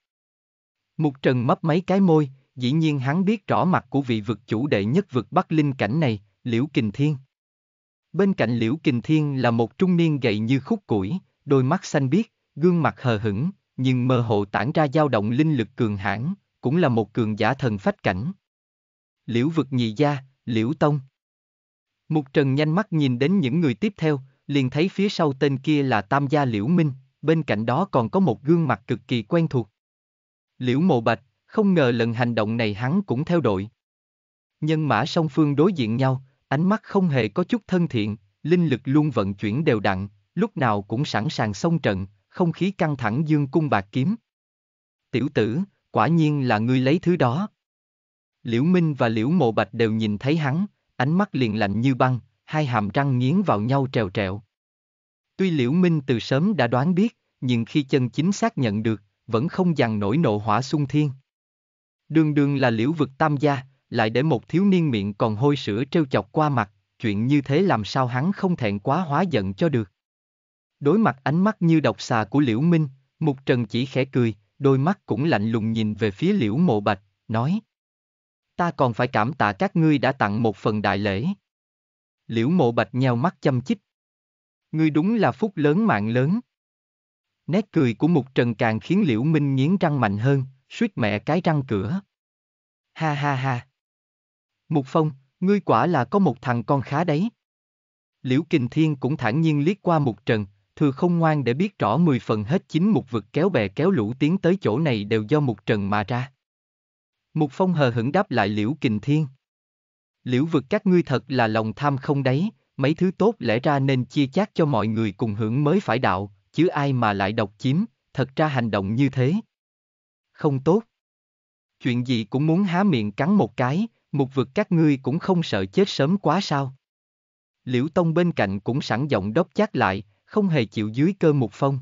Mục Trần mấp mấy cái môi, dĩ nhiên hắn biết rõ mặt của vị vực chủ đệ nhất vực Bắc Linh cảnh này, Liễu Kình Thiên. Bên cạnh Liễu Kình Thiên là một trung niên gầy như khúc củi, đôi mắt xanh biếc, gương mặt hờ hững, nhưng mơ hồ tản ra dao động linh lực cường hãn, cũng là một cường giả thần phách cảnh. Liễu vực nhị gia, Liễu Tông. Mục Trần nhanh mắt nhìn đến những người tiếp theo, liền thấy phía sau tên kia là Tam gia Liễu Minh, bên cạnh đó còn có một gương mặt cực kỳ quen thuộc. Liễu Mộ Bạch, không ngờ lần hành động này hắn cũng theo đội. Nhân mã song phương đối diện nhau, ánh mắt không hề có chút thân thiện, linh lực luôn vận chuyển đều đặn, lúc nào cũng sẵn sàng xông trận, không khí căng thẳng dương cung bạc kiếm. Tiểu tử, quả nhiên là ngươi lấy thứ đó. Liễu Minh và Liễu Mộ Bạch đều nhìn thấy hắn, ánh mắt liền lạnh như băng, hai hàm răng nghiến vào nhau trèo trèo. Tuy Liễu Minh từ sớm đã đoán biết, nhưng khi chân chính xác nhận được, vẫn không dằn nổi nộ hỏa xung thiên. Đường đường là liễu vực tam gia, lại để một thiếu niên miệng còn hôi sữa trêu chọc qua mặt, chuyện như thế làm sao hắn không thẹn quá hóa giận cho được. Đối mặt ánh mắt như độc xà của Liễu Minh, Mục Trần chỉ khẽ cười, đôi mắt cũng lạnh lùng nhìn về phía Liễu Mộ Bạch, nói. Ta còn phải cảm tạ các ngươi đã tặng một phần đại lễ. Liễu Mộ Bạch nheo mắt chăm chích. Ngươi đúng là phúc lớn mạng lớn. Nét cười của Mục Trần càng khiến Liễu Minh nghiến răng mạnh hơn, suýt mẹ cái răng cửa. Ha ha ha. Mục Phong, ngươi quả là có một thằng con khá đấy. Liễu Kình Thiên cũng thản nhiên liếc qua Mục Trần, thừa không ngoan để biết rõ mười phần hết chính mục vực kéo bè kéo lũ tiến tới chỗ này đều do mục trần mà ra. Mục phong hờ hững đáp lại liễu kình thiên. Liễu vực các ngươi thật là lòng tham không đấy, mấy thứ tốt lẽ ra nên chia chác cho mọi người cùng hưởng mới phải đạo, chứ ai mà lại độc chiếm, thật ra hành động như thế. Không tốt. Chuyện gì cũng muốn há miệng cắn một cái, mục vực các ngươi cũng không sợ chết sớm quá sao. Liễu Tông bên cạnh cũng sẵn giọng đốc chát lại, không hề chịu dưới cơ một phong.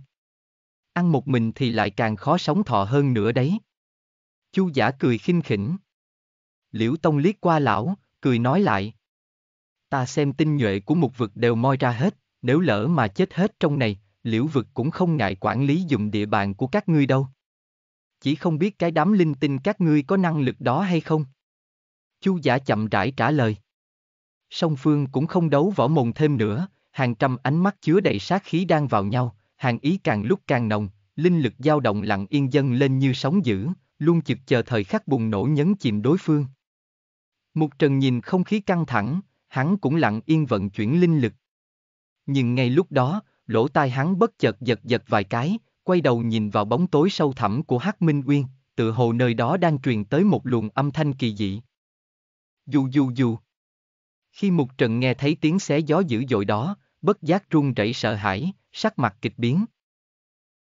Ăn một mình thì lại càng khó sống thọ hơn nữa đấy. Chu giả cười khinh khỉnh. Liễu Tông liếc qua lão, cười nói lại. Ta xem tinh nhuệ của một vực đều moi ra hết, nếu lỡ mà chết hết trong này, liễu vực cũng không ngại quản lý dùng địa bàn của các ngươi đâu. Chỉ không biết cái đám linh tinh các ngươi có năng lực đó hay không. Chu giả chậm rãi trả lời. Song Phương cũng không đấu võ mồm thêm nữa, hàng trăm ánh mắt chứa đầy sát khí đang vào nhau, hàng ý càng lúc càng nồng, linh lực dao động lặng yên dâng lên như sóng dữ, luôn chực chờ thời khắc bùng nổ nhấn chìm đối phương. Mục Trần nhìn không khí căng thẳng, hắn cũng lặng yên vận chuyển linh lực. Nhưng ngay lúc đó, lỗ tai hắn bất chợt giật giật vài cái, quay đầu nhìn vào bóng tối sâu thẳm của Hắc Minh Uyên, tự hồ nơi đó đang truyền tới một luồng âm thanh kỳ dị. Dù dù dù. Khi Mục Trần nghe thấy tiếng xé gió dữ dội đó, bất giác run rẩy sợ hãi, sắc mặt kịch biến,